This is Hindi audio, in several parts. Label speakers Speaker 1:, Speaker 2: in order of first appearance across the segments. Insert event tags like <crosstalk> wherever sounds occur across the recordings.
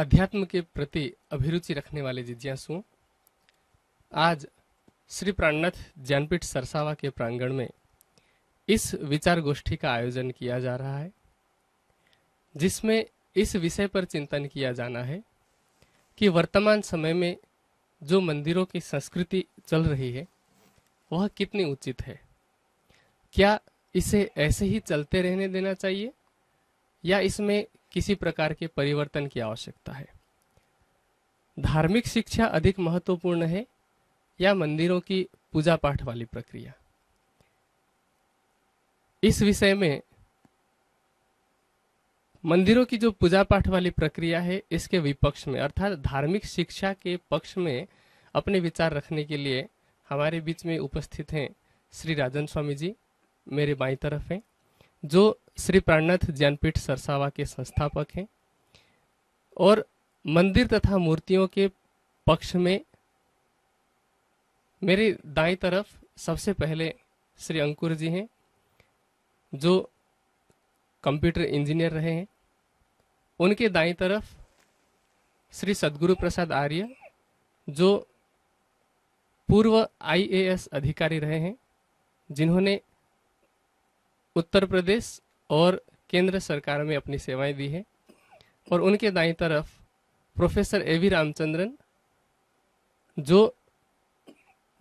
Speaker 1: अध्यात्म के प्रति अभिरुचि रखने वाले जिज्ञासुओं आज श्री प्राणनाथ ज्ञानपीठ सरसावा के प्रांगण में इस विचार गोष्ठी का आयोजन किया जा रहा है जिसमें इस विषय पर चिंतन किया जाना है कि वर्तमान समय में जो मंदिरों की संस्कृति चल रही है वह कितनी उचित है क्या इसे ऐसे ही चलते रहने देना चाहिए या इसमें किसी प्रकार के परिवर्तन की आवश्यकता है धार्मिक शिक्षा अधिक महत्वपूर्ण है या मंदिरों की पूजा पाठ वाली प्रक्रिया इस विषय में मंदिरों की जो पूजा पाठ वाली प्रक्रिया है इसके विपक्ष में अर्थात धार्मिक शिक्षा के पक्ष में अपने विचार रखने के लिए हमारे बीच में उपस्थित हैं श्री राजन स्वामी जी मेरे बाई तरफ हैं जो श्री प्राणनाथ ज्ञानपीठ सरसावा के संस्थापक हैं और मंदिर तथा मूर्तियों के पक्ष में मेरी दाई तरफ सबसे पहले श्री अंकुर जी हैं जो कंप्यूटर इंजीनियर रहे हैं उनके दाई तरफ श्री सदगुरु प्रसाद आर्य जो पूर्व आईएएस अधिकारी रहे हैं जिन्होंने उत्तर प्रदेश और केंद्र सरकार में अपनी सेवाएं दी है और उनके दाई तरफ प्रोफेसर ए वी रामचंद्रन जो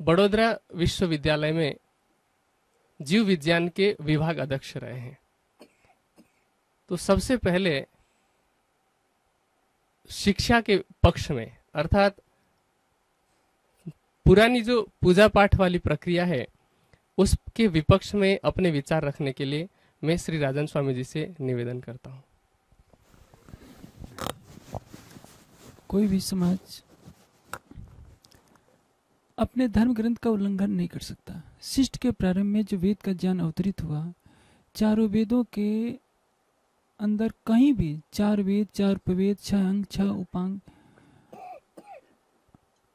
Speaker 1: बड़ोदरा विश्वविद्यालय में जीव विज्ञान के विभाग अध्यक्ष रहे हैं तो सबसे पहले शिक्षा के पक्ष में अर्थात पुरानी जो पूजा पाठ वाली प्रक्रिया है उसके विपक्ष में अपने विचार रखने के लिए मैं श्री राजन स्वामी जी से निवेदन करता हूँ
Speaker 2: कोई भी समाज अपने धर्म ग्रंथ का उल्लंघन नहीं कर सकता शिष्ट के प्रारंभ में जो वेद का ज्ञान अवतरित हुआ चारों वेदों के अंदर कहीं भी चार वेद चार उपवेद छह अंग छह उपांग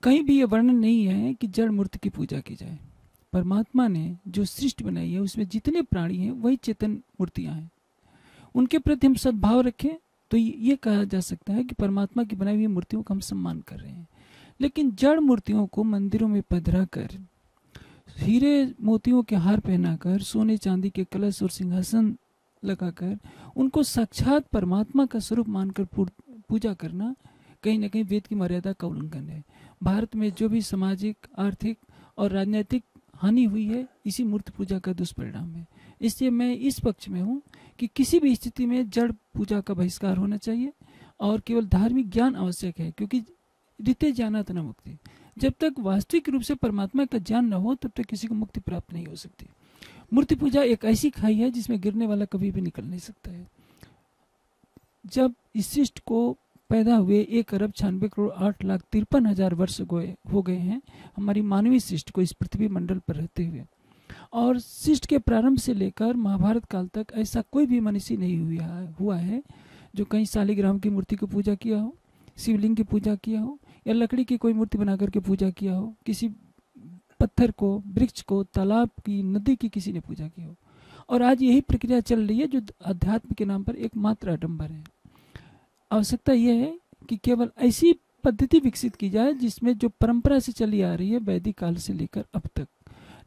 Speaker 2: कहीं भी ये वर्णन नहीं है कि जड़ मूर्ति की पूजा की जाए परमात्मा ने जो सृष्टि बनाई है उसमें जितने प्राणी हैं वही चेतन मूर्तियां हैं उनके प्रति हम सद्भाव रखें तो ये कहा जा सकता है कि परमात्मा की बनाई हुई मूर्तियों का हम सम्मान कर रहे हैं लेकिन जड़ मूर्तियों को मंदिरों में पधरा कर हीरे मोतियों के हार पहनाकर सोने चांदी के कलश और सिंहासन लगाकर उनको साक्षात परमात्मा का स्वरूप मानकर पूजा करना कहीं ना कहीं वेद की मर्यादा का उल्लंघन है भारत में जो भी सामाजिक आर्थिक और राजनीतिक हानि हुई है इसी मूर्ति पूजा का दुष्परिणाम है इसलिए मैं इस पक्ष में हूँ कि किसी भी स्थिति में जड़ पूजा का बहिष्कार होना चाहिए और केवल धार्मिक ज्ञान आवश्यक है क्योंकि रीते ज्ञानात न मुक्ति जब तक वास्तविक रूप से परमात्मा का ज्ञान न हो तब तक किसी को मुक्ति प्राप्त नहीं हो सकती मूर्ति पूजा एक ऐसी खाई है जिसमें गिरने वाला कभी भी निकल नहीं सकता है जब इस शिष्ट को पैदा हुए एक अरब छियानवे करोड़ आठ लाख तिरपन हजार वर्ष गए हो गए हैं हमारी मानवीय शिष्ट को इस पृथ्वी मंडल पर रहते हुए और शिष्ट के प्रारंभ से लेकर महाभारत काल तक ऐसा कोई भी मनुष्य नहीं हुआ हुआ है जो कहीं शालिग्राम की मूर्ति की पूजा किया हो शिवलिंग की पूजा किया हो या लकड़ी की कोई मूर्ति बना करके पूजा किया हो किसी पत्थर को वृक्ष को तालाब की नदी की किसी ने पूजा की हो और आज यही प्रक्रिया चल रही है जो अध्यात्म के नाम पर एकमात्र आडम्बर है आवश्यकता यह है कि केवल ऐसी पद्धति विकसित की जाए जिसमें जो परंपरा से चली आ रही है वैदिक काल से लेकर अब तक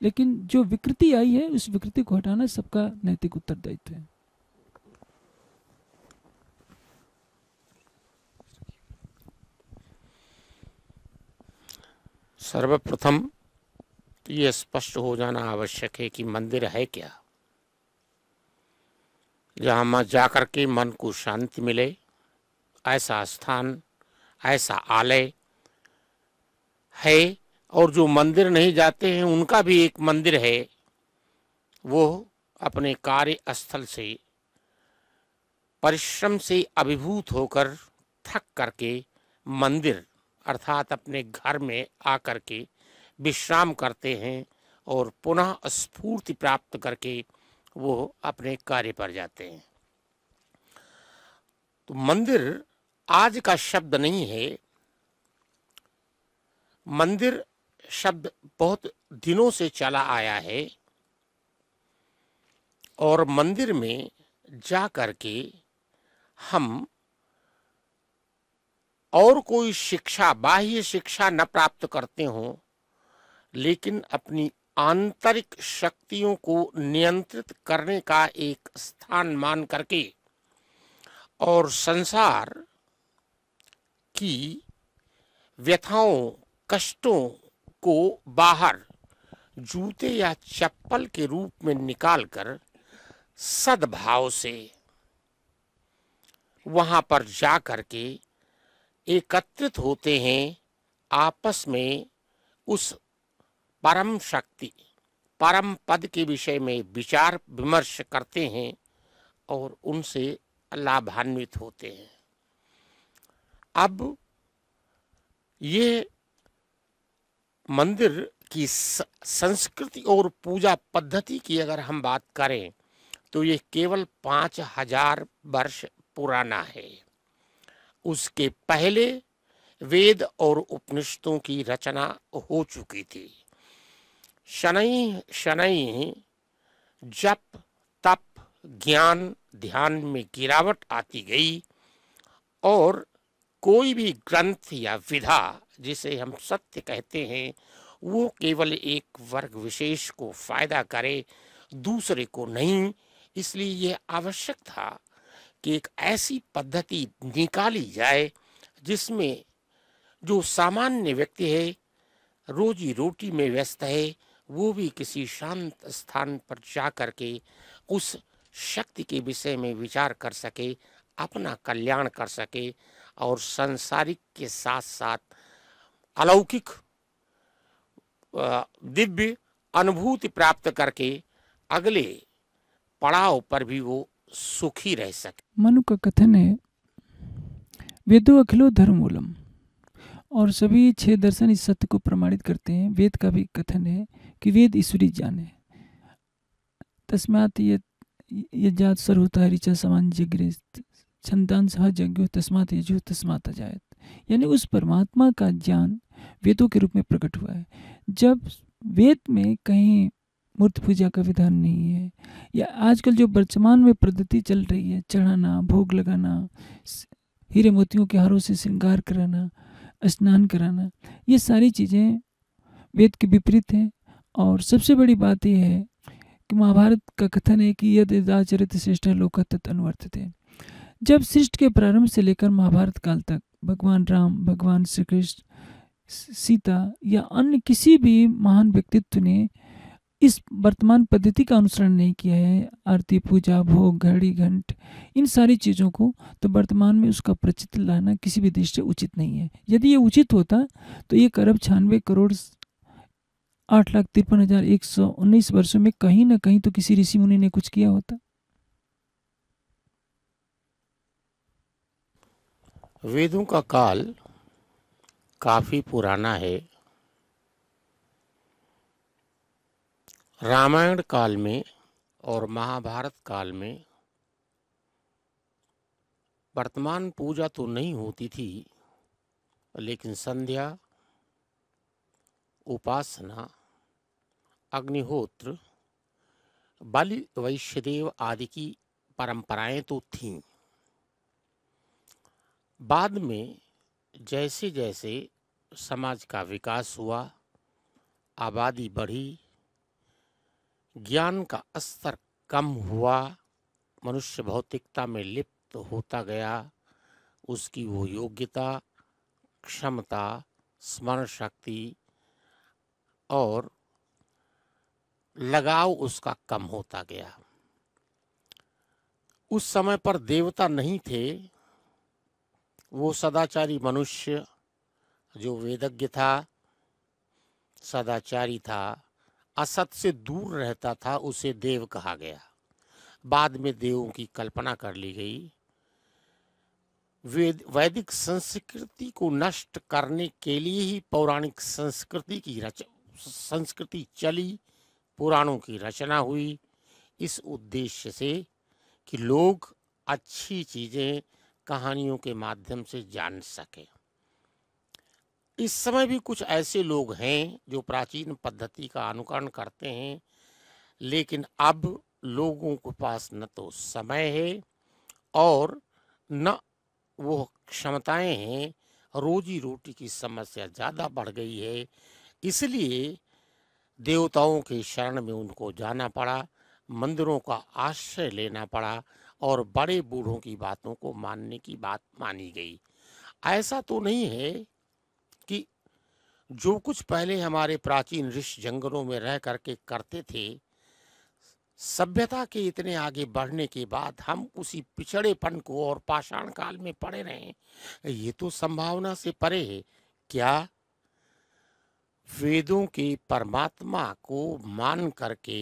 Speaker 2: लेकिन जो विकृति आई है उस विकृति को हटाना सबका नैतिक उत्तरदायित्व है
Speaker 3: सर्वप्रथम तो यह स्पष्ट हो जाना आवश्यक है कि मंदिर है क्या जहां मां जाकर के मन को शांति मिले ऐसा स्थान ऐसा आलय है और जो मंदिर नहीं जाते हैं उनका भी एक मंदिर है वो अपने कार्य स्थल से परिश्रम से अभिभूत होकर थक करके मंदिर अर्थात अपने घर में आकर के विश्राम करते हैं और पुनः स्फूर्ति प्राप्त करके वो अपने कार्य पर जाते हैं तो मंदिर आज का शब्द नहीं है मंदिर शब्द बहुत दिनों से चला आया है और मंदिर में जा करके के हम और कोई शिक्षा बाह्य शिक्षा न प्राप्त करते हों लेकिन अपनी आंतरिक शक्तियों को नियंत्रित करने का एक स्थान मान करके और संसार की व्यथाओं कष्टों को बाहर जूते या चप्पल के रूप में निकालकर सद्भाव से वहां पर जा कर के एकत्रित होते हैं आपस में उस परम शक्ति परम पद के विषय में विचार विमर्श करते हैं और उनसे लाभान्वित होते हैं अब ये मंदिर की संस्कृति और पूजा पद्धति की अगर हम बात करें तो ये केवल पाँच हजार वर्ष पुराना है उसके पहले वेद और उपनिषदों की रचना हो चुकी थी शनै शनै जप तप ज्ञान ध्यान में गिरावट आती गई और कोई भी ग्रंथ या विधा जिसे हम सत्य कहते हैं वो केवल एक वर्ग विशेष को फायदा करे दूसरे को नहीं इसलिए यह आवश्यक था कि एक ऐसी पद्धति निकाली जाए जिसमें जो सामान्य व्यक्ति है रोजी रोटी में व्यस्त है वो भी किसी शांत स्थान पर जा के उस शक्ति के विषय में विचार कर सके अपना कल्याण कर सके और संसारिक के साथ साथ अलौकिक दिव्य अनुभूति प्राप्त करके अगले पड़ाव पर भी वो सुखी रह सके
Speaker 2: मनु का कथन है वेदो अखिलो धर्मोलम और सभी छह दर्शन इस सत्य को प्रमाणित करते हैं वेद का भी कथन है कि वेद ईश्वरी ज्ञान है तस्मात ये यज्ञात ऋचा समान जग्रस्त संतान सह यज्ञो तस्मात यजो तस्मात अजायत यानी उस परमात्मा का ज्ञान वेदों के रूप में प्रकट हुआ है जब वेद में कहीं मूर्ति पूजा का विधान नहीं है या आजकल जो वर्तमान में पद्धति चल रही है चढ़ाना भोग लगाना हीरे मोतियों के हारों से श्रृंगार कराना स्नान कराना ये सारी चीज़ें वेद के विपरीत हैं और सबसे बड़ी बात यह है कि महाभारत का कथन है कि यद यदाचरित श्रेष्ठ लोक तत् अनुवर्तित है जब सृष्ट के प्रारंभ से लेकर महाभारत काल तक भगवान राम भगवान श्री कृष्ण सीता या अन्य किसी भी महान व्यक्तित्व ने इस वर्तमान पद्धति का अनुसरण नहीं किया है आरती पूजा भोग घड़ी घंट इन सारी चीज़ों को तो वर्तमान में उसका प्रचित लाना किसी भी देश से उचित नहीं है यदि ये उचित होता तो ये करब छानवे करोड़ आठ लाख तिरपन हजार एक सौ उन्नीस वर्षों में कहीं ना कहीं तो किसी ऋषि मुनि ने कुछ किया होता
Speaker 3: वेदों का काल काफी पुराना है रामायण काल में और महाभारत काल में वर्तमान पूजा तो नहीं होती थी लेकिन संध्या उपासना अग्निहोत्र बलि वैश्यदेव आदि की परंपराएं तो थीं बाद में जैसे जैसे समाज का विकास हुआ आबादी बढ़ी ज्ञान का स्तर कम हुआ मनुष्य भौतिकता में लिप्त होता गया उसकी वो योग्यता क्षमता स्मरण शक्ति और लगाव उसका कम होता गया उस समय पर देवता नहीं थे वो सदाचारी मनुष्य जो वेदज्ञ था सदाचारी था असत से दूर रहता था उसे देव कहा गया बाद में देवों की कल्पना कर ली गई वेद वैदिक संस्कृति को नष्ट करने के लिए ही पौराणिक संस्कृति की रच संस्कृति चली पुराणों की रचना हुई इस उद्देश्य से कि लोग अच्छी चीज़ें कहानियों के माध्यम से जान सकें इस समय भी कुछ ऐसे लोग हैं जो प्राचीन पद्धति का अनुकरण करते हैं लेकिन अब लोगों के पास न तो समय है और न वो क्षमताएं हैं रोजी रोटी की समस्या ज़्यादा बढ़ गई है इसलिए देवताओं की शरण में उनको जाना पड़ा मंदिरों का आश्रय लेना पड़ा और बड़े बूढ़ों की बातों को मानने की बात मानी गई ऐसा तो नहीं है कि जो कुछ पहले हमारे प्राचीन ऋषि जंगलों में रह करके करते थे सभ्यता के इतने आगे बढ़ने के बाद हम उसी पिछड़ेपन को और पाषाण काल में पड़े रहें ये तो संभावना से परे है क्या वेदों के परमात्मा को मान करके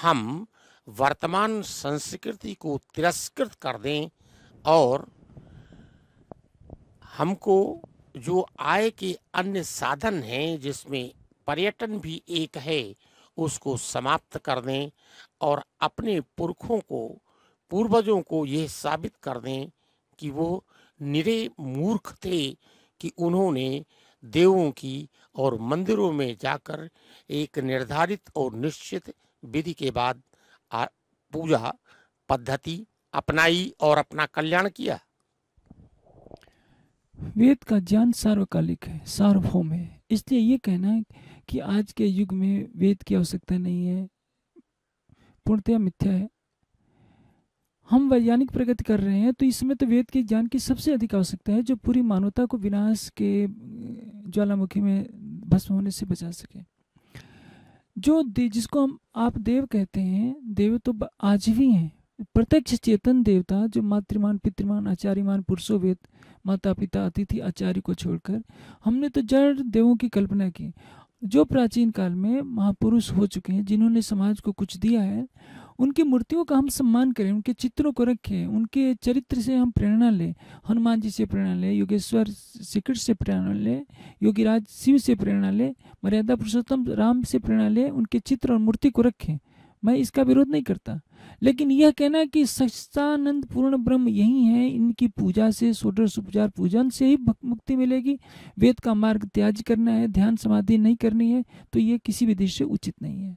Speaker 3: हम वर्तमान संस्कृति को तिरस्कृत कर दें और हमको जो आय के अन्य साधन हैं जिसमें पर्यटन भी एक है उसको समाप्त कर दें और अपने पुरखों को पूर्वजों को यह साबित कर दें कि वो निरे मूर्ख थे कि उन्होंने देवों की और मंदिरों में जाकर एक निर्धारित और निश्चित विधि के बाद पूजा पद्धति अपनाई और अपना कल्याण किया
Speaker 2: वेद का ज्ञान सार्वकालिक है सार्वभौम है इसलिए ये कहना है कि आज के युग में वेद की आवश्यकता नहीं है पूर्णतया मिथ्या है हम वैज्ञानिक प्रगति कर रहे हैं तो इसमें तो वेद के ज्ञान की सबसे अधिक आवश्यकता है जो पूरी मानवता को विनाश के ज्वालामुखी में भस्म होने से बचा सके जो दे, जिसको हम आप देव कहते हैं देव तो आज भी हैं प्रत्यक्ष चेतन देवता जो मातृमान पितृमान आचार्यमान पुरुषो वेद माता पिता अतिथि आचार्य को छोड़कर हमने तो जड़ देवों की कल्पना की जो प्राचीन काल में महापुरुष हो चुके हैं जिन्होंने समाज को कुछ दिया है उनकी मूर्तियों का हम सम्मान करें उनके चित्रों को रखें उनके चरित्र से हम प्रेरणा लें हनुमान जी से प्रेरणा लें योगेश्वर श्रीकृष्ण से प्रेरणा लें योगीराज शिव से प्रेरणा लें मर्यादा पुरुषोत्तम राम से प्रेरणा लें उनके चित्र और मूर्ति को रखें मैं इसका विरोध नहीं करता लेकिन यह कहना कि सच्चानंद पूर्ण ब्रह्म यही है इनकी पूजा से सोडर उपचार पूजन से ही मुक्ति मिलेगी वेद का मार्ग त्याज करना है ध्यान समाधि नहीं करनी है तो ये किसी भी दृश्य से उचित नहीं है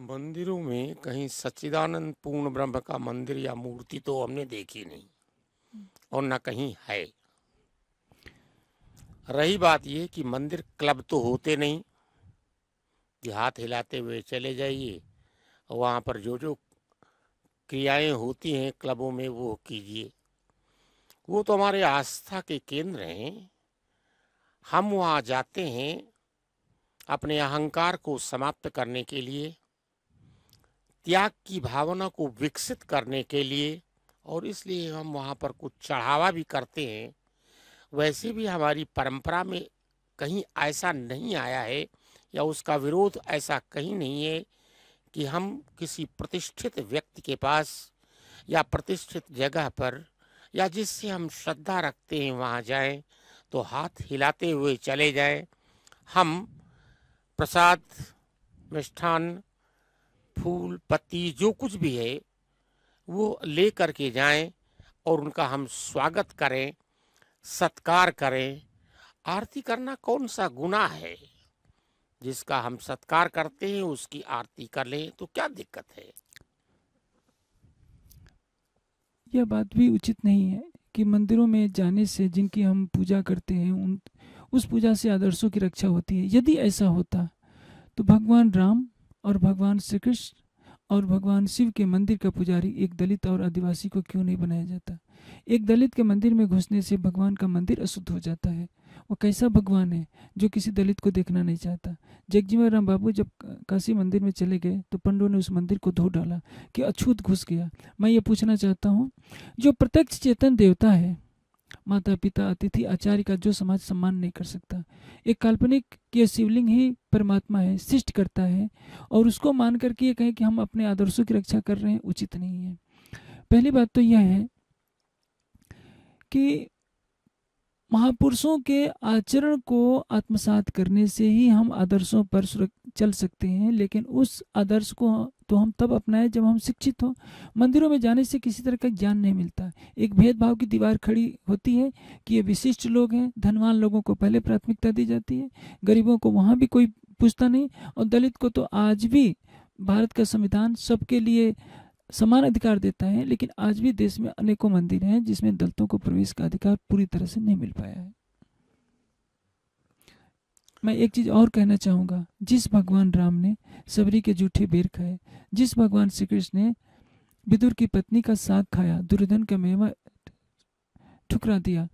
Speaker 3: मंदिरों में कहीं सच्चिदानंद पूर्ण ब्रह्म का मंदिर या मूर्ति तो हमने देखी नहीं और ना कहीं है रही बात ये कि मंदिर क्लब तो होते नहीं कि हाथ हिलाते हुए चले जाइए वहाँ पर जो जो क्रियाएं होती हैं क्लबों में वो कीजिए वो तो हमारे आस्था के केंद्र हैं हम वहाँ जाते हैं अपने अहंकार को समाप्त करने के लिए त्याग की भावना को विकसित करने के लिए और इसलिए हम वहाँ पर कुछ चढ़ावा भी करते हैं वैसे भी हमारी परंपरा में कहीं ऐसा नहीं आया है या उसका विरोध ऐसा कहीं नहीं है कि हम किसी प्रतिष्ठित व्यक्ति के पास या प्रतिष्ठित जगह पर या जिससे हम श्रद्धा रखते हैं वहाँ जाएं तो हाथ हिलाते हुए चले जाएं हम प्रसाद मिष्ठान फूल पत्ती जो कुछ भी है वो ले करके जाएं और उनका हम स्वागत करें सत्कार करें आरती करना कौन सा गुना है जिसका हम सत्कार करते हैं उसकी आरती कर लें तो क्या दिक्कत है
Speaker 2: यह बात भी उचित नहीं है कि मंदिरों में जाने से जिनकी हम पूजा करते हैं उन उस पूजा से आदर्शों की रक्षा होती है यदि ऐसा होता तो भगवान राम और भगवान श्री कृष्ण और भगवान शिव के मंदिर का पुजारी एक दलित और आदिवासी को क्यों नहीं बनाया जाता एक दलित के मंदिर में घुसने से भगवान का मंदिर अशुद्ध हो जाता है वो कैसा भगवान है जो किसी दलित को देखना नहीं चाहता जगजीवन राम बाबू जब काशी मंदिर में चले गए तो पंडो ने उस मंदिर को धो डाला कि अछूत घुस गया मैं ये पूछना चाहता हूँ जो प्रत्यक्ष चेतन देवता है माता पिता अतिथि आचार्य का जो समाज सम्मान नहीं कर सकता एक काल्पनिक की शिवलिंग ही परमात्मा है शिष्ट करता है और उसको मान करके ये कहें कि हम अपने आदर्शों की रक्षा कर रहे हैं उचित नहीं है पहली बात तो यह है कि महापुरुषों के आचरण को आत्मसात करने से ही हम आदर्शों पर चल सकते हैं लेकिन उस आदर्श को तो हम तब अपनाएं जब हम शिक्षित हों मंदिरों में जाने से किसी तरह का ज्ञान नहीं मिलता एक भेदभाव की दीवार खड़ी होती है कि ये विशिष्ट लोग हैं धनवान लोगों को पहले प्राथमिकता दी जाती है गरीबों को वहाँ भी कोई पूछता नहीं और दलित को तो आज भी भारत का संविधान सबके लिए समान अधिकार देता है लेकिन आज भी देश में अनेकों मंदिर हैं जिसमें दलितों को प्रवेश का अधिकार पूरी तरह से नहीं मिल पाया है मैं एक चीज और कहना चाहूंगा जिस भगवान राम ने सबरी के जूठे बेर खाए जिस भगवान श्री कृष्ण ने विदुर की पत्नी का साग खाया दुर्योधन का मेवा ठुकरा दिया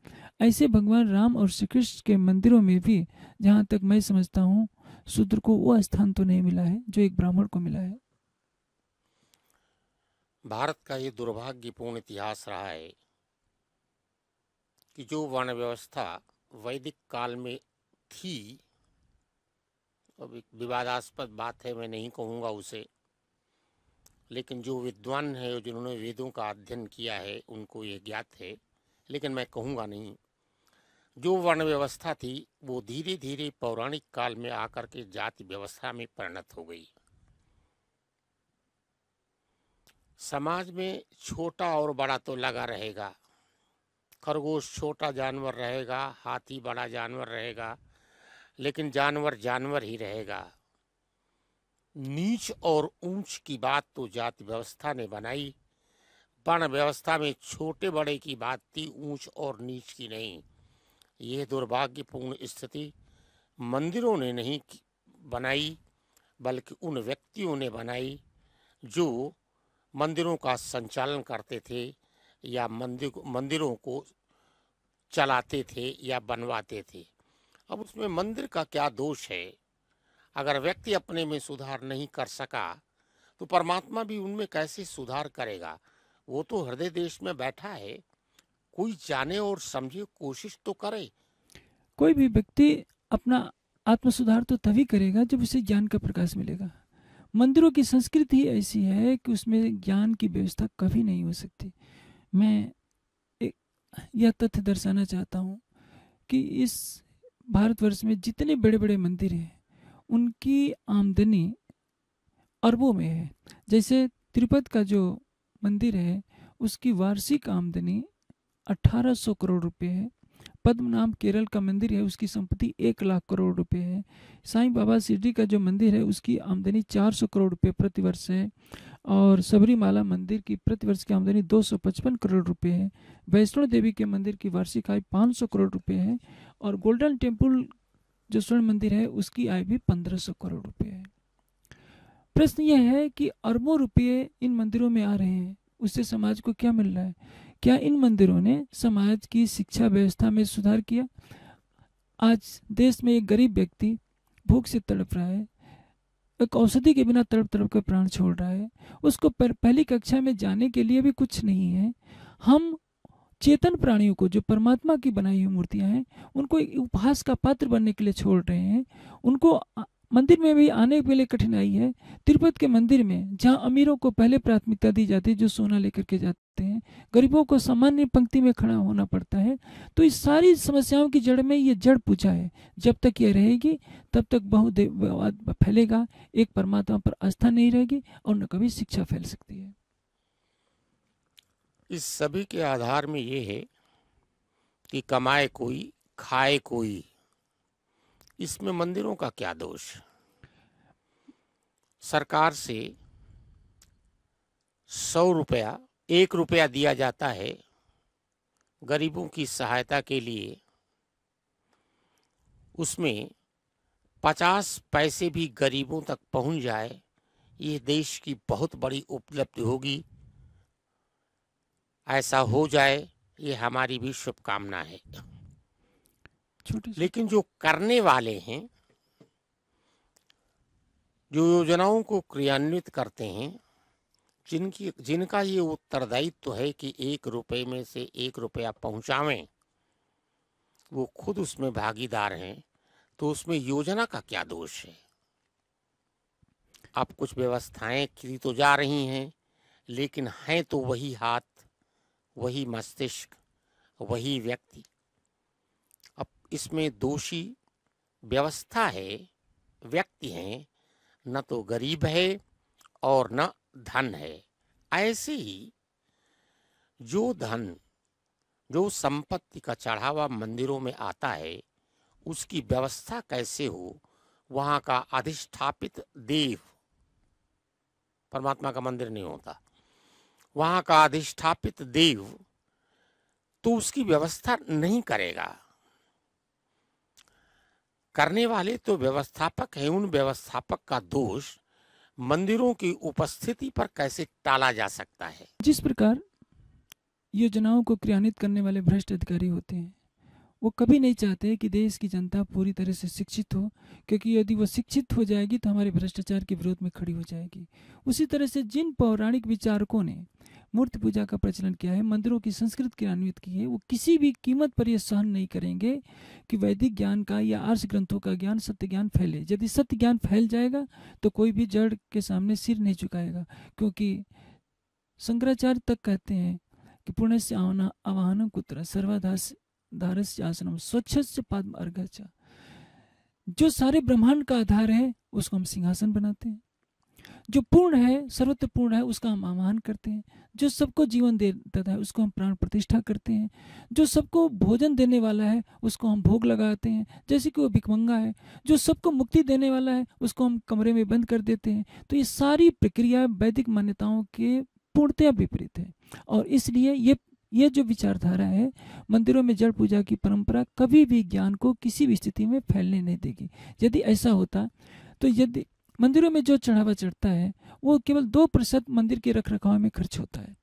Speaker 2: ऐसे भगवान राम और श्री कृष्ण के मंदिरों में भी जहां तक मैं समझता हूँ शूद्र को वो स्थान तो नहीं मिला है जो एक ब्राह्मण को मिला है
Speaker 3: भारत का ये दुर्भाग्यपूर्ण इतिहास रहा है कि जो वर्ण व्यवस्था वैदिक काल में थी अब एक विवादास्पद बात है मैं नहीं कहूँगा उसे लेकिन जो विद्वान है जिन्होंने वेदों का अध्ययन किया है उनको ये ज्ञात है लेकिन मैं कहूँगा नहीं जो वर्ण व्यवस्था थी वो धीरे धीरे पौराणिक काल में आकर के जाति व्यवस्था में परिणत हो गई समाज में छोटा और बड़ा तो लगा रहेगा खरगोश छोटा जानवर रहेगा हाथी बड़ा जानवर रहेगा लेकिन जानवर जानवर ही रहेगा नीच और ऊंच की बात तो जाति व्यवस्था ने बनाई वर्ण व्यवस्था में छोटे बड़े की बात थी ऊंच और नीच की नहीं यह दुर्भाग्यपूर्ण स्थिति मंदिरों ने नहीं बनाई बल्कि उन व्यक्तियों ने बनाई जो मंदिरों का संचालन करते थे या मंदिर मंदिरों को चलाते थे या बनवाते थे अब उसमें मंदिर का क्या दोष है अगर व्यक्ति अपने में सुधार नहीं कर सका तो परमात्मा भी उनमें कैसे सुधार करेगा वो तो हृदय देश में बैठा है कोई जाने और समझे कोशिश तो
Speaker 2: करे कोई भी व्यक्ति अपना आत्म सुधार तो तभी करेगा जब उसे ज्ञान का प्रकाश मिलेगा मंदिरों की संस्कृति ऐसी है कि उसमें ज्ञान की व्यवस्था कभी नहीं हो सकती मैं यह तथ्य दर्शाना चाहता हूँ कि इस भारतवर्ष में जितने बड़े बड़े मंदिर हैं उनकी आमदनी अरबों में है जैसे तिरुपत का जो मंदिर है उसकी वार्षिक आमदनी 1800 करोड़ रुपए है पद्मनाम केरल का मंदिर है उसकी संपत्ति एक लाख करोड़ रुपए है साईं बाबा शिरडी का जो मंदिर है उसकी आमदनी चार सौ करोड़ रुपए प्रतिवर्ष है और सबरीमाला मंदिर की प्रतिवर्ष की आमदनी दो सौ पचपन करोड़ रुपए है वैष्णो देवी के मंदिर की वार्षिक आय पाँच सौ करोड़ रुपए है और गोल्डन टेम्पल जो स्वर्ण मंदिर है उसकी आय भी पंद्रह सौ करोड़ रुपये है प्रश्न यह है कि अरबों रुपये इन मंदिरों में आ रहे हैं उससे समाज को क्या मिल रहा है क्या इन मंदिरों ने समाज की शिक्षा व्यवस्था में सुधार किया आज देश में एक गरीब व्यक्ति भूख से तड़प रहा है एक औषधि के बिना तड़प तड़प कर प्राण छोड़ रहा है उसको पहली कक्षा में जाने के लिए भी कुछ नहीं है हम चेतन प्राणियों को जो परमात्मा की बनाई हुई मूर्तियां हैं उनको एक उपहास का पात्र बनने के लिए छोड़ रहे हैं उनको मंदिर में भी आने के लिए कठिनाई है तिरुपति के मंदिर में जहाँ अमीरों को पहले प्राथमिकता दी जाती है जो सोना लेकर के जाते हैं गरीबों को सामान्य पंक्ति में खड़ा होना पड़ता है तो इस सारी समस्याओं की जड़ में ये जड़ पूछा है जब तक ये रहेगी तब तक बहुत फैलेगा एक परमात्मा पर आस्था नहीं रहेगी और न कभी शिक्षा फैल सकती है
Speaker 3: इस सभी के आधार में ये है कि कमाए कोई खाए कोई इसमें मंदिरों का क्या दोष सरकार से सौ रुपया एक रुपया दिया जाता है गरीबों की सहायता के लिए उसमें पचास पैसे भी गरीबों तक पहुंच जाए ये देश की बहुत बड़ी उपलब्धि होगी ऐसा हो जाए ये हमारी भी शुभकामना है छोटी लेकिन जो करने वाले हैं जो योजनाओं को क्रियान्वित करते हैं जिनकी जिनका ये उत्तरदायित्व तो है कि एक रुपए में से एक रुपया पहुंचावें वो खुद उसमें भागीदार हैं तो उसमें योजना का क्या दोष है अब कुछ व्यवस्थाएं की तो जा रही हैं लेकिन हैं तो वही हाथ वही मस्तिष्क वही व्यक्ति इसमें दोषी व्यवस्था है व्यक्ति हैं न तो गरीब है और न धन है ऐसे ही जो धन जो संपत्ति का चढ़ावा मंदिरों में आता है उसकी व्यवस्था कैसे हो वहाँ का अधिष्ठापित देव परमात्मा का मंदिर नहीं होता वहाँ का अधिष्ठापित देव तो उसकी व्यवस्था नहीं करेगा करने वाले तो व्यवस्थापक हैं उन व्यवस्थापक का दोष मंदिरों की उपस्थिति पर कैसे टाला जा सकता
Speaker 2: है जिस प्रकार योजनाओं को क्रियान्वित करने वाले भ्रष्ट अधिकारी होते हैं वो कभी नहीं चाहते कि देश की जनता पूरी तरह से शिक्षित हो क्योंकि यदि वो शिक्षित हो जाएगी तो हमारे भ्रष्टाचार के विरोध में खड़ी हो जाएगी उसी तरह से जिन पौराणिक विचारकों ने मूर्ति पूजा का प्रचलन किया है मंदिरों की संस्कृत क्रियान्वित की है वो किसी भी कीमत पर यह सहन नहीं करेंगे कि वैदिक ज्ञान का या आर्ष ग्रंथों का ज्ञान सत्य ज्ञान फैले यदि सत्य ज्ञान फैल जाएगा तो कोई भी जड़ के सामने सिर नहीं चुकाएगा क्योंकि शंकराचार्य तक कहते हैं कि पुण्य से आवाहन कुत्र सर्वाधास धारस्य स्वच्छ पद्म अर्घ जो सारे ब्रह्मांड का आधार है उसको हम सिंहासन बनाते हैं जो पूर्ण है सर्वत्र पूर्ण है उसका हम आह्वान करते हैं जो सबको जीवन देता है उसको हम प्राण प्रतिष्ठा करते हैं जो सबको भोजन देने वाला है उसको हम भोग लगाते हैं जैसे कि वो भिकमंगा है जो सबको मुक्ति देने वाला है उसको हम कमरे में बंद कर देते हैं तो ये सारी प्रक्रिया वैदिक मान्यताओं के पूर्णतया विपरीत है और इसलिए ये ये जो विचारधारा है मंदिरों में जल पूजा की परंपरा कभी भी ज्ञान को किसी भी स्थिति में फैलने नहीं देगी यदि ऐसा होता तो यदि मंदिरों में जो चढ़ावा चढ़ता है वो केवल दो प्रतिशत मंदिर के रख रखाव में खर्च होता है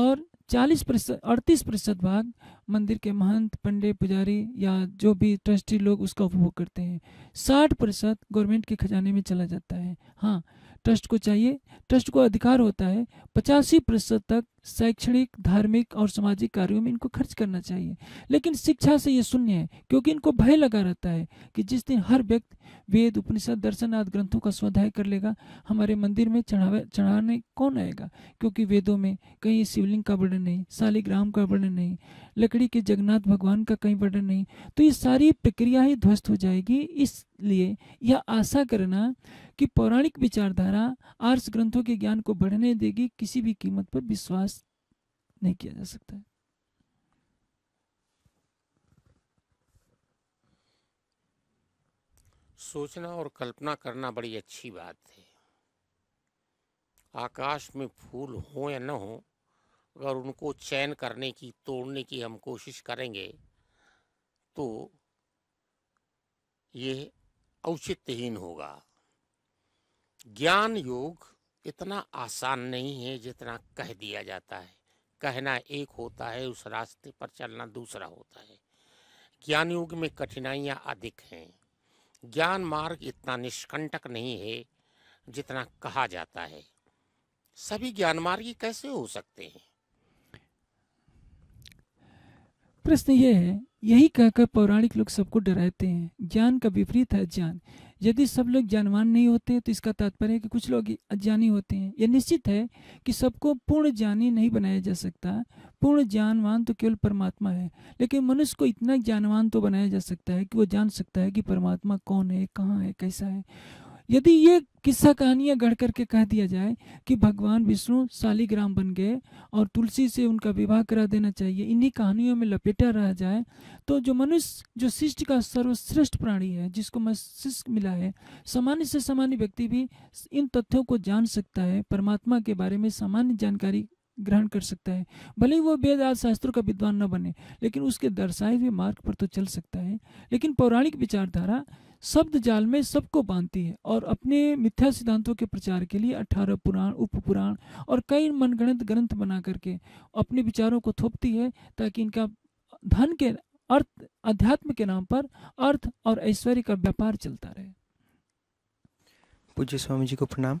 Speaker 2: और चालीस प्रतिशत अड़तीस प्रतिशत भाग मंदिर के महंत पंडे पुजारी या जो भी ट्रस्टी लोग उसका उपभोग करते हैं साठ प्रतिशत गवर्नमेंट के खजाने में चला जाता है हाँ ट्रस्ट को चाहिए ट्रस्ट को अधिकार होता है पचासी प्रतिशत तक शैक्षणिक धार्मिक और सामाजिक कार्यों में इनको खर्च करना चाहिए लेकिन शिक्षा से ये शून्य है क्योंकि इनको भय लगा रहता है कि जिस दिन हर व्यक्ति वेद उपनिषद दर्शन आदि ग्रंथों का स्वाध्याय कर लेगा हमारे मंदिर में चढ़ावा चढ़ाने कौन आएगा क्योंकि वेदों में कहीं शिवलिंग का वर्णन नहीं शालिग्राम का वर्णन नहीं लकड़ी के जगन्नाथ भगवान का कहीं वर्णन नहीं तो ये सारी प्रक्रिया ही ध्वस्त हो जाएगी इसलिए यह आशा करना कि पौराणिक विचारधारा आर्स ग्रंथों के ज्ञान को बढ़ने देगी किसी भी कीमत पर विश्वास नहीं किया जा सकता है
Speaker 3: सोचना और कल्पना करना बड़ी अच्छी बात है आकाश में फूल हो या न हो अगर उनको चयन करने की तोड़ने की हम कोशिश करेंगे तो ये औचित्यहीन होगा ज्ञान योग इतना आसान नहीं है जितना कह दिया जाता है कहना एक होता है उस रास्ते पर चलना दूसरा होता है ज्ञान युग में कठिनाइयाँ अधिक हैं ज्ञान मार्ग इतना निष्कंटक नहीं है जितना कहा जाता है सभी ज्ञान मार्गी कैसे हो सकते हैं
Speaker 2: प्रश्न यह है यही कहकर पौराणिक लोग सबको डराते हैं ज्ञान का विपरीत है ज्ञान यदि सब लोग ज्ञानवान नहीं होते तो इसका तात्पर्य है कि कुछ लोग अज्ञानी होते हैं यह निश्चित है कि सबको पूर्ण ज्ञानी नहीं बनाया जा सकता पूर्ण ज्ञानवान तो केवल परमात्मा है लेकिन मनुष्य को इतना ज्ञानवान तो बनाया जा सकता है कि वो जान सकता है कि परमात्मा कौन है कहाँ है कैसा है यदि ये किस्सा कहानियां गढ़ करके कह दिया जाए कि भगवान विष्णु शालीग्राम बन गए और तुलसी से उनका विवाह करा देना चाहिए इन्हीं कहानियों में लपेटा रह जाए तो जो मनुष्य जो शिष्ट का सर्वश्रेष्ठ प्राणी है जिसको मस्तिष्क मिला है सामान्य से सामान्य व्यक्ति भी इन तथ्यों को जान सकता है परमात्मा के बारे में सामान्य जानकारी ग्रहण कर सकता है भले ही वो वेद आदि शास्त्रों का विद्वान न बने लेकिन उसके दर्शाए हुए मार्ग पर तो चल सकता है लेकिन पौराणिक विचारधारा शब्द जाल में सबको बांधती है और अपने मिथ्या सिद्धांतों के प्रचार के लिए अठारह पुराण उप पुराण और कई मनगणित ग्रंथ बना करके अपने विचारों को थोपती है ताकि इनका धन के अर्थ अध्यात्म के नाम पर अर्थ और ऐश्वर्य का व्यापार चलता रहे
Speaker 4: पूज्य स्वामी जी को प्रणाम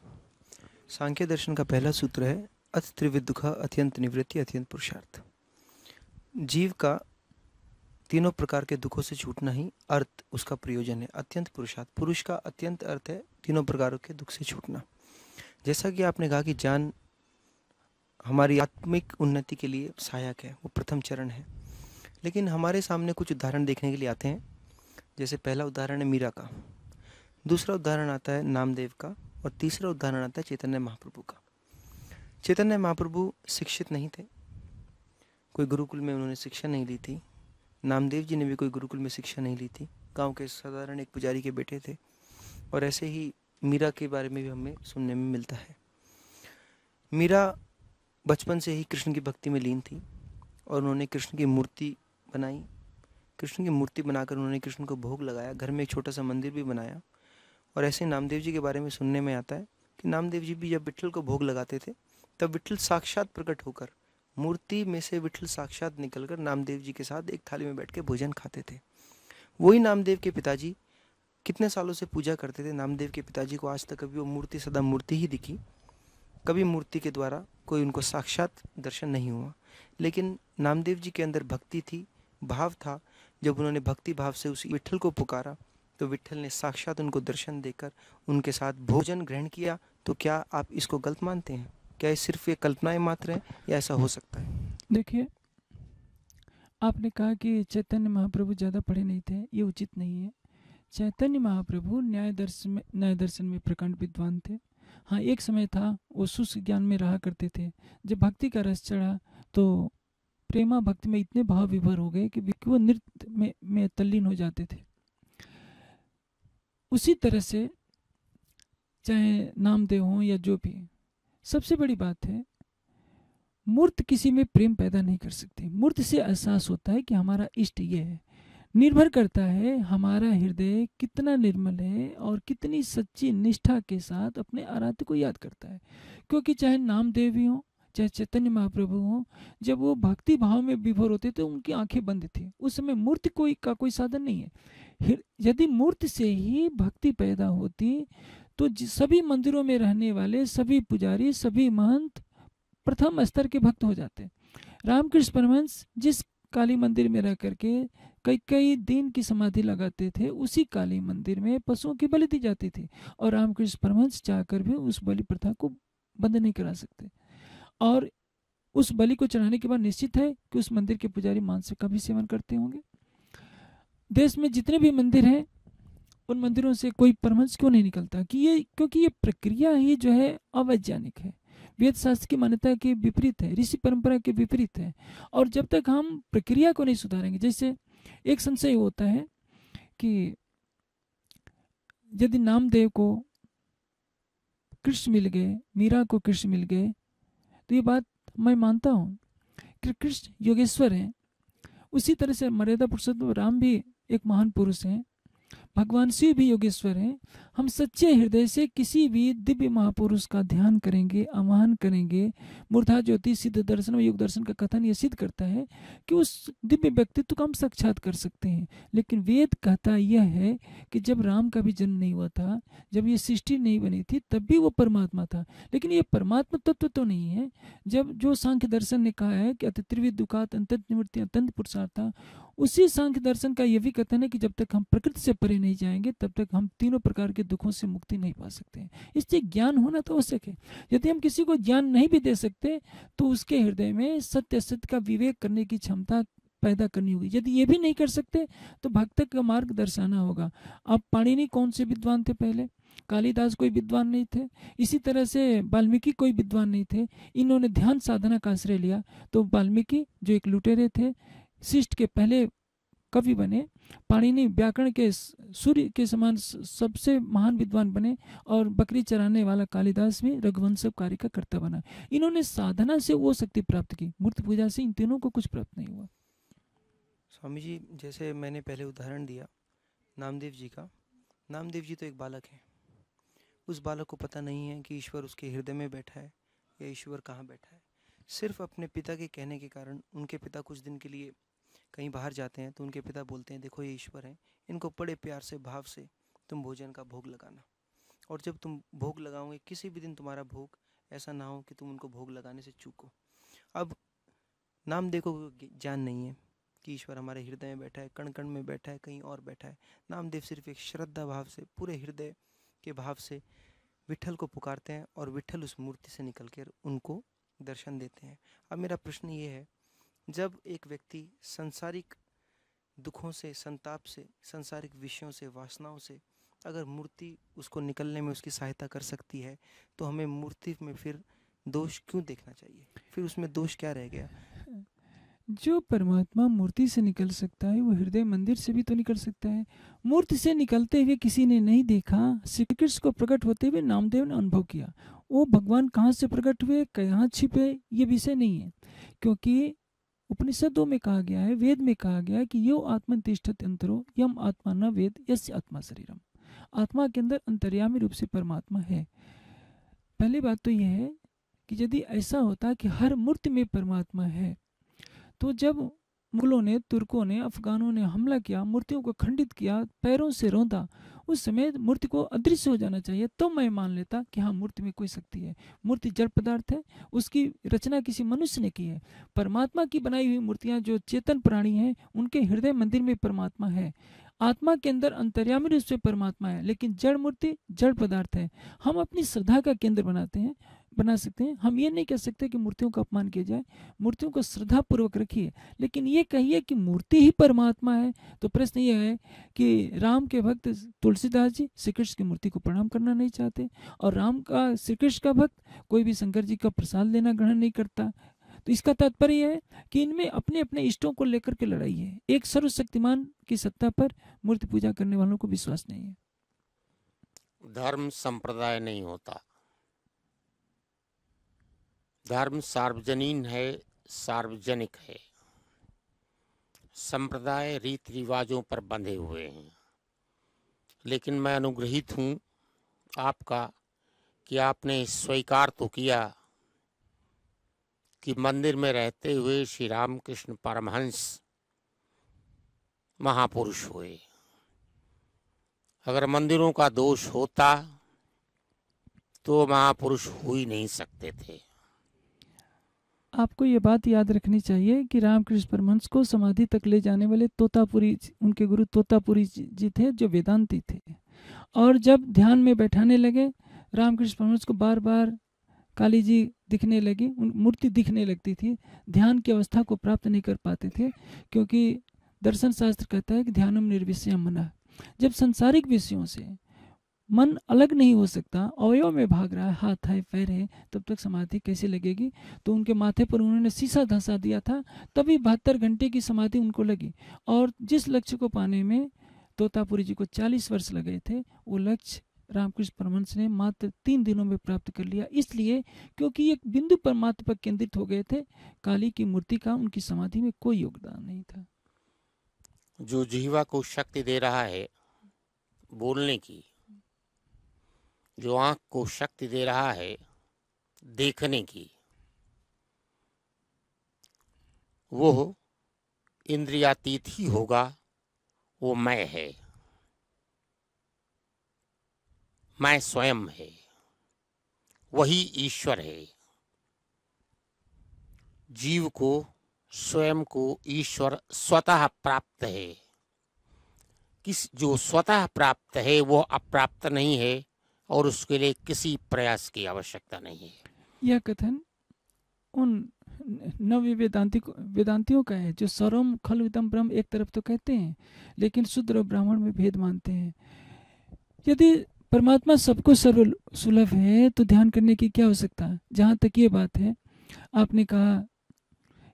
Speaker 4: सांख्य दर्शन का पहला सूत्र है अथ त्रिविद दुखा अत्यंत निवृत्ति अत्यंत पुरुषार्थ जीव का तीनों प्रकार के दुखों से छूटना ही अर्थ उसका प्रयोजन है अत्यंत पुरुषार्थ पुरुष का अत्यंत अर्थ है तीनों प्रकारों के दुख से छूटना जैसा कि आपने कहा कि ज्ञान हमारी आत्मिक उन्नति के लिए सहायक है वो प्रथम चरण है लेकिन हमारे सामने कुछ उदाहरण देखने के लिए आते हैं जैसे पहला उदाहरण है मीरा का दूसरा उदाहरण आता है नामदेव का और तीसरा उदाहरण आता है चैतन्य महाप्रभु का चैतन्य महाप्रभु शिक्षित नहीं थे कोई गुरुकुल में उन्होंने शिक्षा नहीं ली थी नामदेव जी ने भी कोई गुरुकुल में शिक्षा नहीं ली थी गांव के साधारण एक पुजारी के बेटे थे और ऐसे ही मीरा के बारे में भी हमें सुनने में मिलता है मीरा बचपन से ही कृष्ण की भक्ति में लीन थी और उन्होंने कृष्ण की मूर्ति बनाई कृष्ण की मूर्ति बनाकर उन्होंने कृष्ण को भोग लगाया घर में एक छोटा सा मंदिर भी बनाया और ऐसे नामदेव जी के बारे में सुनने में आता है कि नामदेव जी भी जब विठल को भोग लगाते थे तब विठल साक्षात प्रकट होकर मूर्ति में से विठल साक्षात निकलकर नामदेव जी के साथ एक थाली में बैठ के भोजन खाते थे वही नामदेव के पिताजी कितने सालों से पूजा करते थे नामदेव के पिताजी को आज तक कभी वो मूर्ति सदा मूर्ति ही दिखी कभी मूर्ति के द्वारा कोई उनको साक्षात दर्शन नहीं हुआ लेकिन नामदेव जी के अंदर भक्ति थी भाव था जब उन्होंने भक्ति भाव से उस विठल को पुकारा तो विठल ने साक्षात उनको दर्शन देकर उनके साथ भोजन ग्रहण किया तो क्या आप इसको गलत मानते हैं क्या ये सिर्फ ये कल्पनाएं मात्र है या ऐसा हो सकता है
Speaker 2: देखिए आपने कहा कि चैतन्य महाप्रभु ज़्यादा पढ़े नहीं थे ये उचित नहीं है चैतन्य महाप्रभु न्याय दर्शन में न्याय दर्शन में प्रकांड विद्वान थे हाँ एक समय था वो शुष्क ज्ञान में रहा करते थे जब भक्ति का रस चढ़ा तो प्रेमा भक्ति में इतने भाव विभर हो गए कि वो नृत्य में में तल्लीन हो जाते थे उसी तरह से चाहे नामदेव हों या जो भी सबसे बड़ी बात है मूर्त किसी में प्रेम पैदा नहीं कर सकते मूर्त से एहसास होता है कि हमारा इष्ट यह है निर्भर करता है हमारा हृदय कितना निर्मल है और कितनी सच्ची निष्ठा के साथ अपने आराध्य को याद करता है क्योंकि चाहे नामदेव भी हों चाहे चैतन्य महाप्रभु हों जब वो भक्ति भाव में विभोर होते तो उनकी आंखें बंद थी उस समय मूर्त कोई का कोई साधन नहीं है यदि मूर्त से ही भक्ति पैदा होती तो सभी मंदिरों में रहने वाले सभी पुजारी सभी महंत प्रथम स्तर के भक्त हो जाते हैं रामकृष्ण परमहंस जिस काली मंदिर में रह करके कई कई दिन की समाधि लगाते थे उसी काली मंदिर में पशुओं की बलि दी जाती थी और रामकृष्ण परमहंस चाहकर भी उस बलि प्रथा को बंद नहीं करा सकते और उस बलि को चढ़ाने के बाद निश्चित है कि उस मंदिर के पुजारी मांस का भी सेवन करते होंगे देश में जितने भी मंदिर हैं उन मंदिरों से कोई परमंश क्यों नहीं निकलता कि ये क्योंकि ये प्रक्रिया ही जो है अवैज्ञानिक है वेद शास्त्र की मान्यता के विपरीत है ऋषि परंपरा के विपरीत है और जब तक हम प्रक्रिया को नहीं सुधारेंगे जैसे एक संशय होता है कि यदि नामदेव को कृष्ण मिल गए मीरा को कृष्ण मिल गए तो ये बात मैं मानता हूँ कि कृष्ण योगेश्वर हैं उसी तरह से मर्यादा पुरुषोत्तम राम भी एक महान पुरुष हैं भगवान शिव भी योगेश्वर हैं हम सच्चे हृदय से किसी भी दिव्य महापुरुष का ध्यान करेंगे आह्वान करेंगे मूर्धा ज्योति सिद्ध दर्शन और योग दर्शन का कथन यह सिद्ध करता है कि उस दिव्य व्यक्तित्व को हम साक्षात कर सकते हैं लेकिन वेद कहता यह है कि जब राम का भी जन्म नहीं हुआ था जब ये सृष्टि नहीं बनी थी तब भी वो परमात्मा था लेकिन ये परमात्मा तत्व तो, नहीं है जब जो सांख्य दर्शन ने कहा है कि अति त्रिविध दुखात अंत निवृत्ति अत्यंत पुरुषार्थ था उसी सांख्य दर्शन का यह भी कथन है कि जब तक हम प्रकृति से परे नहीं नहीं जाएंगे तब तक हम तीनों प्रकार के दुखों से मुक्ति नहीं पा सकते हैं इसलिए ज्ञान होना तो आवश्यक है यदि हम किसी को ज्ञान नहीं भी दे सकते तो उसके हृदय में सत्य सत्य का विवेक करने की क्षमता पैदा करनी होगी यदि ये भी नहीं कर सकते तो भक्त का मार्ग दर्शाना होगा अब पाणिनि कौन से विद्वान थे पहले कालिदास कोई विद्वान नहीं थे इसी तरह से वाल्मीकि कोई विद्वान नहीं थे इन्होंने ध्यान साधना का आश्रय लिया तो वाल्मीकि जो एक लुटेरे थे शिष्ट के पहले कवि बने पाणिनि व्याकरण के सूर्य के समान सबसे महान विद्वान बने और बकरी चराने वाला कालिदास भी रघुवंश कार्य का कर्ता बना इन्होंने साधना से वो शक्ति प्राप्त की मूर्ति पूजा से इन तीनों को कुछ प्राप्त नहीं हुआ
Speaker 4: स्वामी जी जैसे मैंने पहले उदाहरण दिया नामदेव जी का नामदेव जी तो एक बालक है उस बालक को पता नहीं है कि ईश्वर उसके हृदय में बैठा है या ईश्वर कहाँ बैठा है सिर्फ अपने पिता के कहने के कारण उनके पिता कुछ दिन के लिए कहीं बाहर जाते हैं तो उनके पिता बोलते हैं देखो ये ईश्वर हैं इनको बड़े प्यार से भाव से तुम भोजन का भोग लगाना और जब तुम भोग लगाओगे किसी भी दिन तुम्हारा भोग ऐसा ना हो कि तुम उनको भोग लगाने से चूको अब नाम देखो जान नहीं है कि ईश्वर हमारे हृदय में बैठा है कण कण में बैठा है कहीं और बैठा है नामदेव सिर्फ एक श्रद्धा भाव से पूरे हृदय के भाव से विठल को पुकारते हैं और विठल उस मूर्ति से निकल कर उनको दर्शन देते हैं अब मेरा प्रश्न ये है जब एक व्यक्ति संसारिक दुखों से संताप से संसारिक विषयों से वासनाओं से अगर मूर्ति उसको निकलने में उसकी सहायता कर सकती है तो हमें मूर्ति में फिर दोष क्यों देखना चाहिए फिर उसमें दोष क्या रह गया
Speaker 2: जो परमात्मा मूर्ति से निकल सकता है वो हृदय मंदिर से भी तो निकल सकता है मूर्ति से निकलते हुए किसी ने नहीं देखा श्री कृष्ण को प्रकट होते हुए नामदेव ने अनुभव किया वो भगवान कहाँ से प्रकट हुए कहाँ छिपे ये विषय नहीं है क्योंकि उपनिषदों में कहा गया है वेद में कहा गया है कि यो आत्मतिष्ठत अंतरो यम आत्मा न वेद यस्य आत्मा शरीरम आत्मा के अंदर अंतर्यामी रूप से परमात्मा है पहली बात तो यह है कि यदि ऐसा होता कि हर मूर्ति में परमात्मा है तो जब मुगलों ने तुर्कों ने अफगानों ने हमला किया मूर्तियों को खंडित किया पैरों से रौंदा उस समय मूर्ति को अदृश्य हो जाना चाहिए तो मैं मान लेता कि हाँ मूर्ति में कोई शक्ति है मूर्ति जड़ पदार्थ है उसकी रचना किसी मनुष्य ने की है परमात्मा की बनाई हुई मूर्तियाँ जो चेतन प्राणी हैं उनके हृदय मंदिर में परमात्मा है आत्मा के अंदर अंतर्यामी रूप से परमात्मा है लेकिन जड़ मूर्ति जड़ पदार्थ है हम अपनी श्रद्धा का केंद्र बनाते हैं बना सकते हैं हम ये नहीं कह सकते कि मूर्तियों का अपमान किया जाए मूर्तियों को श्रद्धा पूर्वक रखिए लेकिन ये कहिए कि मूर्ति ही परमात्मा है तो प्रश्न ये है कि राम के भक्त तुलसीदास जी श्री कृष्ण की मूर्ति को प्रणाम करना नहीं चाहते और राम का श्री कृष्ण का भक्त कोई भी शंकर जी का प्रसाद लेना ग्रहण नहीं करता तो इसका तात्पर्य है कि इनमें अपने अपने इष्टों को लेकर के लड़ाई है एक सर्वशक्तिमान की सत्ता पर मूर्ति पूजा करने वालों को विश्वास नहीं है
Speaker 3: धर्म संप्रदाय नहीं होता धर्म सार्वजनीन है सार्वजनिक है संप्रदाय रीति रिवाजों पर बंधे हुए हैं लेकिन मैं अनुग्रहित हूँ आपका कि आपने स्वीकार तो किया कि मंदिर में रहते हुए श्री रामकृष्ण परमहंस महापुरुष हुए अगर मंदिरों का दोष होता तो महापुरुष हो ही नहीं सकते थे
Speaker 2: आपको ये बात याद रखनी चाहिए कि रामकृष्ण परमहंस को समाधि तक ले जाने वाले तोतापुरी उनके गुरु तोतापुरी जी थे जो वेदांती थे और जब ध्यान में बैठाने लगे रामकृष्ण परमहंस को बार बार काली जी दिखने लगी उन मूर्ति दिखने लगती थी ध्यान की अवस्था को प्राप्त नहीं कर पाते थे क्योंकि दर्शन शास्त्र कहता है कि ध्यानम निर्विषय मना जब संसारिक विषयों से मन अलग नहीं हो सकता अवयव में भाग रहा है हाथ है पैर है तब तक समाधि कैसे लगेगी तो उनके माथे पर उन्होंने शीशा धंसा दिया था तभी बहत्तर घंटे की समाधि उनको लगी और जिस लक्ष्य को पाने में तोतापुरी जी को चालीस वर्ष लगे थे वो लक्ष्य रामकृष्ण परमंश ने मात्र तीन दिनों में प्राप्त कर लिया इसलिए क्योंकि एक बिंदु पर मात्र पर केंद्रित हो गए थे काली की मूर्ति का उनकी समाधि में कोई योगदान नहीं था
Speaker 3: जो जीवा को शक्ति दे रहा है बोलने की जो आँख को शक्ति दे रहा है देखने की वो इंद्रियातीत ही होगा वो मैं है मैं स्वयं है वही ईश्वर है जीव को स्वयं को ईश्वर स्वतः प्राप्त है किस जो स्वतः प्राप्त है वो अप्राप्त नहीं है और उसके लिए किसी प्रयास की आवश्यकता नहीं है
Speaker 2: यह कथन उन नव वेदांतिक वेदांतियों का है जो सर्वम खल विदम ब्रह्म एक तरफ तो कहते हैं लेकिन शुद्र और ब्राह्मण में भेद मानते हैं यदि परमात्मा सबको सर्व सुलभ है तो ध्यान करने की क्या हो सकता है जहाँ तक ये बात है आपने कहा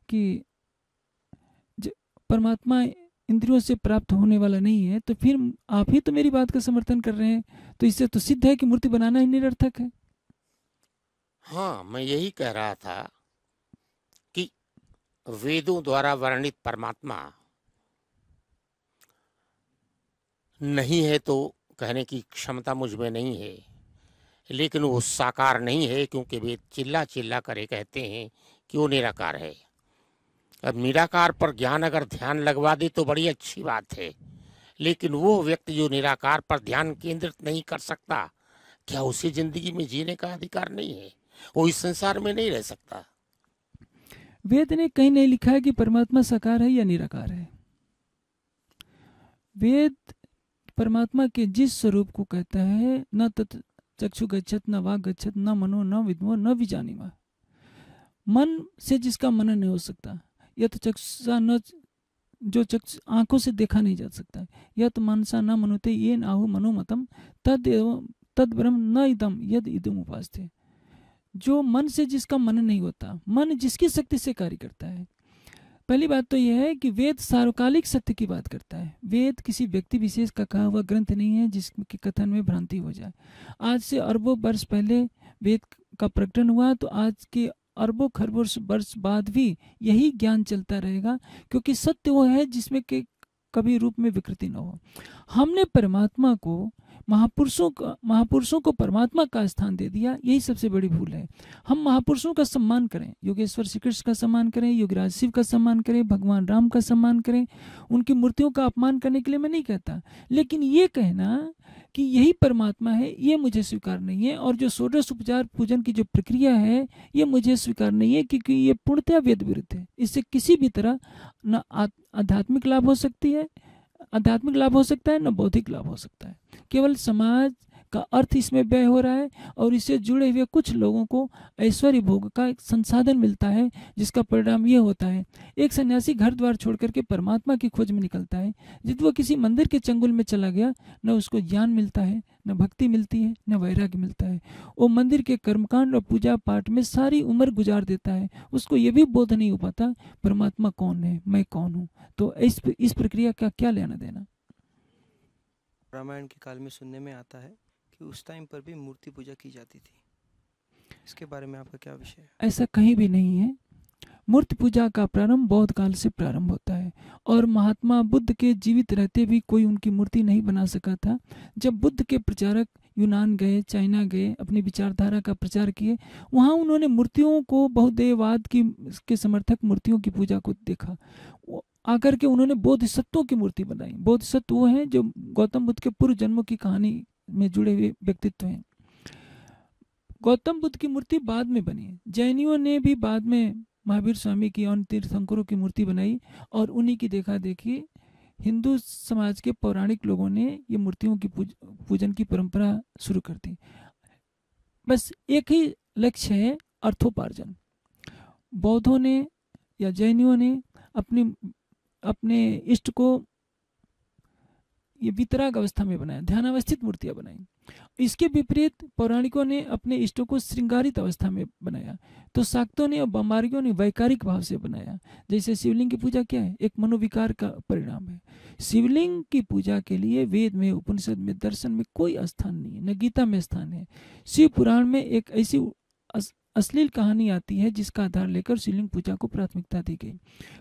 Speaker 2: कि परमात्मा इंद्रियों से प्राप्त होने वाला नहीं है तो फिर आप ही तो मेरी बात का समर्थन कर रहे हैं तो इससे तो सिद्ध है कि मूर्ति बनाना ही निरर्थक है
Speaker 3: हाँ मैं यही कह रहा था कि वेदों द्वारा वर्णित परमात्मा नहीं है तो कहने की क्षमता मुझ में नहीं है लेकिन वो साकार नहीं है क्योंकि वे चिल्ला चिल्ला करे कहते हैं कि वो निराकार है निराकार पर ज्ञान अगर ध्यान लगवा दे तो बड़ी अच्छी बात है लेकिन वो व्यक्ति जो निराकार पर ध्यान केंद्रित नहीं कर सकता क्या उसे जिंदगी में जीने का अधिकार नहीं है वो इस संसार में नहीं रह सकता
Speaker 2: वेद ने कहीं नहीं लिखा है कि परमात्मा साकार है या निराकार है वेद परमात्मा के जिस स्वरूप को कहता है न तत् चक्षु गच्छत न वाक गच्छत न मनो न विद्वो न विजानी मन से जिसका मनन नहीं हो सकता या तो चक्षुषा न जो चक्षु आंखों से देखा नहीं जा सकता है यत तो मनसा न मनुते ये नाहु मनोमतम तद तद ब्रह्म न इदम यद इदम उपास थे जो मन से जिसका मन नहीं होता मन जिसकी शक्ति से कार्य करता है पहली बात तो यह है कि वेद सार्वकालिक सत्य की बात करता है वेद किसी व्यक्ति विशेष का कहा हुआ ग्रंथ नहीं है जिसके कथन में भ्रांति हो जाए आज से अरबों वर्ष पहले वेद का प्रकटन हुआ तो आज के अरबों खरबों वर्ष बाद भी यही ज्ञान चलता रहेगा क्योंकि सत्य वो है जिसमें के कभी रूप में विकृति न हो हमने परमात्मा को महापुरुषों का महापुरुषों को परमात्मा का स्थान दे दिया यही सबसे बड़ी भूल है हम महापुरुषों का सम्मान करें योगेश्वर श्री कृष्ण का सम्मान करें योगराज शिव का सम्मान करें भगवान राम का सम्मान करें उनकी मूर्तियों का अपमान करने के लिए मैं नहीं कहता लेकिन ये कहना कि यही परमात्मा है ये मुझे स्वीकार नहीं है और जो सोडस उपचार पूजन की जो प्रक्रिया है ये मुझे स्वीकार नहीं है क्योंकि ये पूर्णतया वेद विरुद्ध है इससे किसी भी तरह न आध्यात्मिक लाभ हो सकती है आध्यात्मिक लाभ हो सकता है न बौद्धिक लाभ हो सकता है केवल समाज का अर्थ इसमें व्यय हो रहा है और इससे जुड़े हुए कुछ लोगों को ऐश्वर्य भोग का एक संसाधन मिलता है जिसका परिणाम ये होता है एक सन्यासी घर द्वार छोड़कर के परमात्मा की खोज में निकलता है जब वह किसी मंदिर के चंगुल में चला गया न उसको ज्ञान मिलता है न भक्ति मिलती है न वैराग्य मिलता है वो मंदिर के कर्मकांड और पूजा पाठ में सारी उम्र गुजार देता है उसको ये भी बोध नहीं हो पाता परमात्मा कौन है मैं कौन हूँ तो इस इस प्रक्रिया का क्या लेना देना
Speaker 4: रामायण के काल में सुनने में आता है कि उस टाइम पर भी मूर्ति पूजा की जाती थी इसके बारे में आपका क्या विषय
Speaker 2: है ऐसा कहीं भी नहीं है मूर्ति पूजा का प्रारंभ बौद्ध काल से प्रारंभ होता है और महात्मा बुद्ध के जीवित रहते भी कोई उनकी मूर्ति नहीं बना सका था जब बुद्ध के प्रचारक यूनान गए चाइना गए अपनी विचारधारा का प्रचार किए वहाँ उन्होंने मूर्तियों को बहुदेववाद की के समर्थक मूर्तियों की पूजा को देखा आकर के उन्होंने बोधिसत्वों की मूर्ति बनाई बोधिसत्व वो हैं जो गौतम बुद्ध के पूर्व जन्मों की कहानी में जुड़े हुए व्यक्तित्व हैं गौतम बुद्ध की मूर्ति बाद में बनी जैनियों ने भी बाद में महावीर स्वामी की और तीर्थंकरों की मूर्ति बनाई और उन्हीं की देखा देखी हिंदू समाज के पौराणिक लोगों ने ये मूर्तियों की पूज, पूजन की परंपरा शुरू कर दी बस एक ही लक्ष्य है अर्थोपार्जन बौद्धों ने या जैनियों ने अपनी अपने इष्ट को ये वितराग अवस्था में बनाया ध्यान अवस्थित मूर्तियां बनाई इसके विपरीत पौराणिकों ने अपने इष्टों को श्रृंगारित अवस्था में बनाया तो साक्तों ने और बमारियों ने वैकारिक भाव से बनाया जैसे शिवलिंग की पूजा क्या है एक मनोविकार का परिणाम है शिवलिंग की पूजा के लिए वेद में उपनिषद में दर्शन में कोई स्थान नहीं है न गीता में स्थान है शिव पुराण में एक ऐसी अश्लील कहानी आती है जिसका आधार लेकर शिवलिंग पूजा को प्राथमिकता दी गई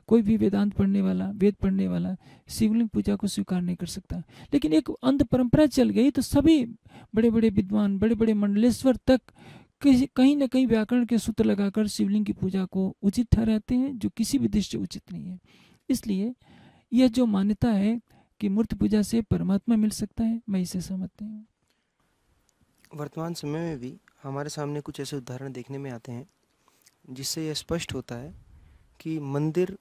Speaker 2: कोई भी वेदांत पढ़ने वाला वेद पढ़ने वाला शिवलिंग पूजा को स्वीकार नहीं कर सकता लेकिन एक अंध परंपरा चल गई तो सभी बड़े बड़े विद्वान बड़े बड़े मंडलेश्वर तक कहीं ना कहीं व्याकरण के सूत्र लगाकर शिवलिंग की पूजा को उचित ठहराते हैं जो किसी भी दृष्टि उचित नहीं है इसलिए यह जो मान्यता है कि मूर्ति पूजा से परमात्मा मिल सकता है मैं इसे समझती हूँ
Speaker 4: वर्तमान समय में भी हमारे सामने कुछ ऐसे उदाहरण देखने में आते हैं जिससे यह स्पष्ट होता है कि मंदिर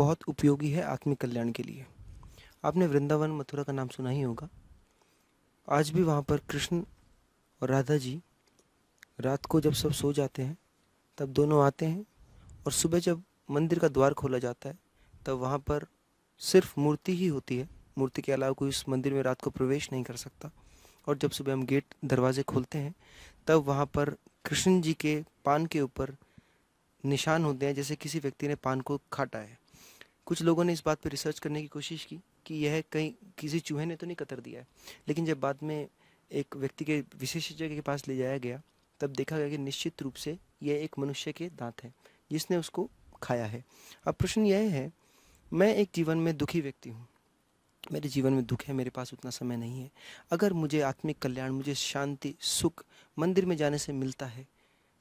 Speaker 4: बहुत उपयोगी है आत्मिक कल्याण के लिए आपने वृंदावन मथुरा का नाम सुना ही होगा आज भी वहाँ पर कृष्ण और राधा जी रात को जब सब सो जाते हैं तब दोनों आते हैं और सुबह जब मंदिर का द्वार खोला जाता है तब वहाँ पर सिर्फ मूर्ति ही होती है मूर्ति के अलावा कोई उस मंदिर में रात को प्रवेश नहीं कर सकता और जब सुबह हम गेट दरवाजे खोलते हैं तब वहाँ पर कृष्ण जी के पान के ऊपर निशान होते हैं जैसे किसी व्यक्ति ने पान को खाटा है कुछ लोगों ने इस बात पर रिसर्च करने की कोशिश की कि यह कहीं किसी चूहे ने तो नहीं कतर दिया है लेकिन जब बाद में एक व्यक्ति के विशेषज्ञ के पास ले जाया गया तब देखा गया कि निश्चित रूप से यह एक मनुष्य के दांत हैं जिसने उसको खाया है अब प्रश्न यह है मैं एक जीवन में दुखी व्यक्ति हूँ मेरे जीवन में दुख है मेरे पास उतना समय नहीं है अगर मुझे आत्मिक कल्याण मुझे शांति सुख मंदिर में जाने से मिलता है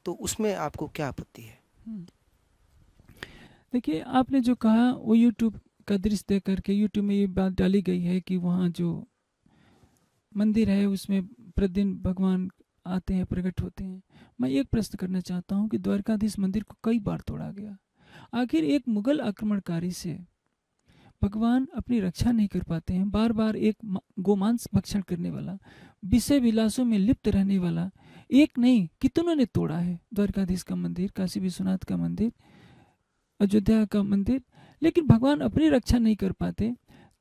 Speaker 4: तो उसमें आपको क्या आपत्ति है
Speaker 2: हम्म। देखिए आपने जो कहा वो यूट्यूब का दृश्य दे करके यूट्यूब में ये बात डाली गई है कि वहाँ जो मंदिर है उसमें प्रतिदिन भगवान आते हैं प्रकट होते हैं मैं एक प्रश्न करना चाहता हूँ कि द्वारकाधीश मंदिर को कई बार तोड़ा गया आखिर एक मुगल आक्रमणकारी से भगवान अपनी रक्षा नहीं कर पाते हैं बार बार एक गोमांस भक्षण करने वाला विषय विलासों में लिप्त रहने वाला एक नहीं कितनों ने तोड़ा है द्वारकाधीश का मंदिर काशी विश्वनाथ का मंदिर अयोध्या का मंदिर लेकिन भगवान अपनी रक्षा नहीं कर पाते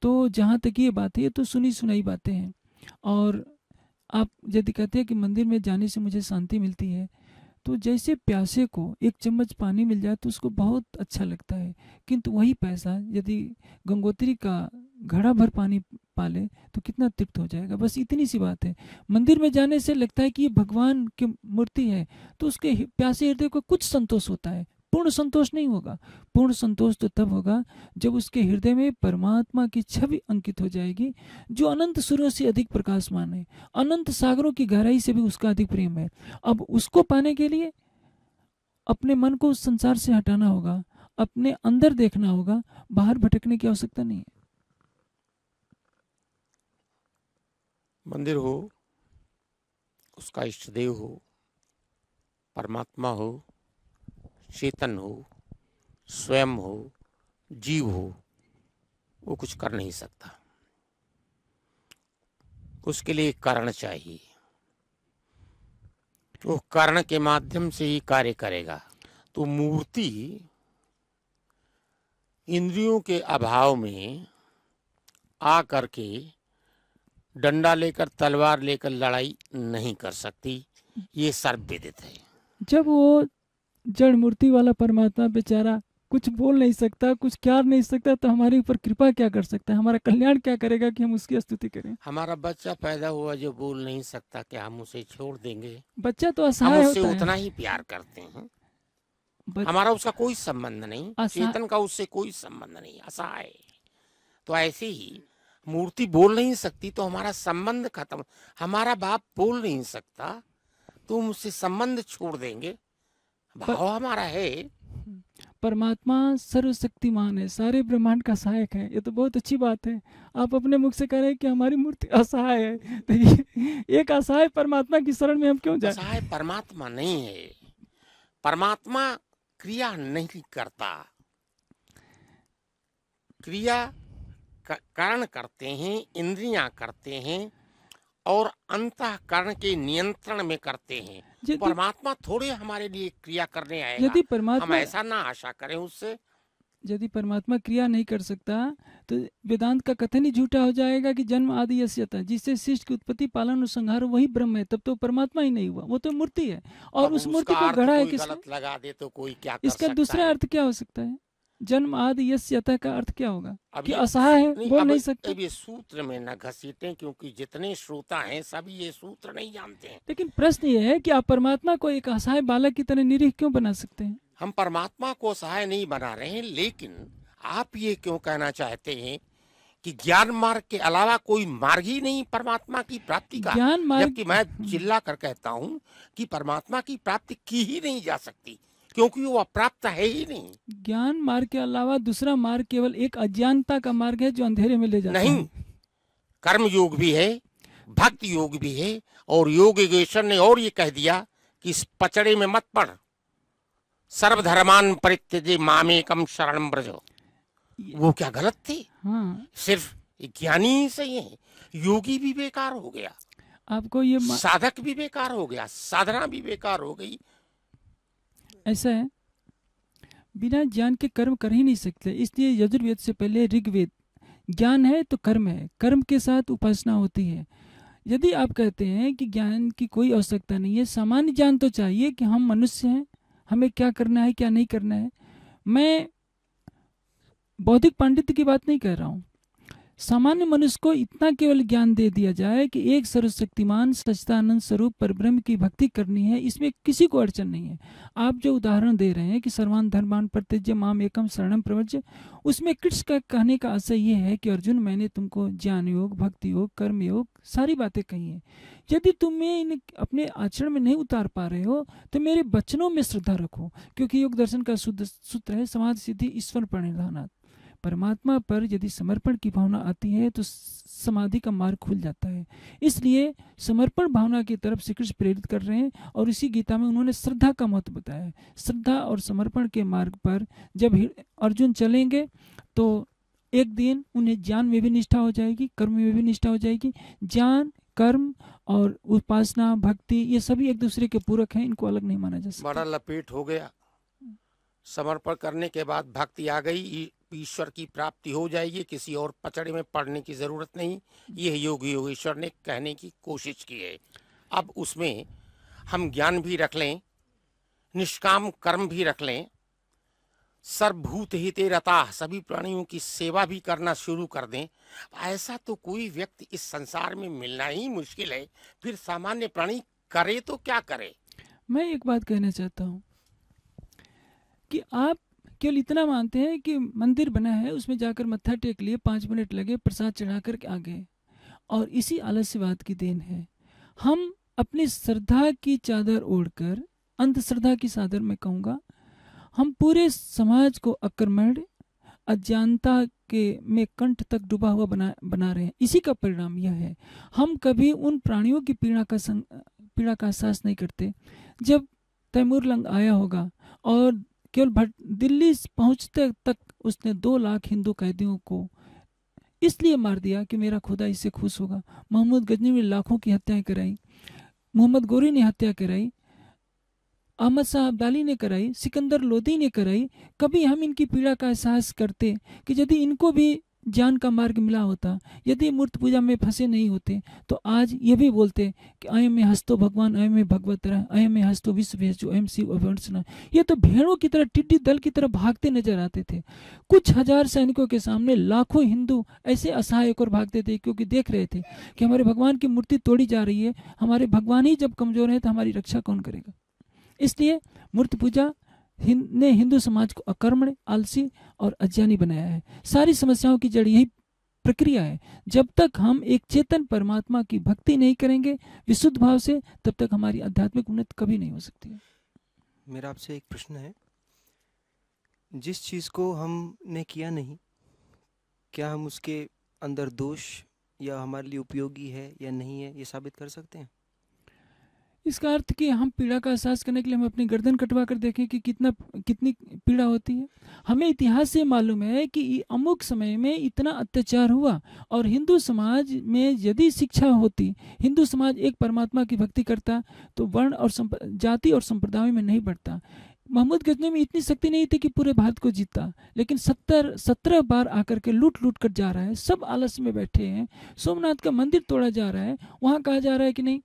Speaker 2: तो जहाँ तक ये बात है ये तो सुनी सुनाई बातें हैं और आप यदि कहते हैं कि मंदिर में जाने से मुझे शांति मिलती है तो जैसे प्यासे को एक चम्मच पानी मिल जाए तो उसको बहुत अच्छा लगता है किंतु वही पैसा यदि गंगोत्री का घड़ा भर पानी पाले तो कितना तृप्त हो जाएगा बस इतनी सी बात है मंदिर में जाने से लगता है कि ये भगवान की मूर्ति है तो उसके प्यासे हृदय को कुछ संतोष होता है पूर्ण संतोष नहीं होगा पूर्ण संतोष तो तब होगा जब उसके हृदय में परमात्मा की छवि अंकित हो जाएगी जो अनंत सूर्यों से अधिक प्रकाशमान है अनंत सागरों की गहराई से भी उसका अधिक प्रेम है अब उसको पाने के लिए अपने मन को उस संसार से हटाना होगा अपने अंदर देखना होगा बाहर भटकने की आवश्यकता नहीं है
Speaker 3: मंदिर हो उसका इष्टदेव हो परमात्मा हो चेतन हो स्वयं हो जीव हो वो कुछ कर नहीं सकता उसके लिए कारण चाहिए वो तो कारण के माध्यम से ही कार्य करेगा तो मूर्ति इंद्रियों के अभाव में आ करके डंडा लेकर तलवार लेकर लड़ाई नहीं कर सकती ये सर्वविदित है
Speaker 2: जब वो जड़ मूर्ति वाला परमात्मा बेचारा कुछ बोल नहीं सकता कुछ क्या नहीं सकता तो हमारे ऊपर कृपा क्या कर सकता है हमारा कल्याण क्या करेगा कि हम उसकी स्तुति करें
Speaker 3: हमारा बच्चा पैदा हुआ जो बोल नहीं सकता क्या हम उसे छोड़ देंगे बच्चा तो असहाय होता है उतना ही प्यार करते हैं बच... हमारा उसका कोई संबंध नहीं असा... चेतन का उससे कोई संबंध नहीं असहाय तो ऐसे ही मूर्ति बोल नहीं सकती तो हमारा संबंध खत्म हमारा बाप बोल नहीं सकता तो उससे संबंध छोड़ देंगे भाव हमारा है
Speaker 2: परमात्मा सर्वशक्तिमान है सारे ब्रह्मांड का सहायक है ये तो बहुत अच्छी बात है आप अपने मुख से कह रहे हैं कि हमारी मूर्ति असहाय है <laughs> तो ये एक असहाय परमात्मा की शरण में हम क्यों जाए असहाय परमात्मा नहीं है परमात्मा क्रिया नहीं
Speaker 3: करता क्रिया कारण करते हैं इंद्रियां करते हैं और अंतकरण के नियंत्रण में करते हैं परमात्मा थोड़े हमारे लिए क्रिया करने आए यदि
Speaker 2: परमात्मा हम ऐसा ना आशा करें उससे यदि परमात्मा क्रिया नहीं कर सकता तो वेदांत का कथन ही झूठा हो जाएगा कि जन्म आदि यश्यता जिससे शिष्ट की उत्पत्ति पालन और संहार वही ब्रह्म है तब तो परमात्मा ही नहीं हुआ वो तो मूर्ति है और उस मूर्ति को गढ़ा है किसने लगा दे तो कोई क्या इसका दूसरा अर्थ क्या हो सकता है जन्म आदि यश्यतः का अर्थ क्या होगा कि असहाय है नहीं, बोल नहीं सकते अब ये
Speaker 3: सूत्र में न घसीटे क्योंकि जितने श्रोता हैं सभी ये सूत्र नहीं जानते हैं
Speaker 2: लेकिन प्रश्न ये है कि आप परमात्मा को एक असहाय बालक की तरह निरीह क्यों बना सकते हैं
Speaker 3: हम परमात्मा को असहाय नहीं बना रहे हैं लेकिन आप ये क्यों कहना चाहते हैं कि ज्ञान मार्ग के अलावा कोई मार्ग ही नहीं परमात्मा की प्राप्ति का ज्ञान मार्ग जबकि मैं <laughs> चिल्ला कर कहता हूँ कि परमात्मा की प्राप्ति की ही नहीं जा सकती क्योंकि वो अप्राप्त है ही नहीं
Speaker 2: ज्ञान मार्ग के अलावा दूसरा मार्ग केवल एक अज्ञानता का मार्ग है जो अंधेरे में ले जाता नहीं
Speaker 3: कर्म योग भी है भक्त योग भी है और योगेश्वर ने और ये कह दिया कि इस पचड़े में मत पड़ सर्वधर्मान परित्यजे कम शरण ब्रजो वो क्या गलत थी हाँ। सिर्फ ज्ञानी ही सही है योगी भी बेकार हो गया आपको ये मा... साधक भी बेकार हो गया साधना भी बेकार हो गई
Speaker 2: ऐसा है बिना ज्ञान के कर्म कर ही नहीं सकते इसलिए यजुर्वेद से पहले ऋग्वेद ज्ञान है तो कर्म है कर्म के साथ उपासना होती है यदि आप कहते हैं कि ज्ञान की कोई आवश्यकता नहीं है सामान्य ज्ञान तो चाहिए कि हम मनुष्य हैं हमें क्या करना है क्या नहीं करना है मैं बौद्धिक पांडित्य की बात नहीं कर रहा हूँ सामान्य मनुष्य को इतना केवल ज्ञान दे दिया जाए कि एक सर्वशक्तिमान सचिदानंद स्वरूप पर ब्रह्म की भक्ति करनी है इसमें किसी को अड़चन नहीं है आप जो उदाहरण दे रहे हैं कि सर्वान धर्मान प्रत्यज माम एकम शरणम प्रवज्य उसमें कृष्ण का कहने का आशय यह है कि अर्जुन मैंने तुमको ज्ञान योग भक्ति योग कर्म योग सारी बातें कही हैं यदि तुम्हें इन अपने आचरण में नहीं उतार पा रहे हो तो मेरे बचनों में श्रद्धा रखो क्योंकि योग दर्शन का शुद्ध सूत्र है समाज सिद्धि ईश्वर प्रणिधानाथ परमात्मा पर यदि समर्पण की भावना आती है तो समाधि का मार्ग खुल जाता है इसलिए समर्पण भावना की तरफ श्री कृष्ण प्रेरित कर रहे हैं और इसी गीता में उन्होंने श्रद्धा का महत्व बताया श्रद्धा और समर्पण के मार्ग पर जब अर्जुन चलेंगे तो एक दिन उन्हें ज्ञान में भी निष्ठा हो जाएगी कर्म में भी निष्ठा हो जाएगी ज्ञान कर्म और उपासना भक्ति ये सभी एक दूसरे के पूरक हैं इनको अलग नहीं माना जा सकता बड़ा
Speaker 3: लपेट हो गया समर्पण करने के बाद भक्ति आ गई ईश्वर की प्राप्ति हो जाएगी किसी और पचड़े में पड़ने की जरूरत नहीं यह योगी योगेश्वर ने कहने की कोशिश की है अब उसमें हम ज्ञान भी रख लें निष्काम कर्म भी रख लें सर्वभूत हिते रता सभी प्राणियों की सेवा भी करना शुरू कर दें ऐसा तो कोई व्यक्ति इस संसार में मिलना ही मुश्किल है फिर सामान्य प्राणी करे तो
Speaker 2: क्या करे मैं एक बात कहना चाहता हूँ कि आप केवल इतना मानते हैं कि मंदिर बना है उसमें जाकर मत्था टेक लिए पाँच मिनट लगे प्रसाद चढ़ा कर आ गए और इसी आलस्यवाद की देन है हम अपनी श्रद्धा की चादर ओढ़कर अंधश्रद्धा की चादर में कहूँगा हम पूरे समाज को अक्रमण अज्ञानता के में कंठ तक डूबा हुआ बना बना रहे हैं इसी का परिणाम यह है हम कभी उन प्राणियों की पीड़ा का संग, पीड़ा का एहसास नहीं करते जब तैमूर लंग आया होगा और केवल दिल्ली पहुंचते तक उसने दो लाख हिंदू कैदियों को इसलिए मार दिया कि मेरा खुदा इससे खुश होगा मोहम्मद गजनी ने लाखों की हत्याएं कराई मोहम्मद गोरी ने हत्या कराई अहमद शाह अब्दाली ने कराई सिकंदर लोधी ने कराई कभी हम इनकी पीड़ा का एहसास करते कि यदि इनको भी ज्ञान का मार्ग मिला होता यदि मूर्त पूजा में फंसे नहीं होते तो आज ये भी बोलते कि अयम में हस्तो भगवान अयम में भगवत अयम में हस्तो विश्व भेजो अयम शिव अवर्णसना ये तो भेड़ों की तरह टिड्डी दल की तरह भागते नजर आते थे कुछ हजार सैनिकों के सामने लाखों हिंदू ऐसे असहाय और भागते थे क्योंकि देख रहे थे कि हमारे भगवान की मूर्ति तोड़ी जा रही है हमारे भगवान ही जब कमजोर है तो हमारी रक्षा कौन करेगा इसलिए मूर्त पूजा ने हिंदू समाज को अकर्मण आलसी और अज्ञानी बनाया है सारी समस्याओं की जड़ यही प्रक्रिया है जब तक हम एक चेतन परमात्मा की भक्ति नहीं करेंगे विशुद्ध भाव से तब तक हमारी आध्यात्मिक उन्नति कभी नहीं हो सकती है
Speaker 4: मेरा आपसे एक प्रश्न है जिस चीज़ को हमने किया नहीं क्या हम उसके अंदर दोष या हमारे लिए उपयोगी है या नहीं है ये साबित कर सकते हैं
Speaker 2: इसका अर्थ कि हम पीड़ा का एहसास करने के लिए हम अपनी गर्दन कटवा कर देखें कि कितना कितनी पीड़ा होती है हमें इतिहास से मालूम है कि अमुक समय में इतना अत्याचार हुआ और हिंदू समाज में यदि शिक्षा होती हिंदू समाज एक परमात्मा की भक्ति करता तो वर्ण और जाति और संप्रदाय में नहीं बढ़ता महमूद गजनी में इतनी शक्ति नहीं थी कि पूरे भारत को जीतता लेकिन सत्तर सत्रह बार आकर के लूट लूट कर जा रहा है सब आलस में बैठे हैं सोमनाथ का मंदिर तोड़ा जा रहा है वहाँ कहा जा रहा है कि नहीं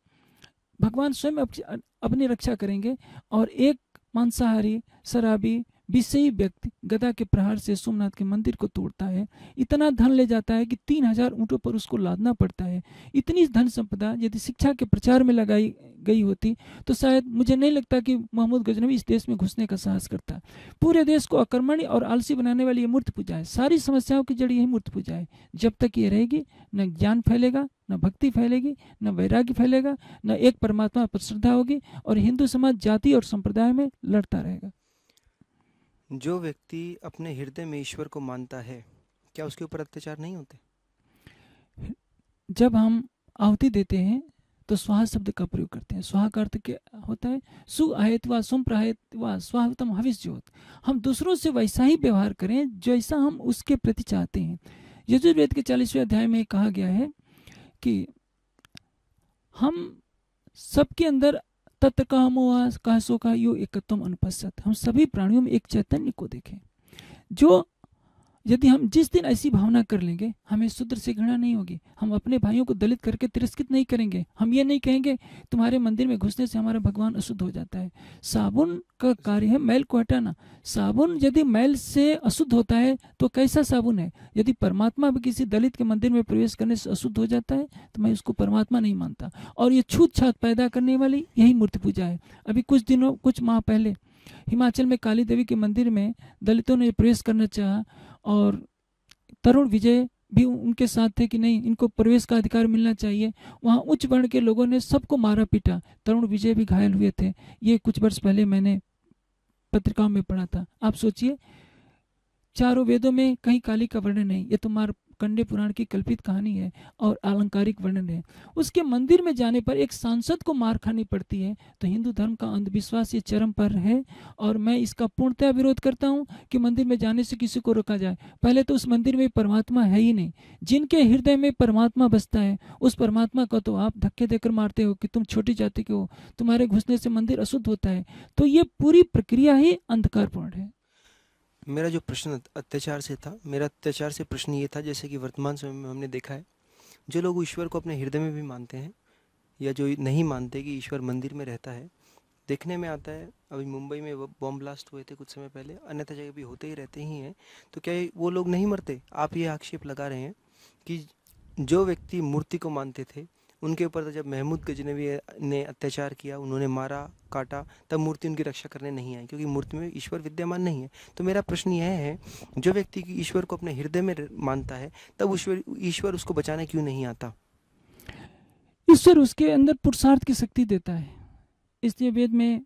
Speaker 2: भगवान स्वयं अपनी रक्षा करेंगे और एक मांसाहारी शराबी विषयी व्यक्ति गदा के प्रहार से सोमनाथ के मंदिर को तोड़ता है इतना धन ले जाता है कि तीन हजार ऊँटों पर उसको लादना पड़ता है इतनी धन संपदा यदि शिक्षा के प्रचार में लगाई गई होती तो शायद मुझे नहीं लगता कि महमूद गजनवी इस देश में घुसने का साहस करता पूरे देश को अकर्मणी और आलसी बनाने वाली ये मूर्त पूजा है सारी समस्याओं की जड़ यही मूर्त पूजा है जब तक ये रहेगी न ज्ञान फैलेगा न भक्ति फैलेगी न वैराग्य फैलेगा न एक परमात्मा पर श्रद्धा होगी और हिंदू समाज जाति और संप्रदाय में लड़ता रहेगा
Speaker 4: जो व्यक्ति अपने हृदय में ईश्वर को मानता है क्या उसके ऊपर अत्याचार नहीं होते
Speaker 2: जब हम आहुति देते हैं तो स्वाहा शब्द का प्रयोग करते हैं स्वाहा का अर्थ क्या होता है सुआहित व सुप्रहित व स्वाहतम हविष्य जो हम दूसरों से वैसा ही व्यवहार करें जैसा हम उसके प्रति चाहते हैं यजुर्वेद के चालीसवें अध्याय में कहा गया है कि हम सबके अंदर तत्र कामो कासो का यो एकत्वम अनुपस्थित हम सभी प्राणियों में एक चैतन्य को देखें जो यदि हम जिस दिन ऐसी भावना कर लेंगे हमें शूद्र से घृणा नहीं होगी हम अपने भाइयों को दलित करके तिरस्कृत नहीं करेंगे हम ये नहीं कहेंगे तुम्हारे मंदिर में घुसने से हमारा भगवान अशुद्ध हो जाता है साबुन का कार्य है मैल को हटाना साबुन यदि मैल से अशुद्ध होता है तो कैसा साबुन है यदि परमात्मा भी किसी दलित के मंदिर में प्रवेश करने से अशुद्ध हो जाता है तो मैं उसको परमात्मा नहीं मानता और ये छूत छात पैदा करने वाली यही मूर्ति पूजा है अभी कुछ दिनों कुछ माह पहले हिमाचल में काली देवी के मंदिर में दलितों ने प्रवेश करना चाहा और तरुण विजय भी उनके साथ थे कि नहीं इनको प्रवेश का अधिकार मिलना चाहिए वहाँ उच्च वर्ण के लोगों ने सबको मारा पीटा तरुण विजय भी घायल हुए थे ये कुछ वर्ष पहले मैंने पत्रिकाओं में पढ़ा था आप सोचिए चारों वेदों में कहीं काली का वर्णन नहीं ये तो मार मार्कंडे पुराण की कल्पित कहानी है और आलंकारिक वर्णन है उसके मंदिर में जाने पर एक सांसद को मार खानी पड़ती है तो हिंदू धर्म का अंधविश्वास ये चरम पर है और मैं इसका पूर्णतया विरोध करता हूँ कि मंदिर में जाने से किसी को रोका जाए पहले तो उस मंदिर में परमात्मा है ही नहीं जिनके हृदय में परमात्मा बसता है उस परमात्मा को तो आप धक्के देकर मारते हो कि तुम छोटी जाति के हो तुम्हारे घुसने से मंदिर अशुद्ध होता है तो ये पूरी प्रक्रिया ही अंधकारपूर्ण है
Speaker 4: मेरा जो प्रश्न अत्याचार से था मेरा अत्याचार से प्रश्न ये था जैसे कि वर्तमान समय में हमने देखा है जो लोग ईश्वर को अपने हृदय में भी मानते हैं या जो नहीं मानते कि ईश्वर मंदिर में रहता है देखने में आता है अभी मुंबई में बॉम्ब ब्लास्ट हुए थे कुछ समय पहले अन्यथा जगह भी होते ही रहते ही हैं तो क्या वो लोग नहीं मरते आप ये आक्षेप लगा रहे हैं कि जो व्यक्ति मूर्ति को मानते थे उनके ऊपर तो जब महमूद गजनवी ने अत्याचार किया उन्होंने मारा काटा तब मूर्ति उनकी रक्षा करने नहीं आई क्योंकि मूर्ति में ईश्वर विद्यमान नहीं है तो मेरा प्रश्न यह है जो व्यक्ति की ईश्वर को अपने हृदय में मानता है तब ईश्वर ईश्वर उसको बचाने क्यों नहीं आता
Speaker 2: ईश्वर उसके अंदर पुरुषार्थ की शक्ति देता है इसलिए वेद में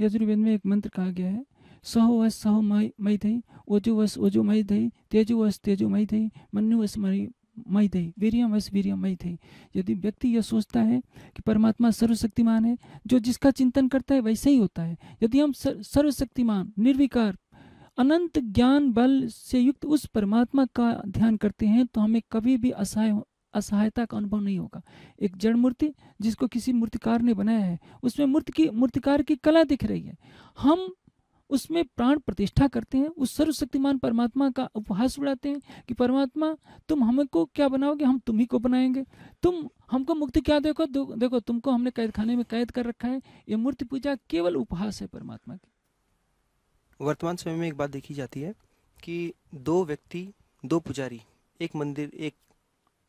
Speaker 2: यजुर्वेद में एक मंत्र कहा गया है सहो वस सहो मई मई थई ओजो वस ओजो मई थे तेजो वस तेजो मई थे मनु वस मई मई थे वीरियम अस वीरियम मई थे यदि व्यक्ति यह सोचता है कि परमात्मा सर्वशक्तिमान है जो जिसका चिंतन करता है वैसे ही होता है यदि हम सर्वशक्तिमान निर्विकार अनंत ज्ञान बल से युक्त उस परमात्मा का ध्यान करते हैं तो हमें कभी भी असहाय असहायता का अनुभव नहीं होगा एक जड़ मूर्ति जिसको किसी मूर्तिकार ने बनाया है उसमें मूर्ति की मूर्तिकार की कला दिख रही है हम उसमें प्राण प्रतिष्ठा करते हैं उस सर्वशक्तिमान परमात्मा का उपहास उड़ाते हैं कि परमात्मा तुम हमको क्या बनाओगे हम तुम्ही को बनाएंगे तुम हमको मुक्ति क्या देखो देखो तुमको हमने कैद खाने में कैद कर रखा है ये मूर्ति पूजा केवल उपहास है परमात्मा
Speaker 4: की वर्तमान समय में एक बात देखी जाती है कि दो व्यक्ति दो पुजारी एक मंदिर एक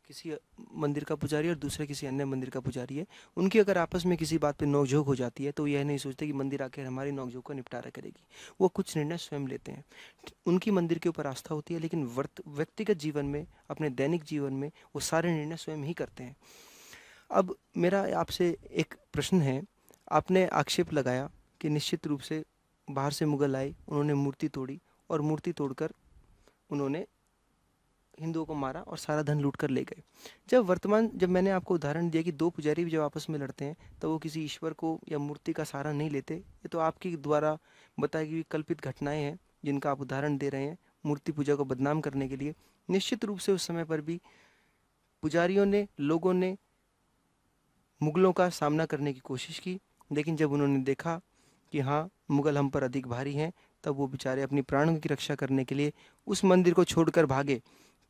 Speaker 4: किसी मंदिर का पुजारी और दूसरे किसी अन्य मंदिर का पुजारी है उनकी अगर आपस में किसी बात पर नोकझोंक हो जाती है तो यह नहीं सोचते कि मंदिर आकर हमारी नोकझोंक का निपटारा करेगी वो कुछ निर्णय स्वयं लेते हैं उनकी मंदिर के ऊपर आस्था होती है लेकिन वर्त व्यक्तिगत जीवन में अपने दैनिक जीवन में वो सारे निर्णय स्वयं ही करते हैं अब मेरा आपसे एक प्रश्न है आपने आक्षेप लगाया कि निश्चित रूप से बाहर से मुगल आए उन्होंने मूर्ति तोड़ी और मूर्ति तोड़कर उन्होंने हिंदुओं को मारा और सारा धन लूट कर ले गए जब वर्तमान जब मैंने आपको उदाहरण दिया कि दो पुजारी भी जब आपस में लड़ते हैं तो वो किसी ईश्वर को या मूर्ति का सहारा नहीं लेते ये तो आपके द्वारा बताई गई कल्पित घटनाएं हैं जिनका आप उदाहरण दे रहे हैं मूर्ति पूजा को बदनाम करने के लिए निश्चित रूप से उस समय पर भी पुजारियों ने लोगों ने मुगलों का सामना करने की कोशिश की लेकिन जब उन्होंने देखा कि हाँ मुगल हम पर अधिक भारी हैं तब वो बेचारे अपनी प्राणों की रक्षा करने के लिए उस मंदिर को छोड़कर भागे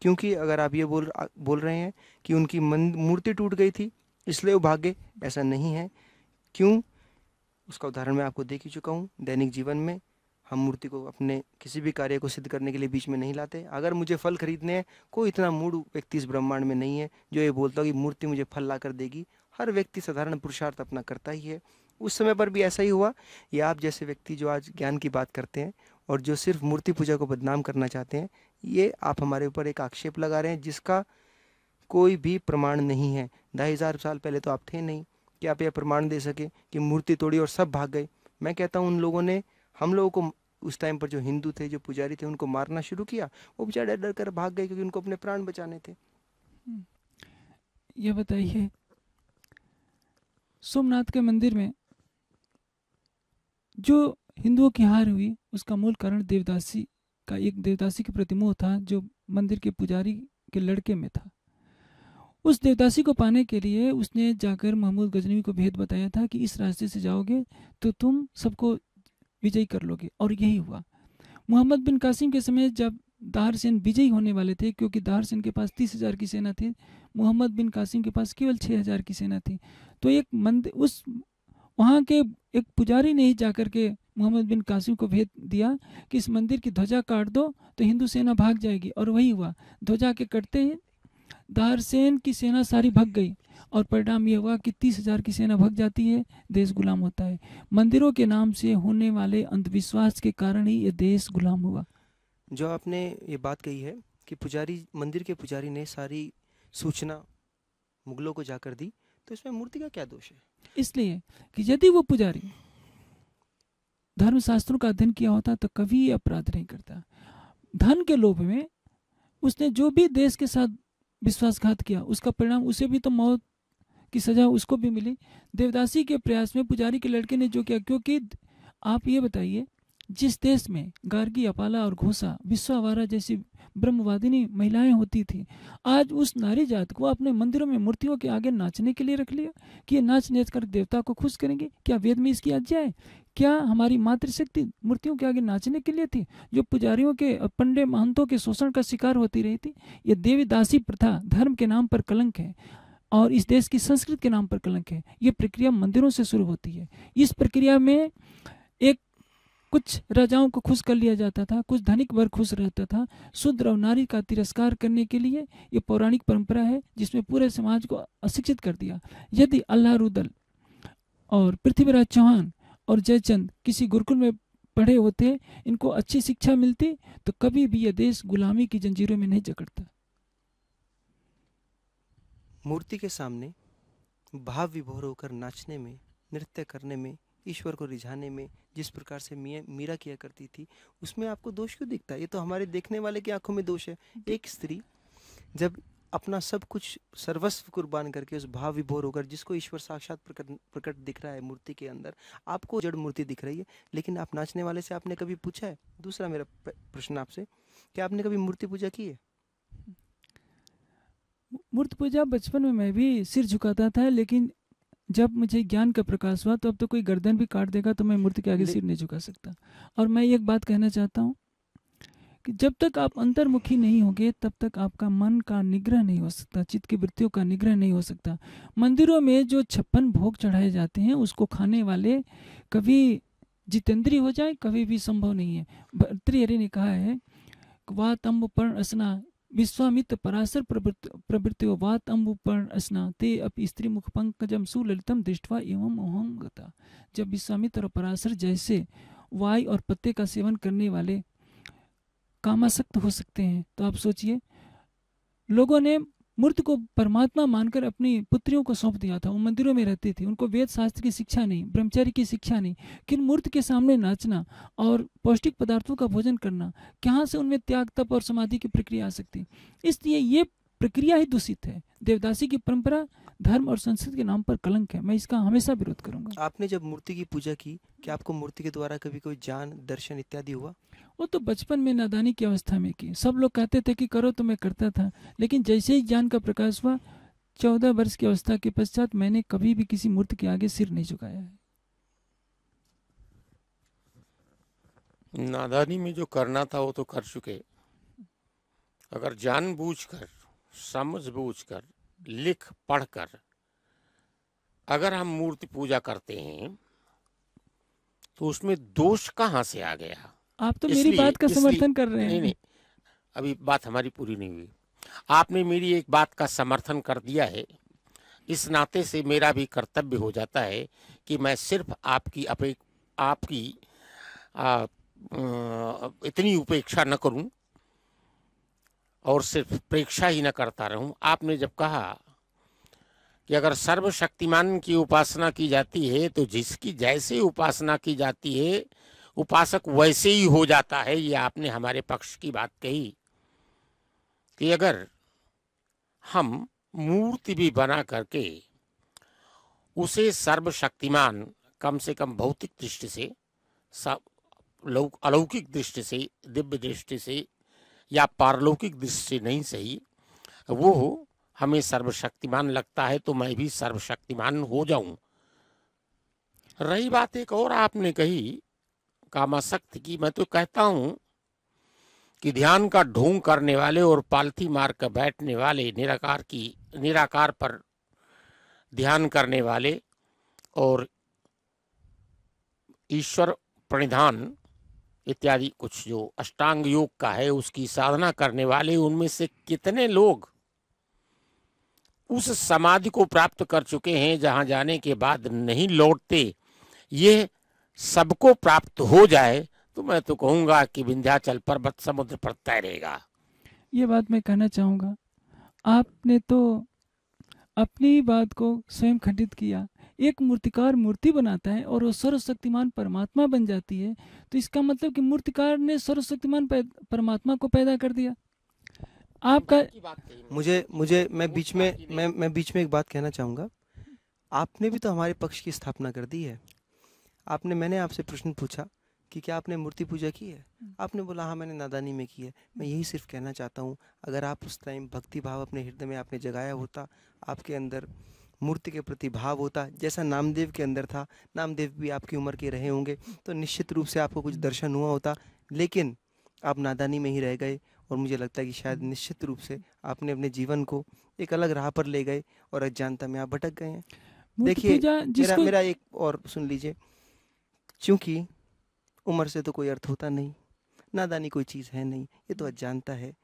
Speaker 4: क्योंकि अगर आप ये बोल बोल रहे हैं कि उनकी मन मूर्ति टूट गई थी इसलिए वो भागे ऐसा नहीं है क्यों उसका उदाहरण मैं आपको देख ही चुका हूँ दैनिक जीवन में हम मूर्ति को अपने किसी भी कार्य को सिद्ध करने के लिए बीच में नहीं लाते अगर मुझे फल खरीदने हैं कोई इतना मूड व्यक्ति इस ब्रह्मांड में नहीं है जो ये बोलता हो कि मूर्ति मुझे फल ला कर देगी हर व्यक्ति साधारण पुरुषार्थ अपना करता ही है उस समय पर भी ऐसा ही हुआ या आप जैसे व्यक्ति जो आज ज्ञान की बात करते हैं और जो सिर्फ मूर्ति पूजा को बदनाम करना चाहते हैं ये आप हमारे ऊपर एक आक्षेप लगा रहे हैं जिसका कोई भी प्रमाण नहीं है ढाई हज़ार साल पहले तो आप थे नहीं कि आप यह प्रमाण दे सके कि मूर्ति तोड़ी और सब भाग गए मैं कहता हूँ उन लोगों ने हम लोगों को उस टाइम पर जो हिंदू थे जो पुजारी थे उनको मारना शुरू किया वो बेचारे डर डर कर भाग गए क्योंकि उनको अपने प्राण बचाने थे
Speaker 2: हम्म। यह बताइए सोमनाथ के मंदिर में जो हिंदुओं की हार हुई उसका मूल कारण देवदासी का एक देवदासी की प्रतिमा था जो मंदिर के पुजारी के लड़के में था उस देवदासी को पाने के लिए उसने जाकर महमूद गजनवी को भेद बताया था कि इस रास्ते से जाओगे तो तुम सबको विजयी कर लोगे और यही हुआ मोहम्मद बिन कासिम के समय जब दाहर सेन विजयी होने वाले थे क्योंकि दाहर सेन के पास तीस हज़ार की सेना थी मोहम्मद बिन कासिम के पास केवल छः हज़ार की सेना थी तो एक मंदिर उस वहाँ के एक पुजारी ने ही जाकर के मोहम्मद बिन कासिम को भेज दिया कि इस मंदिर की ध्वजा काट दो तो हिंदू सेना भाग जाएगी और वही हुआ ध्वजा के कटते ही दारसेन की सेना सारी भग गई और परिणाम यह हुआ कि तीस हजार की सेना भग जाती है देश गुलाम होता है मंदिरों के नाम से होने वाले अंधविश्वास के कारण ही ये देश गुलाम हुआ
Speaker 4: जो आपने ये बात कही है कि पुजारी मंदिर के पुजारी ने सारी सूचना मुगलों को जाकर दी तो इसमें मूर्ति का क्या दोष है
Speaker 2: इसलिए कि यदि वो पुजारी धर्मशास्त्रों का अध्ययन किया होता तो कभी अपराध नहीं करता धन के लोभ में उसने जो भी देश के साथ विश्वासघात किया उसका परिणाम उसे भी तो मौत की सजा उसको भी मिली देवदासी के प्रयास में पुजारी के लड़के ने जो किया क्योंकि आप ये बताइए जिस देश में गार्गी अपाला और घोसा विश्वावारा जैसी ब्रह्मवादिनी महिलाएं होती थी आज उस नारी जात को अपने मंदिरों में मूर्तियों के आगे नाचने के लिए रख लिया कि ये नाच नाच कर देवता को खुश करेंगे क्या वेद में इसकी आज्ञा है क्या हमारी मातृशक्ति मूर्तियों के आगे नाचने के लिए थी जो पुजारियों के पंडे महंतों के शोषण का शिकार होती रही थी ये देवी दासी प्रथा धर्म के नाम पर कलंक है और इस देश की संस्कृति के नाम पर कलंक है ये प्रक्रिया मंदिरों से शुरू होती है इस प्रक्रिया में एक कुछ राजाओं को खुश कर लिया जाता था कुछ धनिक वर्ग खुश रहता था शूद्र और नारी का तिरस्कार करने के लिए ये पौराणिक परंपरा है जिसमें पूरे समाज को अशिक्षित कर दिया यदि अल्लाह रुदल और पृथ्वीराज चौहान और जयचंद किसी गुरुकुल में पढ़े होते इनको अच्छी शिक्षा मिलती तो कभी भी यह देश गुलामी की जंजीरों में नहीं जकड़ता
Speaker 4: मूर्ति के सामने भाव विभोर होकर नाचने में नृत्य करने में ईश्वर को रिझाने में जिस प्रकार से मीरा किया करती थी उसमें आपको दोष क्यों दिखता है ये तो हमारे देखने वाले की आंखों में दोष है एक स्त्री जब अपना सब कुछ सर्वस्व कुर्बान करके उस भाव विभोर होकर जिसको ईश्वर साक्षात प्रकट प्रकट दिख रहा है मूर्ति के अंदर आपको जड़ मूर्ति दिख रही है लेकिन आप नाचने वाले से आपने कभी पूछा है दूसरा मेरा प्रश्न
Speaker 2: आपसे कि
Speaker 4: आपने कभी मूर्ति पूजा की है
Speaker 2: मूर्ति पूजा बचपन में मैं भी सिर झुकाता था लेकिन जब मुझे ज्ञान का प्रकाश हुआ तो अब तो कोई गर्दन भी काट देगा तो मैं मूर्ति के आगे सिर नहीं झुका सकता और मैं एक बात कहना चाहता हूँ कि जब तक आप अंतर्मुखी नहीं होंगे तब तक आपका मन का निग्रह नहीं हो सकता चित्त की वृत्तियों का निग्रह नहीं हो सकता मंदिरों में जो छप्पन भोग चढ़ाए जाते हैं उसको खाने वाले कभी जितेंद्री हो जाए कभी भी संभव नहीं है भर्तृहरि ने कहा है वा तम्ब पर असना विश्वामित्र पराशर अम्बुपर्ण असना ते अपि स्त्री मुख पंकजम सुललितम दृष्टवा एवं ओहंगता जब विश्वामित्र और पराशर जैसे वाय और पत्ते का सेवन करने वाले कामासक्त हो सकते हैं तो आप सोचिए लोगों ने मूर्त को परमात्मा मानकर अपनी पुत्रियों को सौंप दिया था वो मंदिरों में रहते थे उनको वेद शास्त्र की शिक्षा नहीं ब्रह्मचर्य की शिक्षा नहीं किन मूर्त के सामने नाचना और पौष्टिक पदार्थों का भोजन करना कहाँ से उनमें त्याग तप और समाधि की प्रक्रिया आ सकती इसलिए ये प्रक्रिया ही दूषित है देवदासी की परंपरा धर्म और संस्कृति के नाम पर कलंक है मैं इसका हमेशा विरोध करूंगा
Speaker 4: आपने जब मूर्ति की पूजा की क्या आपको मूर्ति के द्वारा कभी कोई ज्ञान दर्शन इत्यादि हुआ
Speaker 2: वो तो बचपन में नादानी की अवस्था में की सब लोग कहते थे कि करो तो मैं करता था लेकिन जैसे ही ज्ञान का प्रकाश हुआ चौदह वर्ष की अवस्था के पश्चात मैंने कभी भी किसी मूर्ति के आगे सिर नहीं झुकाया है
Speaker 3: नादानी में जो करना था वो तो कर चुके अगर जानबूझकर कर लिख पढ़कर अगर हम मूर्ति पूजा करते हैं तो उसमें दोष कहाँ से आ गया
Speaker 2: आप तो मेरी बात का समर्थन कर रहे हैं नहीं नहीं
Speaker 3: अभी बात हमारी पूरी नहीं हुई आपने मेरी एक बात का समर्थन कर दिया है इस नाते से मेरा भी कर्तव्य हो जाता है कि मैं सिर्फ आपकी अपे आपकी आ, इतनी उपेक्षा न करूं और सिर्फ प्रेक्षा ही न करता रहूं आपने जब कहा कि अगर सर्वशक्तिमान की उपासना की जाती है तो जिसकी जैसे उपासना की जाती है उपासक वैसे ही हो जाता है ये आपने हमारे पक्ष की बात कही कि अगर हम मूर्ति भी बना करके उसे सर्वशक्तिमान कम से कम भौतिक दृष्टि से सब अलौकिक दृष्टि से दिव्य दृष्टि से या पारलौकिक दृष्टि नहीं सही वो हमें सर्वशक्तिमान लगता है तो मैं भी सर्वशक्तिमान हो जाऊं रही बात एक और आपने कही कामाशक्ति की मैं तो कहता हूं कि ध्यान का ढोंग करने वाले और पालथी मार कर बैठने वाले निराकार की निराकार पर ध्यान करने वाले और ईश्वर प्रणिधान इत्यादि कुछ जो अष्टांग योग का है उसकी साधना करने वाले उनमें से कितने लोग उस समाधि को प्राप्त कर चुके हैं जहाँ जाने के बाद नहीं लौटते ये सबको प्राप्त हो जाए तो मैं तो कहूंगा कि विंध्याचल पर्वत समुद्र पर तैरेगा
Speaker 2: ये बात मैं कहना चाहूंगा आपने तो अपनी बात को स्वयं खंडित किया एक मूर्तिकार मूर्ति बनाता है और वो सर्वशक्तिमान परमात्मा बन जाती है तो इसका मतलब कि मूर्तिकार ने सर्वशक्तिमान परमात्मा को पैदा कर दिया आपका
Speaker 4: मुझे मुझे मैं बीच में मैं मैं बीच में एक बात कहना चाहूंगा आपने भी तो हमारे पक्ष की स्थापना कर दी है आपने मैंने आपसे प्रश्न पूछा कि क्या आपने मूर्ति पूजा की है आपने बोला हाँ मैंने नादानी में की है मैं यही सिर्फ कहना चाहता हूँ अगर आप उस टाइम भक्ति भाव अपने हृदय में आपने जगाया होता आपके अंदर मूर्ति के प्रति भाव होता जैसा नामदेव के अंदर था नामदेव भी आपकी उम्र के रहे होंगे तो निश्चित रूप से आपको कुछ दर्शन हुआ होता लेकिन आप नादानी में ही रह गए और मुझे लगता है कि शायद निश्चित रूप से आपने अपने जीवन को एक अलग राह पर ले गए और अज्ञानता में आप भटक गए हैं देखिए मेरा मेरा एक और सुन लीजिए क्योंकि उम्र से तो कोई अर्थ होता नहीं नादानी कोई चीज़ है नहीं ये तो अज्ञानता है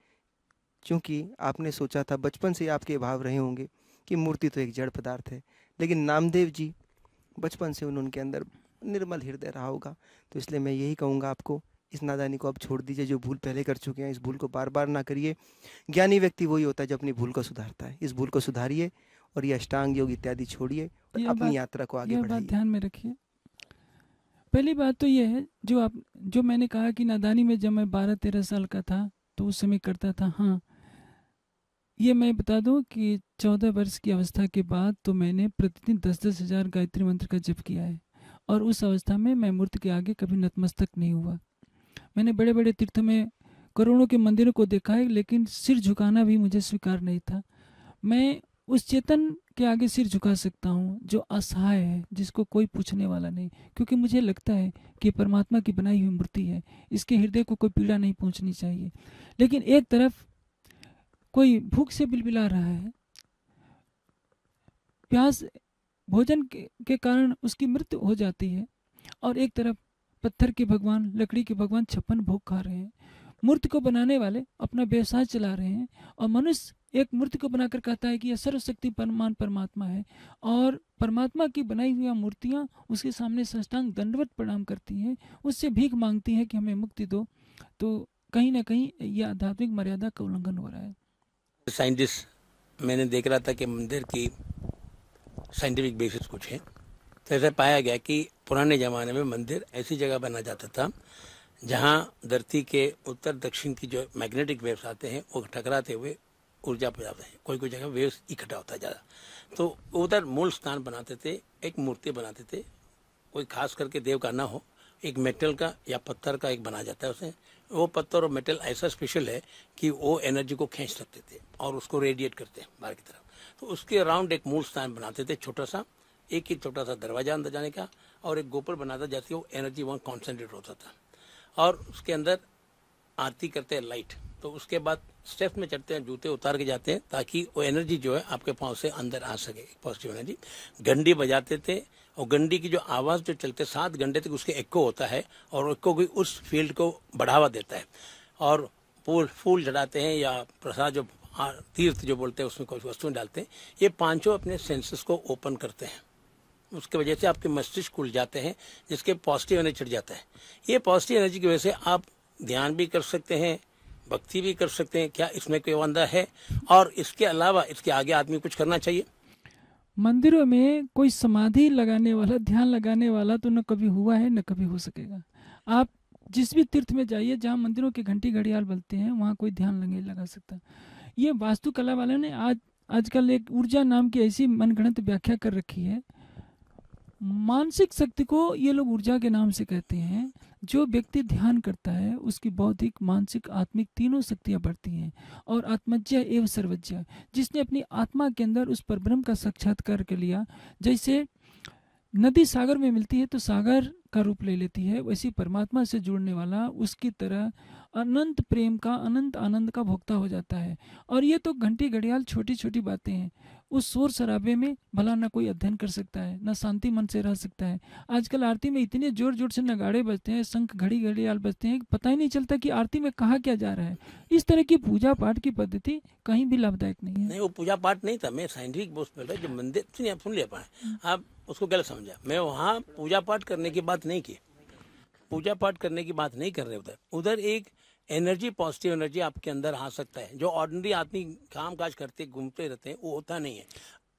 Speaker 4: क्योंकि आपने सोचा था बचपन से आपके भाव रहे होंगे कि मूर्ति तो एक जड़ पदार्थ है लेकिन नामदेव जी बचपन से उनके अंदर निर्मल हृदय रहा होगा तो इसलिए मैं यही कहूँगा आपको इस नादानी को आप छोड़ दीजिए जो भूल पहले कर चुके हैं इस भूल को बार बार ना करिए ज्ञानी व्यक्ति वही होता है जो अपनी भूल को सुधारता है इस भूल को सुधारिए और ये अष्टांग योग इत्यादि छोड़िए अपनी यात्रा को आगे बढ़ाइए
Speaker 2: ध्यान में रखिए पहली बात तो ये है जो आप जो मैंने कहा कि नादानी में जब मैं बारह तेरह साल का था तो उस समय करता था हाँ ये मैं बता दूं कि चौदह वर्ष की अवस्था के बाद तो मैंने प्रतिदिन दस दस हज़ार गायत्री मंत्र का जप किया है और उस अवस्था में मैं मूर्ति के आगे कभी नतमस्तक नहीं हुआ मैंने बड़े बड़े तीर्थों में करोड़ों के मंदिरों को देखा है लेकिन सिर झुकाना भी मुझे स्वीकार नहीं था मैं उस चेतन के आगे सिर झुका सकता हूँ जो असहाय है जिसको कोई पूछने वाला नहीं क्योंकि मुझे लगता है कि परमात्मा की बनाई हुई मूर्ति है इसके हृदय को कोई पीड़ा नहीं पहुँचनी चाहिए लेकिन एक तरफ कोई भूख से बिलबिला रहा है प्यास भोजन के, कारण उसकी मृत्यु हो जाती है और एक तरफ पत्थर के भगवान लकड़ी के भगवान छप्पन भोग खा रहे हैं मूर्ति को बनाने वाले अपना व्यवसाय चला रहे हैं और मनुष्य एक मूर्ति को बनाकर कहता है कि यह सर्वशक्ति परमान परमात्मा है और परमात्मा की बनाई हुई मूर्तियाँ उसके सामने संस्थान दंडवत प्रणाम करती हैं उससे भीख मांगती है कि हमें मुक्ति दो तो कहीं ना कहीं यह आध्यात्मिक मर्यादा का उल्लंघन हो रहा है
Speaker 5: साइंटिस्ट मैंने देख रहा था कि मंदिर की साइंटिफिक बेसिस कुछ है तो ऐसा पाया गया कि पुराने ज़माने में मंदिर ऐसी जगह बना जाता था जहाँ धरती के उत्तर दक्षिण की जो मैग्नेटिक वेव्स आते हैं वो टकराते हुए ऊर्जा पजाते हैं कोई कोई जगह वेव्स इकट्ठा होता है ज़्यादा तो उधर मूल स्थान बनाते थे एक मूर्ति बनाते थे कोई खास करके देव का ना हो एक मेटल का या पत्थर का एक बना जाता है उसे वो पत्थर और मेटल ऐसा स्पेशल है कि वो एनर्जी को खींच सकते थे और उसको रेडिएट करते बाहर की तरफ तो उसके अराउंड एक मूल स्थान बनाते थे छोटा सा एक ही छोटा सा दरवाजा अंदर जाने का और एक गोपर बनाता जैसे वो एनर्जी वहाँ कॉन्सेंट्रेट होता था और उसके अंदर आरती करते हैं लाइट तो उसके बाद स्टेप में चढ़ते हैं जूते उतार के जाते हैं ताकि वो एनर्जी जो है आपके पाँव से अंदर आ सके पॉजिटिव एनर्जी घंटी बजाते थे और गंडी की जो आवाज़ जो चलते सात घंटे तक उसके एक्को होता है और एक्को भी उस फील्ड को बढ़ावा देता है और फूल फूल चढ़ाते हैं या प्रसाद जो तीर्थ जो बोलते हैं उसमें कुछ वस्तुएं डालते हैं ये पांचों अपने सेंसेस को ओपन करते हैं उसकी वजह से आपके मस्तिष्क खुल जाते हैं जिसके पॉजिटिव एनर्जी चढ़ जाता है ये पॉजिटिव एनर्जी की वजह से आप ध्यान भी कर सकते हैं भक्ति भी कर सकते हैं क्या इसमें कोई वादा है और इसके अलावा इसके आगे आदमी कुछ करना चाहिए
Speaker 2: मंदिरों में कोई समाधि लगाने वाला ध्यान लगाने वाला तो न कभी हुआ है न कभी हो सकेगा आप जिस भी तीर्थ में जाइए जहाँ मंदिरों के घंटी घड़ियाल बलते हैं वहाँ कोई ध्यान नहीं लगा सकता ये वास्तुकला वालों ने आज आजकल एक ऊर्जा नाम की ऐसी मनगणत व्याख्या कर रखी है मानसिक शक्ति को ये लोग ऊर्जा के नाम से कहते हैं जो व्यक्ति ध्यान करता है उसकी बौद्धिक मानसिक आत्मिक तीनों शक्तियां बढ़ती हैं और आत्मज्ञ एवं सर्वज्ञ जिसने अपनी आत्मा के अंदर उस पर ब्रह्म का साक्षात्कार कर लिया जैसे नदी सागर में मिलती है तो सागर का रूप ले लेती है वैसी परमात्मा से जुड़ने वाला उसकी तरह अनंत प्रेम का अनंत आनंद का भोक्ता हो जाता है और ये तो घंटी घड़ियाल छोटी छोटी बातें हैं उस शोर शराबे में भला ना कोई अध्ययन कर सकता है ना शांति मन से रह सकता है आजकल आरती में इतने जोर जोर से नगाड़े बजते हैं शंख घड़ी घड़ियाल बजते हैं पता ही नहीं चलता कि आरती में कहा क्या जा रहा है इस तरह की पूजा पाठ की पद्धति कहीं भी लाभदायक नहीं है नहीं
Speaker 5: वो पूजा पाठ नहीं था मैं साइंटिफिक बोस बोल रहा जो मंदिर सुन लिया पाए आप उसको गलत समझा मैं वहाँ पूजा पाठ करने की बात नहीं की पूजा पाठ करने की बात नहीं कर रहे उधर उधर एक एनर्जी पॉजिटिव एनर्जी आपके अंदर आ सकता है जो ऑर्डनरी आदमी काम काज करते घूमते रहते हैं वो होता नहीं है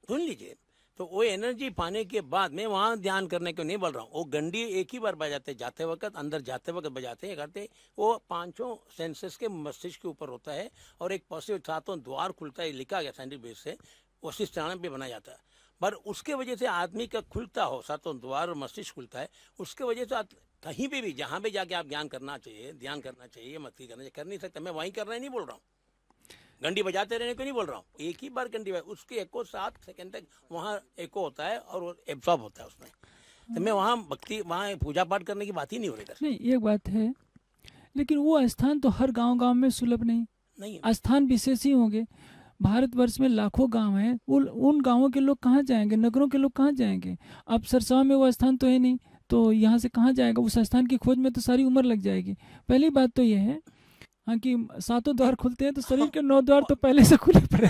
Speaker 5: सुन लीजिए तो वो एनर्जी पाने के बाद मैं वहाँ ध्यान करने को नहीं बोल रहा हूँ वो गंडी एक ही बार बजाते जाते वक्त अंदर जाते वक्त बजाते हैं करते वो पांचों सेंसेस के मस्तिष्क के ऊपर होता है और एक पॉजिटिव सातों द्वार खुलता है लिखा गया साइंटिफिक बेस से वशिष्ठ प्राणायाम भी बनाया जाता है पर उसके वजह से आदमी का खुलता हो सातों द्वार और मस्तिष्क खुलता है उसके वजह से कहीं भी भी जहां भी जाके आप ज्ञान करना चाहिए ध्यान करना चाहिए मस्ती करना चाहिए कर नहीं सकते मैं वहीं कर रहे नहीं बोल रहा हूँ घंटी बजाते रहने को नहीं बोल रहा हूँ एक ही बार घंटी बजा उसके एको सात सेकेंड तक वहाँ एको होता है और एब्सॉर्ब होता है उसमें तो मैं वहाँ भक्ति वहाँ पूजा पाठ करने की बात ही नहीं हो रही
Speaker 2: नहीं एक बात है लेकिन वो स्थान तो हर गांव गांव में सुलभ नहीं नहीं स्थान विशेष ही होंगे भारतवर्ष में लाखों गांव हैं उन गांवों के लोग कहाँ जाएंगे नगरों के लोग कहाँ जाएंगे अब सरसवा में वो स्थान तो है नहीं तो यहाँ से कहाँ जाएगा उस स्थान की खोज में तो सारी उम्र लग जाएगी पहली बात तो यह है हाँ कि सातों द्वार खुलते हैं तो शरीर के नौ द्वार तो पहले से खुले पड़े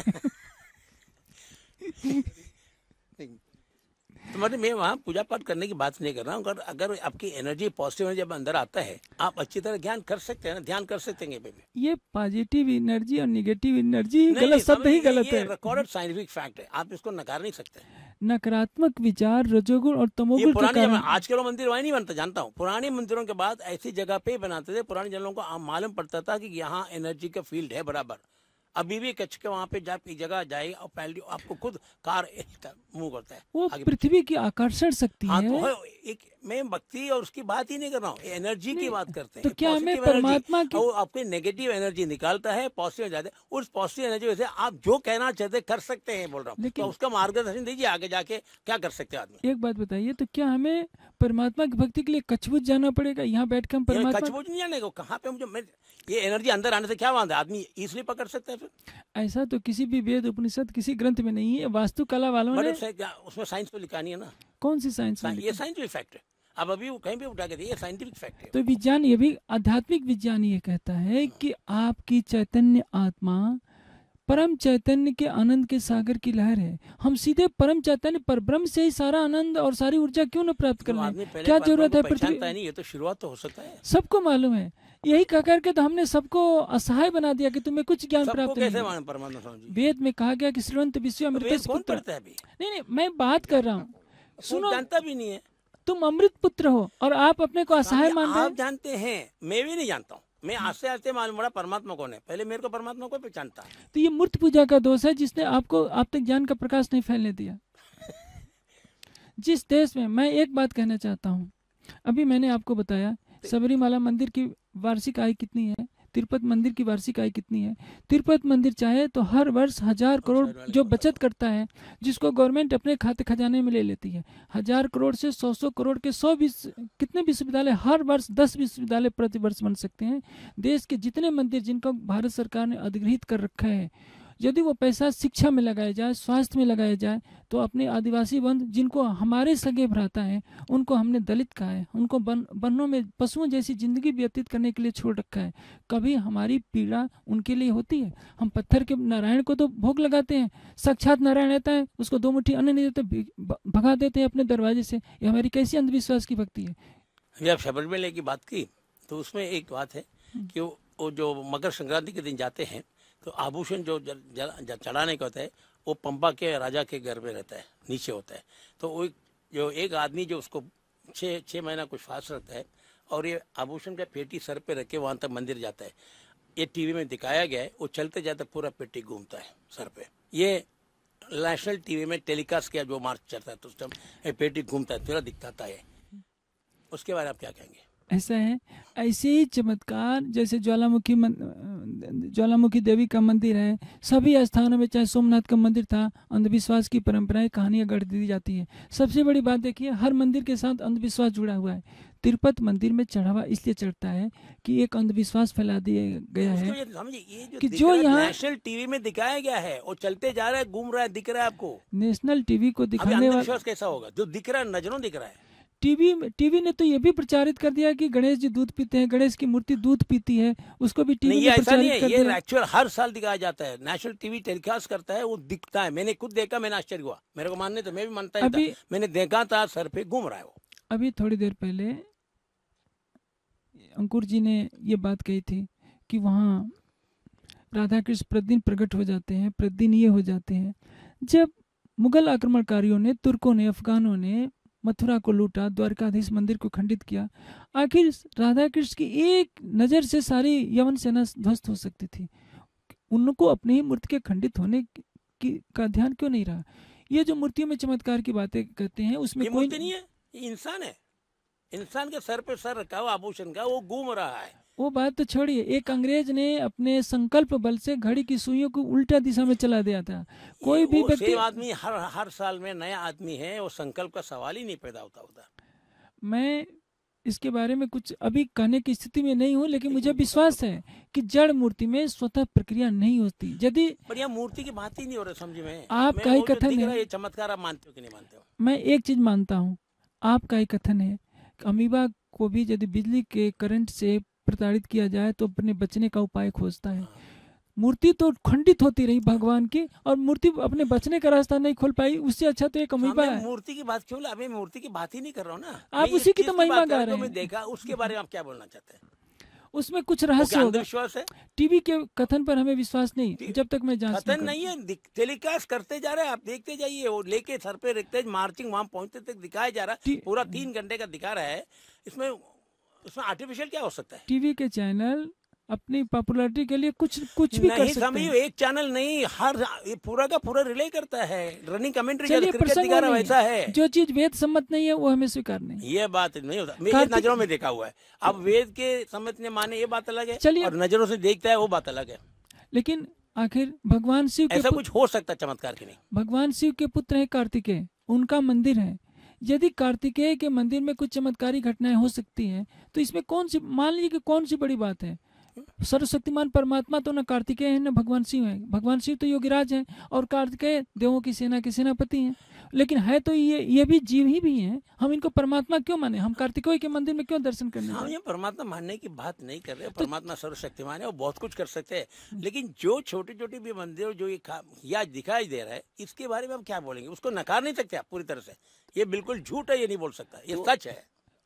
Speaker 5: तो मतलब मैं वहाँ पूजा पाठ करने की बात नहीं कर रहा हूँ अगर अगर आपकी एनर्जी पॉजिटिव जब अंदर आता है आप अच्छी तरह ध्यान कर सकते हैं ना ध्यान कर सकते हैं
Speaker 2: ये पॉजिटिव एनर्जी और निगेटिव एनर्जी गलत शब्द ही गलत है
Speaker 5: रिकॉर्डेड साइंटिफिक फैक्ट है आप इसको नकार नहीं सकते
Speaker 2: नकारात्मक विचार रजोगुण और तमोगुण कारण
Speaker 5: आज के लोग मंदिर वही नहीं बनता जानता हूँ पुराने मंदिरों के बाद ऐसी जगह पे बनाते थे पुराने जनों को मालूम पड़ता था कि यहाँ एनर्जी का फील्ड है बराबर अभी भी कच्छ के वहाँ पे जाए जगह जाए और पहले आपको खुद कार मुंह करता है वो
Speaker 2: पृथ्वी की आकर्षण शक्ति हाँ, है तो एक मैं
Speaker 5: भक्ति और उसकी बात ही नहीं कर रहा हूँ एनर्जी की बात करते हैं तो क्या हमें परमात्मा की वो आपकी नेगेटिव एनर्जी निकालता है पॉजिटिव जाते हैं उस पॉजिटिव एनर्जी से आप जो कहना चाहते कर सकते हैं बोल रहा हूँ तो उसका मार्गदर्शन दीजिए आगे जाके क्या कर सकते हैं
Speaker 2: आदमी एक बात बताइए तो क्या हमें परमात्मा की भक्ति के लिए कचबुज जाना पड़ेगा यहाँ बैठ के हम परमात्मा कचबुज
Speaker 5: नहीं जाने को कहाँ पे मुझे ये एनर्जी अंदर आने से क्या बांधा आदमी इसलिए पकड़ सकते हैं फिर
Speaker 2: ऐसा तो किसी भी वेद उपनिषद किसी ग्रंथ में नहीं है वास्तुकला वालों मतलब
Speaker 5: ने उसमें साइंस पे लिखानी है ना
Speaker 2: कौन सी साइंस ये
Speaker 5: साइंस भी फैक्ट है अब अभी वो कहीं भी उठा के देखिए साइंटिफिक फैक्ट है
Speaker 2: तो विज्ञान ये भी आध्यात्मिक विज्ञान ये कहता है हाँ। कि आपकी चैतन्य आत्मा परम चैतन्य के आनंद के सागर की लहर है हम सीधे परम चैतन्य पर ब्रह्म से ही सारा आनंद और सारी ऊर्जा क्यों न प्राप्त तो कर लें क्या जरूरत है पृथ्वी तो शुरुआत तो हो सकता है सबको मालूम है यही कह करके तो हमने सबको असहाय बना दिया कि तुम्हें कुछ ज्ञान प्राप्त नहीं वेद में कहा गया कि श्रीवंत विश्व तो अमृत नहीं नहीं मैं बात कर रहा हूँ सुनो जानता भी नहीं है तुम अमृत पुत्र हो और आप अपने को असहाय मान रहे मानते आप
Speaker 5: जानते हैं मैं भी नहीं जानता हूँ मैं आस्ते हम्म। आस्ते मालूम पड़ा
Speaker 2: परमात्मा कौन है पहले मेरे को परमात्मा को पहचानता तो ये मूर्त पूजा का दोष है जिसने आपको आप तक ज्ञान का प्रकाश नहीं फैलने दिया <laughs> जिस देश में मैं एक बात कहना चाहता हूँ अभी मैंने आपको बताया तो सबरीमाला मंदिर की वार्षिक आय कितनी है तिरुपत मंदिर की वार्षिक आय कितनी है तिरुपत मंदिर चाहे तो हर वर्ष हजार अच्छा, करोड़ जो बचत करता है जिसको गवर्नमेंट अपने खाते खजाने में ले लेती है हजार करोड़ से सौ सौ करोड़ के सौ विश्व कितने विश्वविद्यालय हर वर्ष दस विश्वविद्यालय प्रतिवर्ष बन सकते हैं देश के जितने मंदिर जिनको भारत सरकार ने अधिगृहित कर रखा है यदि वो पैसा शिक्षा में लगाया जाए स्वास्थ्य में लगाया जाए तो अपने आदिवासी बंध जिनको हमारे सगे भ्राता है उनको हमने दलित कहा है उनको बन वनों में पशुओं जैसी ज़िंदगी व्यतीत करने के लिए छोड़ रखा है कभी हमारी पीड़ा उनके लिए होती है हम पत्थर के नारायण को तो भोग लगाते हैं साक्षात नारायण रहता है उसको दो मुठ्ठी अन्न नहीं देते भगा देते हैं अपने दरवाजे से ये हमारी कैसी अंधविश्वास की भक्ति है
Speaker 5: अभी आप शबरमेले की बात की तो उसमें एक बात है हम्म। कि वो जो मकर संक्रांति के दिन जाते हैं तो आभूषण जो चढ़ाने का होता है वो पंपा के राजा के घर में रहता है नीचे होता है तो वो जो एक आदमी जो उसको छः छः महीना कुछ फास्ट रहता है और ये आभूषण का पेटी सर पे रख के वहाँ तक मंदिर जाता है ये टीवी में दिखाया गया है वो चलते जाते पूरा पेटी घूमता है सर पे ये नेशनल टीवी में टेलीकास्ट किया जो मार्च चलता है तो उस टाइम पेटी घूमता है पूरा दिखता है उसके बारे में आप क्या कहेंगे
Speaker 2: ऐसा है ऐसे ही चमत्कार जैसे ज्वालामुखी ज्वालामुखी देवी का मंदिर है सभी स्थानों में चाहे सोमनाथ का मंदिर था अंधविश्वास की परंपराएं कहानियां गढ़ दी जाती है सबसे बड़ी बात देखिए हर मंदिर के साथ अंधविश्वास जुड़ा हुआ है तिरुपत मंदिर में चढ़ावा इसलिए चढ़ता है कि एक अंधविश्वास फैला दिया गया है जो कि
Speaker 5: जो यहाँ नेशनल टीवी में दिखाया गया है और चलते जा रहा है घूम रहा है दिख रहा है आपको
Speaker 2: नेशनल टीवी को दिखाने वाला
Speaker 5: कैसा होगा जो दिख रहा है नजरों दिख रहा है
Speaker 2: टीवी टीवी ने तो ये भी प्रचारित कर दिया कि गणेश जी दूध पीते हैं गणेश की मूर्ति दूध पीती है उसको भी टीवी नहीं, ने प्रचारित कर ये एक्चुअल
Speaker 5: हर साल दिखाया जाता है नेशनल टीवी टेलीकास्ट करता है वो दिखता है मैंने खुद देखा मैंने आश्चर्य हुआ मेरे को मानने तो मैं भी मानता अभी मैंने देखा था सर पे घूम रहा है वो
Speaker 2: अभी थोड़ी देर पहले अंकुर जी ने ये बात कही थी कि वहाँ राधा कृष्ण प्रतिदिन प्रकट हो जाते हैं प्रतिदिन ये हो जाते हैं जब मुगल आक्रमणकारियों ने तुर्कों ने अफगानों ने मथुरा को लूटा द्वारकाधीश मंदिर को खंडित किया आखिर राधा कृष्ण की एक नज़र से सारी यवन सेना ध्वस्त हो सकती थी उनको अपने ही मूर्ति के खंडित होने की का ध्यान क्यों नहीं रहा ये जो मूर्तियों में चमत्कार की बातें करते हैं उसमें कोई नहीं है
Speaker 5: इंसान है इंसान के सर पे सर रखा हुआ आभूषण का वो घूम रहा है
Speaker 2: वो बात तो छोड़िए एक अंग्रेज ने अपने संकल्प बल से घड़ी की सुइयों को उल्टा दिशा में चला दिया था कोई भी व्यक्ति आदमी
Speaker 5: हर हर साल में नया आदमी है वो संकल्प का सवाल ही नहीं पैदा होता होता
Speaker 2: मैं इसके बारे में कुछ अभी कहने की स्थिति में नहीं हूँ लेकिन मुझे विश्वास तो- है कि जड़ मूर्ति में स्वतः प्रक्रिया नहीं होती यदि मूर्ति की बात ही नहीं हो रही समझ में आप का ही कथन है चमत्कार आप मानते हो कि नहीं मानते हो मैं एक चीज मानता हूँ आपका ही कथन है अमीबा को भी यदि बिजली के करंट से प्रताड़ित किया जाए तो अपने बचने का उपाय खोजता है मूर्ति तो खंडित होती रही भगवान की और मूर्ति अपने बचने का रास्ता नहीं खोल पाई उससे अच्छा तो एक हाँ, अमीबा है मूर्ति
Speaker 5: की बात क्यों अभी मूर्ति की बात ही नहीं कर रहा हूँ ना आप उसी की तो महिमा गा रहे हैं देखा उसके बारे में आप क्या बोलना चाहते हैं उसमें कुछ रहस्य होगा विश्वास है
Speaker 2: टीवी के कथन पर हमें विश्वास नहीं जब तक मैं जांच कथन नहीं
Speaker 5: है टेलीकास्ट करते जा रहे हैं आप देखते जाइए वो लेके सर पे रखते मार्चिंग वहाँ पहुंचते तक दिखाया जा रहा है पूरा तीन घंटे का दिखा रहा है
Speaker 2: इसमें उसमें आर्टिफिशियल क्या हो सकता है टीवी के चैनल अपनी पॉपुलरिटी के लिए कुछ कुछ भी कर सकते हैं। एक
Speaker 5: चैनल नहीं हर ये पूरा का पूरा
Speaker 2: रिले करता है
Speaker 5: रनिंग कमेंट्री वैसा
Speaker 2: है जो चीज वेद सम्मत नहीं है वो हमें स्वीकार नहीं
Speaker 5: ये बात नहीं होता मेरे नजरों में देखा हुआ है अब वेद के सम्मत ने माने ये बात अलग है चलिए और नजरों से देखता है वो बात अलग है लेकिन आखिर भगवान शिव ऐसा कुछ हो सकता चमत्कार के नहीं
Speaker 2: भगवान शिव के पुत्र है कार्तिकेय उनका मंदिर है यदि कार्तिकेय के मंदिर में कुछ चमत्कारी घटनाएं हो सकती हैं तो इसमें कौन सी मान लीजिए कि कौन सी बड़ी बात है सर्वशक्तिमान परमात्मा तो न कार्तिकेय है न भगवान शिव है भगवान शिव तो योगिराज हैं और कार्तिकेय देवों की सेना के सेनापति हैं लेकिन है तो ये ये भी जीव ही भी हैं हम इनको परमात्मा क्यों माने हम कार्तिकेय के मंदिर में क्यों दर्शन करने हम ये
Speaker 5: परमात्मा मानने की बात नहीं कर रहे तो, परमात्मा सर्वशक्तिमान है और बहुत कुछ कर सकते हैं लेकिन जो छोटे छोटे भी मंदिर जो ये या दिखाई दे रहा है इसके बारे में हम क्या बोलेंगे उसको नकार नहीं सकते आप पूरी तरह से ये बिल्कुल झूठ है ये नहीं बोल सकता ये तो सच है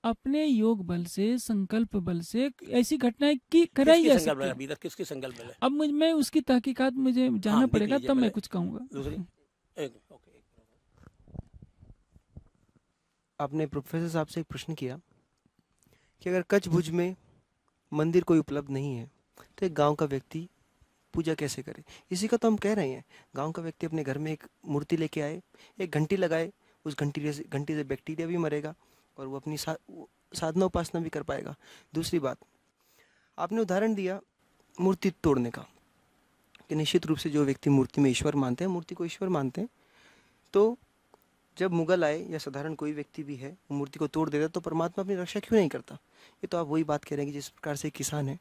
Speaker 2: अपने योग बल से संकल्प बल से ऐसी घटनाएं की कराई जा सकती है अभी
Speaker 5: तक किसके संकल्प
Speaker 4: बल
Speaker 2: है अब मुझ मैं उसकी तहकीकात मुझे जाना हाँ, पड़ेगा तब मैं कुछ
Speaker 4: कहूंगा आपने प्रोफेसर साहब से एक प्रश्न किया कि अगर कच्छ भुज में मंदिर कोई उपलब्ध नहीं है तो एक गांव का व्यक्ति पूजा कैसे करे इसी का तो हम कह रहे हैं गांव का व्यक्ति अपने घर में एक मूर्ति लेके आए एक घंटी लगाए उस घंटी से घंटी से बैक्टीरिया भी मरेगा और वो अपनी साधना उपासना भी कर पाएगा दूसरी बात आपने उदाहरण दिया मूर्ति तोड़ने का कि निश्चित रूप से जो व्यक्ति मूर्ति में ईश्वर मानते हैं मूर्ति को ईश्वर मानते हैं तो जब मुगल आए या साधारण कोई व्यक्ति भी है मूर्ति को तोड़ देता तो परमात्मा अपनी रक्षा क्यों नहीं करता ये तो आप वही बात कह रहे हैं कि जिस प्रकार से किसान है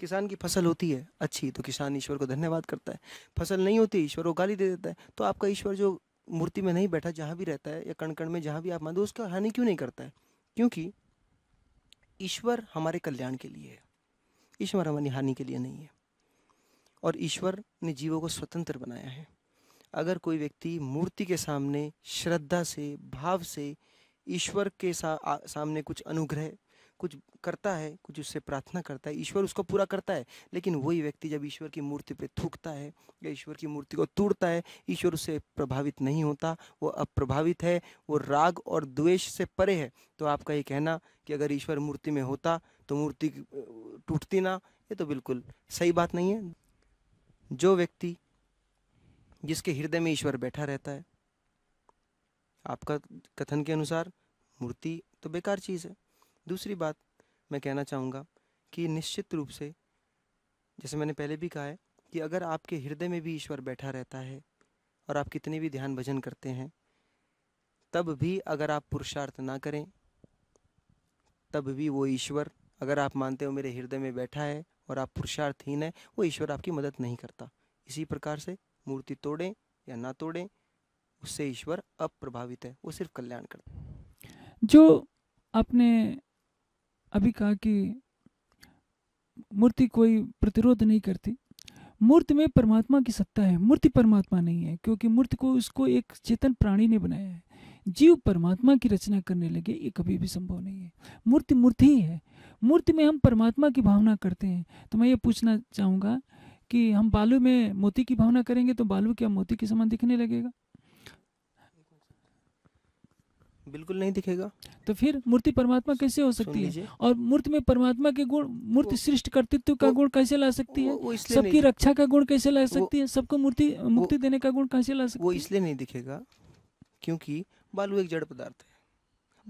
Speaker 4: किसान की फसल होती है अच्छी तो किसान ईश्वर को धन्यवाद करता है फसल नहीं होती ईश्वर को गाली दे देता है तो आपका ईश्वर जो मूर्ति में नहीं बैठा जहाँ भी रहता है या कण कण में जहाँ भी आप मानते उसका हानि क्यों नहीं करता है क्योंकि ईश्वर हमारे कल्याण के लिए है ईश्वर हमारी हानि के लिए नहीं है और ईश्वर ने जीवों को स्वतंत्र बनाया है अगर कोई व्यक्ति मूर्ति के सामने श्रद्धा से भाव से ईश्वर के सा, आ, सामने कुछ अनुग्रह कुछ करता है कुछ उससे प्रार्थना करता है ईश्वर उसको पूरा करता है लेकिन वही व्यक्ति जब ईश्वर की मूर्ति पर थूकता है या ईश्वर की मूर्ति को तोड़ता है ईश्वर उससे प्रभावित नहीं होता वो अप्रभावित है वो राग और द्वेष से परे है तो आपका ये कहना कि अगर ईश्वर मूर्ति में होता तो मूर्ति टूटती ना ये तो बिल्कुल सही बात नहीं है जो व्यक्ति जिसके हृदय में ईश्वर बैठा रहता है आपका कथन के अनुसार मूर्ति तो बेकार चीज़ है दूसरी बात मैं कहना चाहूँगा कि निश्चित रूप से जैसे मैंने पहले भी कहा है कि अगर आपके हृदय में भी ईश्वर बैठा रहता है और आप कितने भी ध्यान भजन करते हैं तब भी अगर आप पुरुषार्थ ना करें तब भी वो ईश्वर अगर आप मानते हो मेरे हृदय में बैठा है और आप पुरुषार्थहीन है वो ईश्वर आपकी मदद नहीं करता इसी प्रकार से मूर्ति तोड़ें या ना तोड़ें उससे ईश्वर अप्रभावित है वो सिर्फ कल्याण करता
Speaker 2: जो आपने अभी कहा कि मूर्ति कोई प्रतिरोध नहीं करती मूर्ति में परमात्मा की सत्ता है मूर्ति परमात्मा नहीं है क्योंकि मूर्ति को उसको एक चेतन प्राणी ने बनाया है जीव परमात्मा की रचना करने लगे ये कभी भी संभव नहीं है मूर्ति मूर्ति ही है मूर्ति में हम परमात्मा की भावना करते हैं तो मैं ये पूछना चाहूँगा कि हम बालू में मोती की भावना करेंगे तो बालू क्या मोती के समान दिखने लगेगा बिल्कुल नहीं दिखेगा तो फिर मूर्ति परमात्मा कैसे हो सकती है और मूर्ति में परमात्मा के गुण मूर्ति सृष्ट कर्तित्व का गुण कैसे ला सकती है सबकी रक्षा का गुण कैसे ला सकती है सबको मूर्ति मुक्ति देने का गुण कैसे ला सकती वो इसलिए नहीं दिखेगा
Speaker 4: क्योंकि बालू एक जड़ पदार्थ है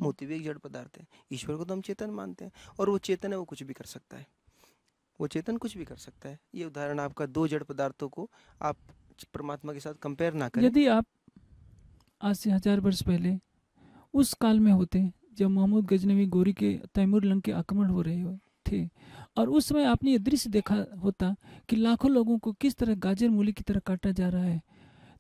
Speaker 4: मूर्ति भी एक जड़ पदार्थ है ईश्वर को तो हम चेतन मानते हैं और वो चेतन है वो कुछ भी कर सकता है वो चेतन कुछ भी कर सकता है ये उदाहरण आपका दो जड़ पदार्थों को आप परमात्मा के साथ कंपेयर ना करें यदि
Speaker 2: आप आज से हजार वर्ष पहले उस काल में होते जब महमूद गजनवी गोरी के तैमूर लंग के आक्रमण हो रहे थे और उस समय आपने ये दृश्य देखा होता कि लाखों लोगों को किस तरह गाजर मूली की तरह काटा जा रहा है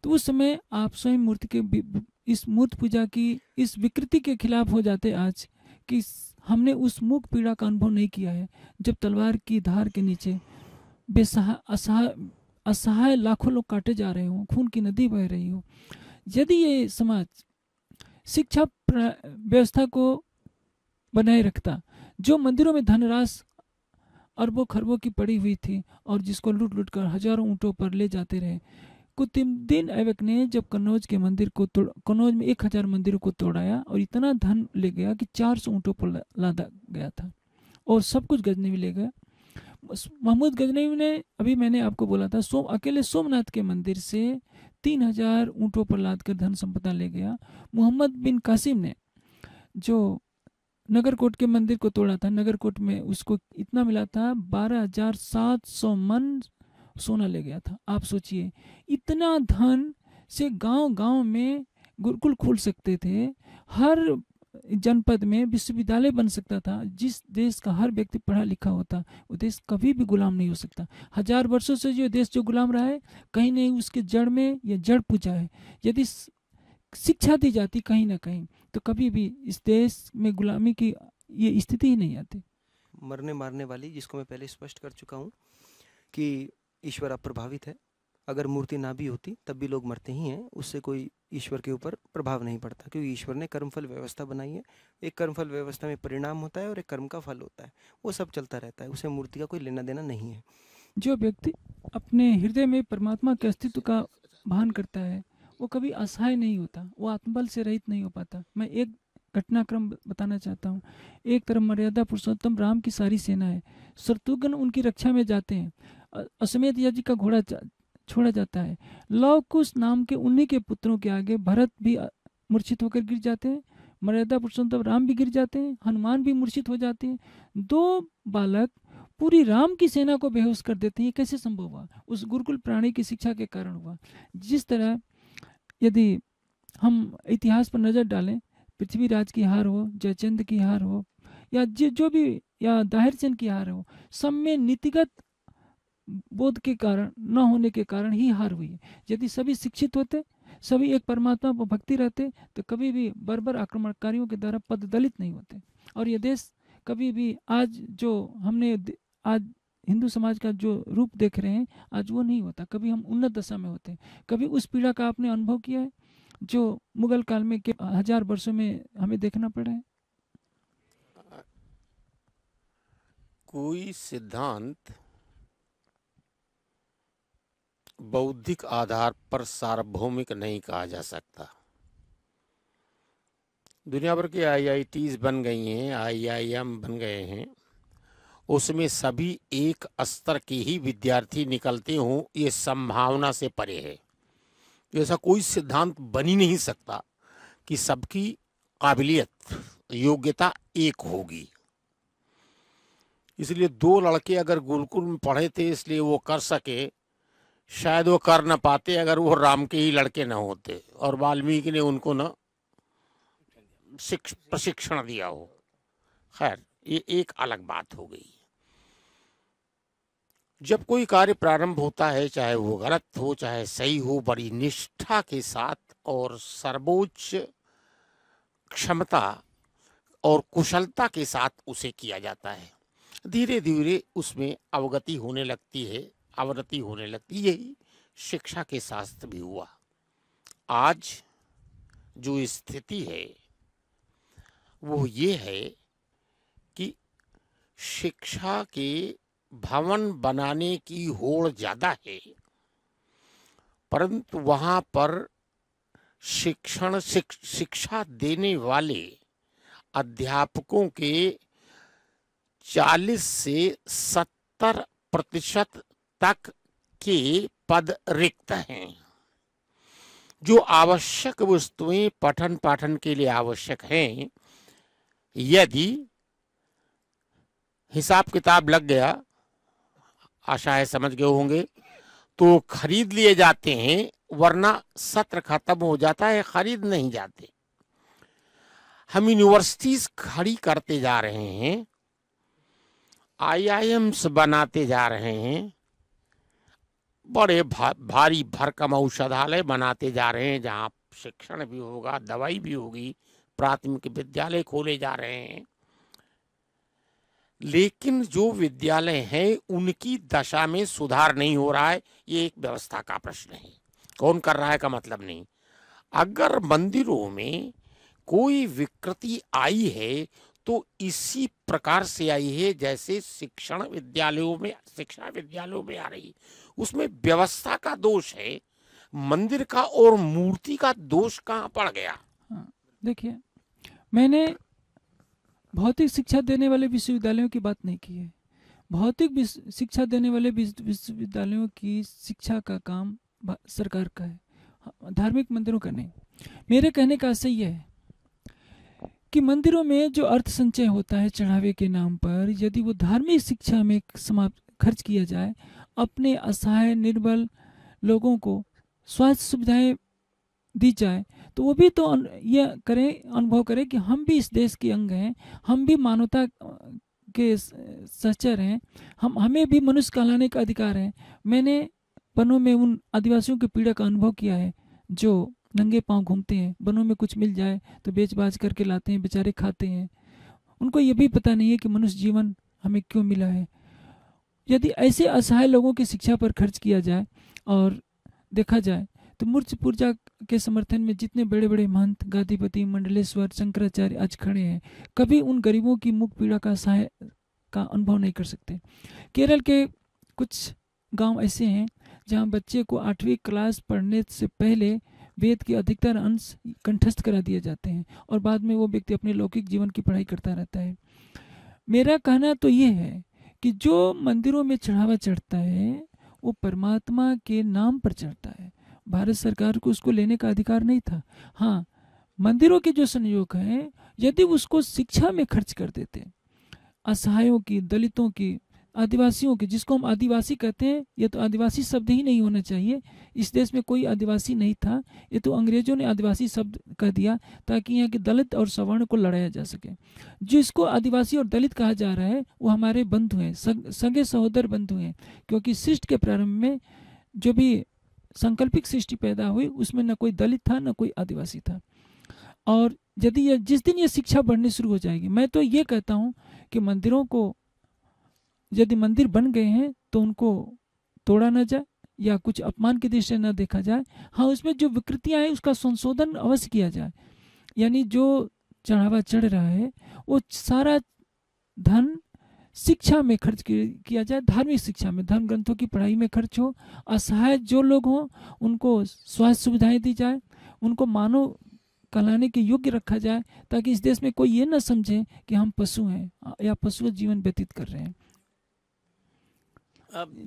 Speaker 2: तो उस समय आप स्वयं मूर्ति के इस मूर्त पूजा की इस विकृति के खिलाफ हो जाते आज कि हमने उस मूक पीड़ा का अनुभव नहीं किया है जब तलवार की धार के नीचे बेसहा असहाय असहाय लाखों लोग काटे जा रहे हों खून की नदी बह रही हो यदि ये समाज शिक्षा व्यवस्था को बनाए रखता जो मंदिरों में धनराश अरबों खरबों की पड़ी हुई थी और जिसको लूट लूट कर हजारों ऊँटों पर ले जाते रहे दिन ऐबक ने जब कन्नौज के मंदिर को तोड़ कन्नौज में एक हजार मंदिरों को तोड़ाया और इतना धन ले गया कि चार सौ ऊँटों पर लादा गया था और सब कुछ गजने में ले गया महमूद गजनवी ने अभी मैंने आपको बोला था सोम अकेले सोमनाथ के मंदिर से तीन हजार ऊँटों पर लाद कर धन संपदा ले गया मोहम्मद बिन कासिम ने जो नगरकोट के मंदिर को तोड़ा था नगरकोट में उसको इतना मिला था बारह हजार सात सौ मन सोना ले गया था आप सोचिए इतना धन से गांव गांव में गुरुकुल खोल सकते थे हर जनपद में विश्वविद्यालय बन सकता था जिस देश का हर व्यक्ति पढ़ा लिखा होता वो देश कभी भी गुलाम नहीं हो सकता हजार वर्षों से जो देश जो गुलाम रहा है कहीं नहीं उसके जड़ में या जड़ पूजा है यदि शिक्षा दी जाती कहीं ना कहीं तो कभी भी इस देश में गुलामी की ये स्थिति ही नहीं आती
Speaker 4: मरने मारने वाली जिसको मैं पहले स्पष्ट कर चुका हूँ कि ईश्वर अप्रभावित है अगर मूर्ति ना भी होती तब भी लोग मरते ही हैं उससे कोई ईश्वर के ऊपर प्रभाव नहीं पड़ता क्योंकि ईश्वर ने कर्मफल व्यवस्था बनाई है एक कर्मफल व्यवस्था में परिणाम होता है और एक कर्म का फल होता है वो सब चलता रहता है उसे मूर्ति का कोई लेना देना नहीं है
Speaker 2: जो व्यक्ति अपने हृदय में परमात्मा के अस्तित्व का भान करता है वो कभी असहाय नहीं होता वो आत्मबल से रहित नहीं हो पाता मैं एक घटनाक्रम बताना चाहता हूँ एक तरफ मर्यादा पुरुषोत्तम राम की सारी सेना है शत्रुघ्न उनकी रक्षा में जाते हैं अश्वेध यज्ञ का घोड़ा छोड़ा जाता है लव कुश नाम के उन्हीं के पुत्रों के आगे भरत भी मूर्छित होकर गिर जाते हैं मर्यादा पुरुषोत्तम राम भी गिर जाते हैं हनुमान भी मूर्छित हो जाते हैं दो बालक पूरी राम की सेना को बेहोश कर देते हैं ये कैसे संभव हुआ उस गुरुकुल प्राणी की शिक्षा के कारण हुआ जिस तरह यदि हम इतिहास पर नज़र डालें पृथ्वीराज की हार हो जयचंद की हार हो या जो भी या दाहिर की हार हो सब में नीतिगत बोध के कारण न होने के कारण ही हार हुई है यदि सभी शिक्षित होते सभी एक परमात्मा पर भक्ति रहते तो कभी भी बर्बर आक्रमणकारियों के द्वारा पद दलित नहीं होते और ये देश कभी भी आज जो हमने आज हिंदू समाज का जो रूप देख रहे हैं आज वो नहीं होता कभी हम उन्नत दशा में होते कभी उस पीड़ा का आपने अनुभव किया है जो मुगल काल में के हजार वर्षों में हमें देखना पड़ा है
Speaker 3: कोई सिद्धांत बौद्धिक आधार पर सार्वभौमिक नहीं कहा जा सकता दुनिया भर के आईआईटीज बन गई हैं आईआईएम बन गए हैं उसमें सभी एक स्तर के ही विद्यार्थी निकलते हों ये संभावना से परे है ऐसा कोई सिद्धांत बन ही नहीं सकता कि सबकी काबिलियत योग्यता एक होगी इसलिए दो लड़के अगर गुरुकुल में पढ़े थे इसलिए वो कर सके शायद वो कर ना पाते अगर वो राम के ही लड़के ना होते और वाल्मीकि ने उनको ना प्रशिक्षण दिया हो खैर ये एक अलग बात हो गई जब कोई कार्य प्रारंभ होता है चाहे वो गलत हो चाहे सही हो बड़ी निष्ठा के साथ और सर्वोच्च क्षमता और कुशलता के साथ उसे किया जाता है धीरे धीरे उसमें अवगति होने लगती है आवृत्ति होने लगती यही शिक्षा के शास्त्र भी हुआ आज जो स्थिति है वो ये है कि शिक्षा के भवन बनाने की होड़ ज़्यादा है परंतु वहाँ पर शिक्षण शिक, शिक्षा देने वाले अध्यापकों के 40 से 70 प्रतिशत तक के पद रिक्त हैं जो आवश्यक वस्तुएं पठन पाठन के लिए आवश्यक हैं यदि हिसाब किताब लग गया आशा है समझ गए होंगे तो खरीद लिए जाते हैं वरना सत्र खत्म हो जाता है खरीद नहीं जाते हम यूनिवर्सिटीज खड़ी करते जा रहे हैं आईआईएम्स बनाते जा रहे हैं बड़े भा, भारी भरकम औषधालय बनाते जा रहे हैं जहाँ शिक्षण भी होगा दवाई भी होगी प्राथमिक विद्यालय खोले जा रहे हैं लेकिन जो विद्यालय हैं उनकी दशा में सुधार नहीं हो रहा है ये एक व्यवस्था का प्रश्न है कौन कर रहा है का मतलब नहीं अगर मंदिरों में कोई विकृति आई है तो इसी प्रकार से आई है जैसे शिक्षण विद्यालयों में शिक्षा विद्यालयों में आ रही है उसमें व्यवस्था का दोष है मंदिर का और मूर्ति का दोष कहाँ पड़ गया हाँ,
Speaker 2: देखिए मैंने भौतिक शिक्षा देने वाले विश्वविद्यालयों की बात नहीं की है भौतिक शिक्षा देने वाले विश्वविद्यालयों की शिक्षा का काम सरकार का है हाँ, धार्मिक मंदिरों का नहीं मेरे कहने का आशय यह है कि मंदिरों में जो अर्थ संचय होता है चढ़ावे के नाम पर यदि वो धार्मिक शिक्षा में समाप्त खर्च किया जाए अपने असहाय निर्बल लोगों को स्वास्थ्य सुविधाएं दी जाए तो वो भी तो ये करें अनुभव करें कि हम भी इस देश के अंग हैं हम भी मानवता के सचर हैं हम हमें भी मनुष्य कहलाने का अधिकार है मैंने वनों में उन आदिवासियों की पीड़ा का अनुभव किया है जो नंगे पांव घूमते हैं वनों में कुछ मिल जाए तो बेच बाज करके लाते हैं बेचारे खाते हैं उनको ये भी पता नहीं है कि मनुष्य जीवन हमें क्यों मिला है यदि ऐसे असहाय लोगों की शिक्षा पर खर्च किया जाए और देखा जाए तो मूर्च पूर्जा के समर्थन में जितने बड़े बड़े महंत गादीपति मंडलेश्वर शंकराचार्य आज खड़े हैं कभी उन गरीबों की मुख पीड़ा का सहाय का अनुभव नहीं कर सकते केरल के कुछ गांव ऐसे हैं जहां बच्चे को आठवीं क्लास पढ़ने से पहले वेद के अधिकतर अंश कंठस्थ करा दिए जाते हैं और बाद में वो व्यक्ति अपने लौकिक जीवन की पढ़ाई करता रहता है मेरा कहना तो ये है कि जो मंदिरों में चढ़ावा चढ़ता है वो परमात्मा के नाम पर चढ़ता है भारत सरकार को उसको लेने का अधिकार नहीं था हाँ मंदिरों के जो संयोग हैं यदि उसको शिक्षा में खर्च कर देते असहायों की दलितों की आदिवासियों के जिसको हम आदिवासी कहते हैं ये तो आदिवासी शब्द ही नहीं होना चाहिए इस देश में कोई आदिवासी नहीं था ये तो अंग्रेजों ने आदिवासी शब्द कह दिया ताकि यहाँ के दलित और सवर्ण को लड़ाया जा सके जिसको आदिवासी और दलित कहा जा रहा है वो हमारे बंधु हैं सग, सगे सहोदर बंधु हैं क्योंकि सृष्टि के प्रारंभ में जो भी संकल्पिक सृष्टि पैदा हुई उसमें न कोई दलित था न कोई आदिवासी था और यदि जिस दिन ये शिक्षा बढ़ने शुरू हो जाएगी मैं तो ये कहता हूँ कि मंदिरों को यदि मंदिर बन गए हैं तो उनको तोड़ा ना जाए या कुछ अपमान की दृष्टि न देखा जाए हाँ उसमें जो विकृतियाँ हैं उसका संशोधन अवश्य किया जाए यानी जो चढ़ावा चढ़ रहा है वो सारा धन शिक्षा में खर्च किया जाए धार्मिक शिक्षा में धर्म ग्रंथों की पढ़ाई में खर्च हो असहाय जो लोग हों उनको स्वास्थ्य सुविधाएं दी जाए उनको मानव कहलाने के योग्य रखा जाए ताकि इस देश में कोई ये ना समझे कि हम पशु हैं या पशु जीवन व्यतीत कर रहे हैं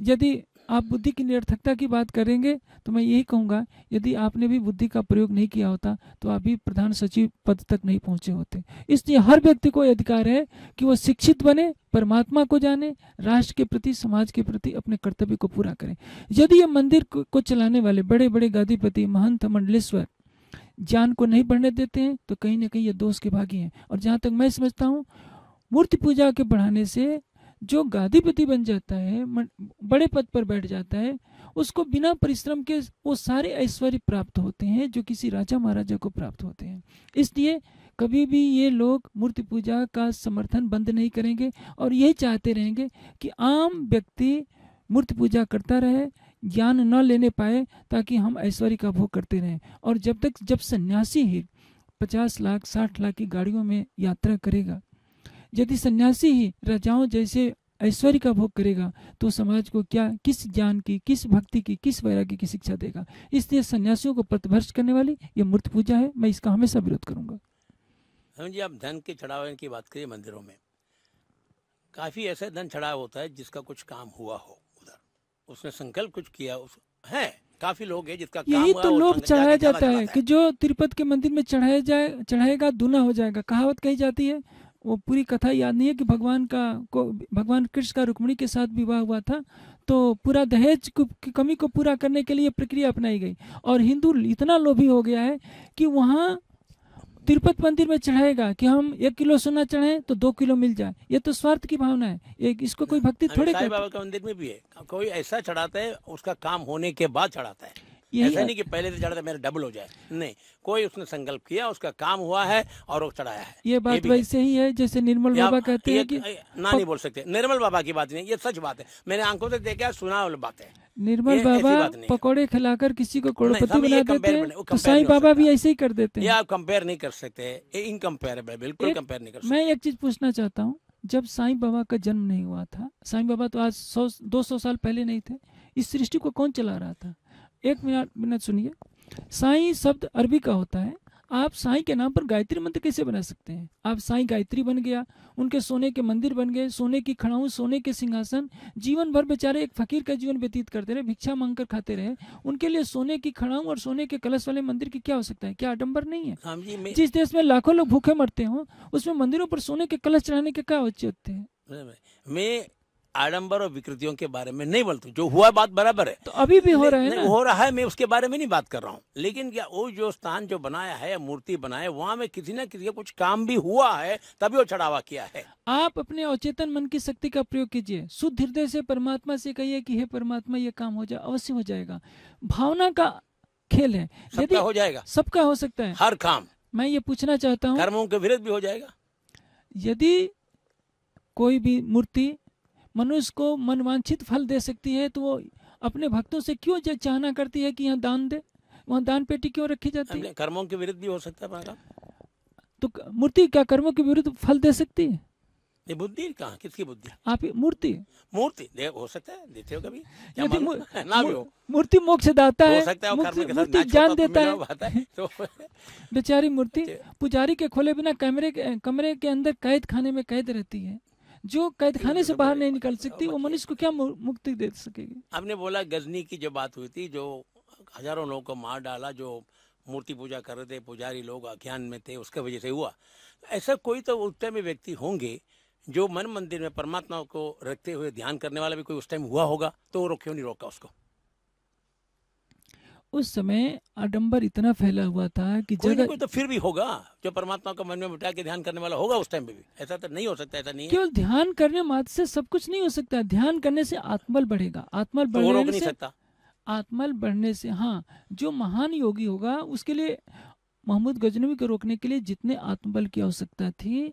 Speaker 2: यदि आप बुद्धि की निरर्थकता की बात करेंगे तो मैं यही कहूंगा यदि आपने भी बुद्धि का प्रयोग नहीं किया होता तो आप भी प्रधान सचिव पद तक नहीं पहुंचे होते इसलिए हर व्यक्ति को अधिकार है कि वह शिक्षित बने परमात्मा को जाने राष्ट्र के प्रति समाज के प्रति अपने कर्तव्य को पूरा करें यदि ये मंदिर को चलाने वाले बड़े बड़े गादीपति महंत मंडलेश्वर ज्ञान को नहीं बढ़ने देते हैं तो कहीं ना कहीं ये दोष के भागी हैं और जहाँ तक मैं समझता हूँ मूर्ति पूजा के बढ़ाने से जो गादीपति बन जाता है बड़े पद पर बैठ जाता है उसको बिना परिश्रम के वो सारे ऐश्वर्य प्राप्त होते हैं जो किसी राजा महाराजा को प्राप्त होते हैं इसलिए कभी भी ये लोग मूर्ति पूजा का समर्थन बंद नहीं करेंगे और यही चाहते रहेंगे कि आम व्यक्ति मूर्ति पूजा करता रहे ज्ञान न लेने पाए ताकि हम ऐश्वर्य का भोग करते रहें और जब तक जब सन्यासी ही पचास लाख साठ लाख की गाड़ियों में यात्रा करेगा यदि सन्यासी ही राजाओं जैसे ऐश्वर्य का भोग करेगा तो समाज को क्या किस ज्ञान की किस भक्ति की किस वैराग्य की शिक्षा देगा इसलिए सन्यासियों को प्रतिभर्ष करने वाली ये मूर्त पूजा है मैं इसका हमेशा विरोध करूंगा
Speaker 5: हम जी आप धन के चढ़ावे की बात करिए मंदिरों में काफ़ी ऐसे धन चढ़ाव होता है जिसका कुछ काम हुआ हो उधर उसने संकल्प कुछ किया उस है काफी लोग तो है जिसका यही तो लोग चढ़ाया जाता है कि
Speaker 2: जो तिरुपति के मंदिर में चढ़ाया जाए चढ़ाएगा दूना हो जाएगा कहावत कही जाती है वो पूरी कथा याद नहीं है कि भगवान का को भगवान कृष्ण का रुक्मणी के साथ विवाह हुआ था तो पूरा दहेज की कमी को पूरा करने के लिए प्रक्रिया अपनाई गई और हिंदू इतना लोभी हो गया है कि वहाँ तिरुपत मंदिर में चढ़ाएगा कि हम एक किलो सोना चढ़ाएं तो दो किलो मिल जाए ये तो स्वार्थ की भावना है एक इसको कोई भक्ति थोड़े बाबा
Speaker 5: का मंदिर में भी है कोई ऐसा चढ़ाता है उसका काम होने के बाद चढ़ाता है ऐसा नहीं कि पहले से चढ़ा मेरा डबल हो जाए नहीं कोई उसने संकल्प किया उसका काम हुआ है और वो चढ़ाया है
Speaker 2: ये बात ये वैसे ही है जैसे निर्मल बाबा कहते हैं कि ना नहीं
Speaker 5: बोल सकते निर्मल बाबा की बात नहीं ये सच बात है मैंने आंखों से देखा सुना बात है
Speaker 2: निर्मल बाबा पकोड़े खिलाकर किसी को करोड़पति बना देते हैं तो साईं बाबा भी ऐसे ही कर देते हैं
Speaker 5: आप कंपेयर नहीं कर सकते इनकम्पेरेबल बिल्कुल कंपेयर नहीं कर सकते मैं
Speaker 2: एक चीज पूछना चाहता हूँ जब साईं बाबा का जन्म नहीं हुआ था साईं बाबा तो आज सौ दो सौ साल पहले नहीं थे इस सृष्टि को कौन चला रहा था एक मिनट मिनट सुनिए साई शब्द अरबी का होता है आप साई के नाम पर गायत्री मंत्र कैसे बना सकते हैं आप साई गायत्री बन गया उनके सोने के मंदिर बन गए सोने की खड़ाऊ सोने के सिंहासन जीवन भर बेचारे एक फकीर का जीवन व्यतीत करते रहे भिक्षा मांगकर खाते रहे उनके लिए सोने की खड़ाऊ और सोने के कलश वाले मंदिर की क्या हो सकता है क्या आडम्बर नहीं है हाँ जिस देश में लाखों लोग भूखे मरते हो उसमें मंदिरों पर सोने के कलश चढ़ाने के क्या औचित्य
Speaker 5: है मैं आडम्बर और विकृतियों के बारे में नहीं बोलते जो हुआ बात बराबर है तो अभी भी हो रहा है हो रहा है मैं उसके बारे में नहीं बात कर रहा हूँ लेकिन क्या वो जो स्थान जो बनाया है मूर्ति बनाए वहाँ में किसी न किसी कुछ काम भी हुआ है तभी वो चढ़ावा किया है
Speaker 2: आप अपने अवचेतन मन की शक्ति का प्रयोग कीजिए शुद्ध हृदय से परमात्मा से कहिए कि हे परमात्मा ये काम हो जाए अवश्य हो जाएगा भावना का खेल है यदि हो जाएगा सबका हो सकता है हर काम मैं ये पूछना चाहता हूँ कर्मों के विरुद्ध भी हो जाएगा यदि कोई भी मूर्ति मनुष्य को मनवांछित फल दे सकती है तो वो अपने भक्तों से क्यों जो चाहना करती है कि यहाँ दान दे वहाँ दान पेटी क्यों रखी जाती है
Speaker 5: कर्मों के विरुद्ध भी हो
Speaker 2: सकता है तो मूर्ति क्या कर्मों के विरुद्ध फल दे सकती है ये बुद्धि
Speaker 5: कहा किसकी बुद्धि आप मूर्ति मूर्ति हो सकता है देते हो कभी <laughs> ना भी हो
Speaker 2: मूर्ति मोक्ष दाता है, है मूर्ति जान देता है तो बेचारी मूर्ति अच्छा। पुजारी के खोले बिना के कमरे के अंदर कैद खाने में कैद रहती है जो कैद खाने से बाहर नहीं निकल सकती वो मनुष्य को क्या मुक्ति दे सकेगी
Speaker 5: आपने बोला गजनी की जो बात हुई थी जो हजारों लोगों को मार डाला जो मूर्ति पूजा कर रहे थे पुजारी लोग अज्ञान में थे उसके वजह से हुआ ऐसा कोई तो उस टाइम व्यक्ति होंगे जो मन मंदिर में परमात्मा को रखते हुए ध्यान करने वाला भी कोई उस टाइम हुआ होगा तो वो क्यों नहीं रोका उसको
Speaker 2: उस समय आडंबर इतना फैला हुआ था कि कोई जगह कोई
Speaker 5: तो फिर भी होगा जो परमात्मा को मन में बिठा के ध्यान करने वाला होगा उस टाइम पे भी ऐसा तो नहीं हो सकता ऐसा नहीं केवल
Speaker 2: ध्यान करने मात्र से सब कुछ नहीं हो सकता ध्यान करने से आत्मल बढ़ेगा आत्मल आत्मबल तो बढ़ने नहीं से सकता आत्मल बढ़ने से हाँ जो महान योगी होगा उसके लिए महमूद गजनवी को रोकने के लिए जितने आत्मबल की आवश्यकता थी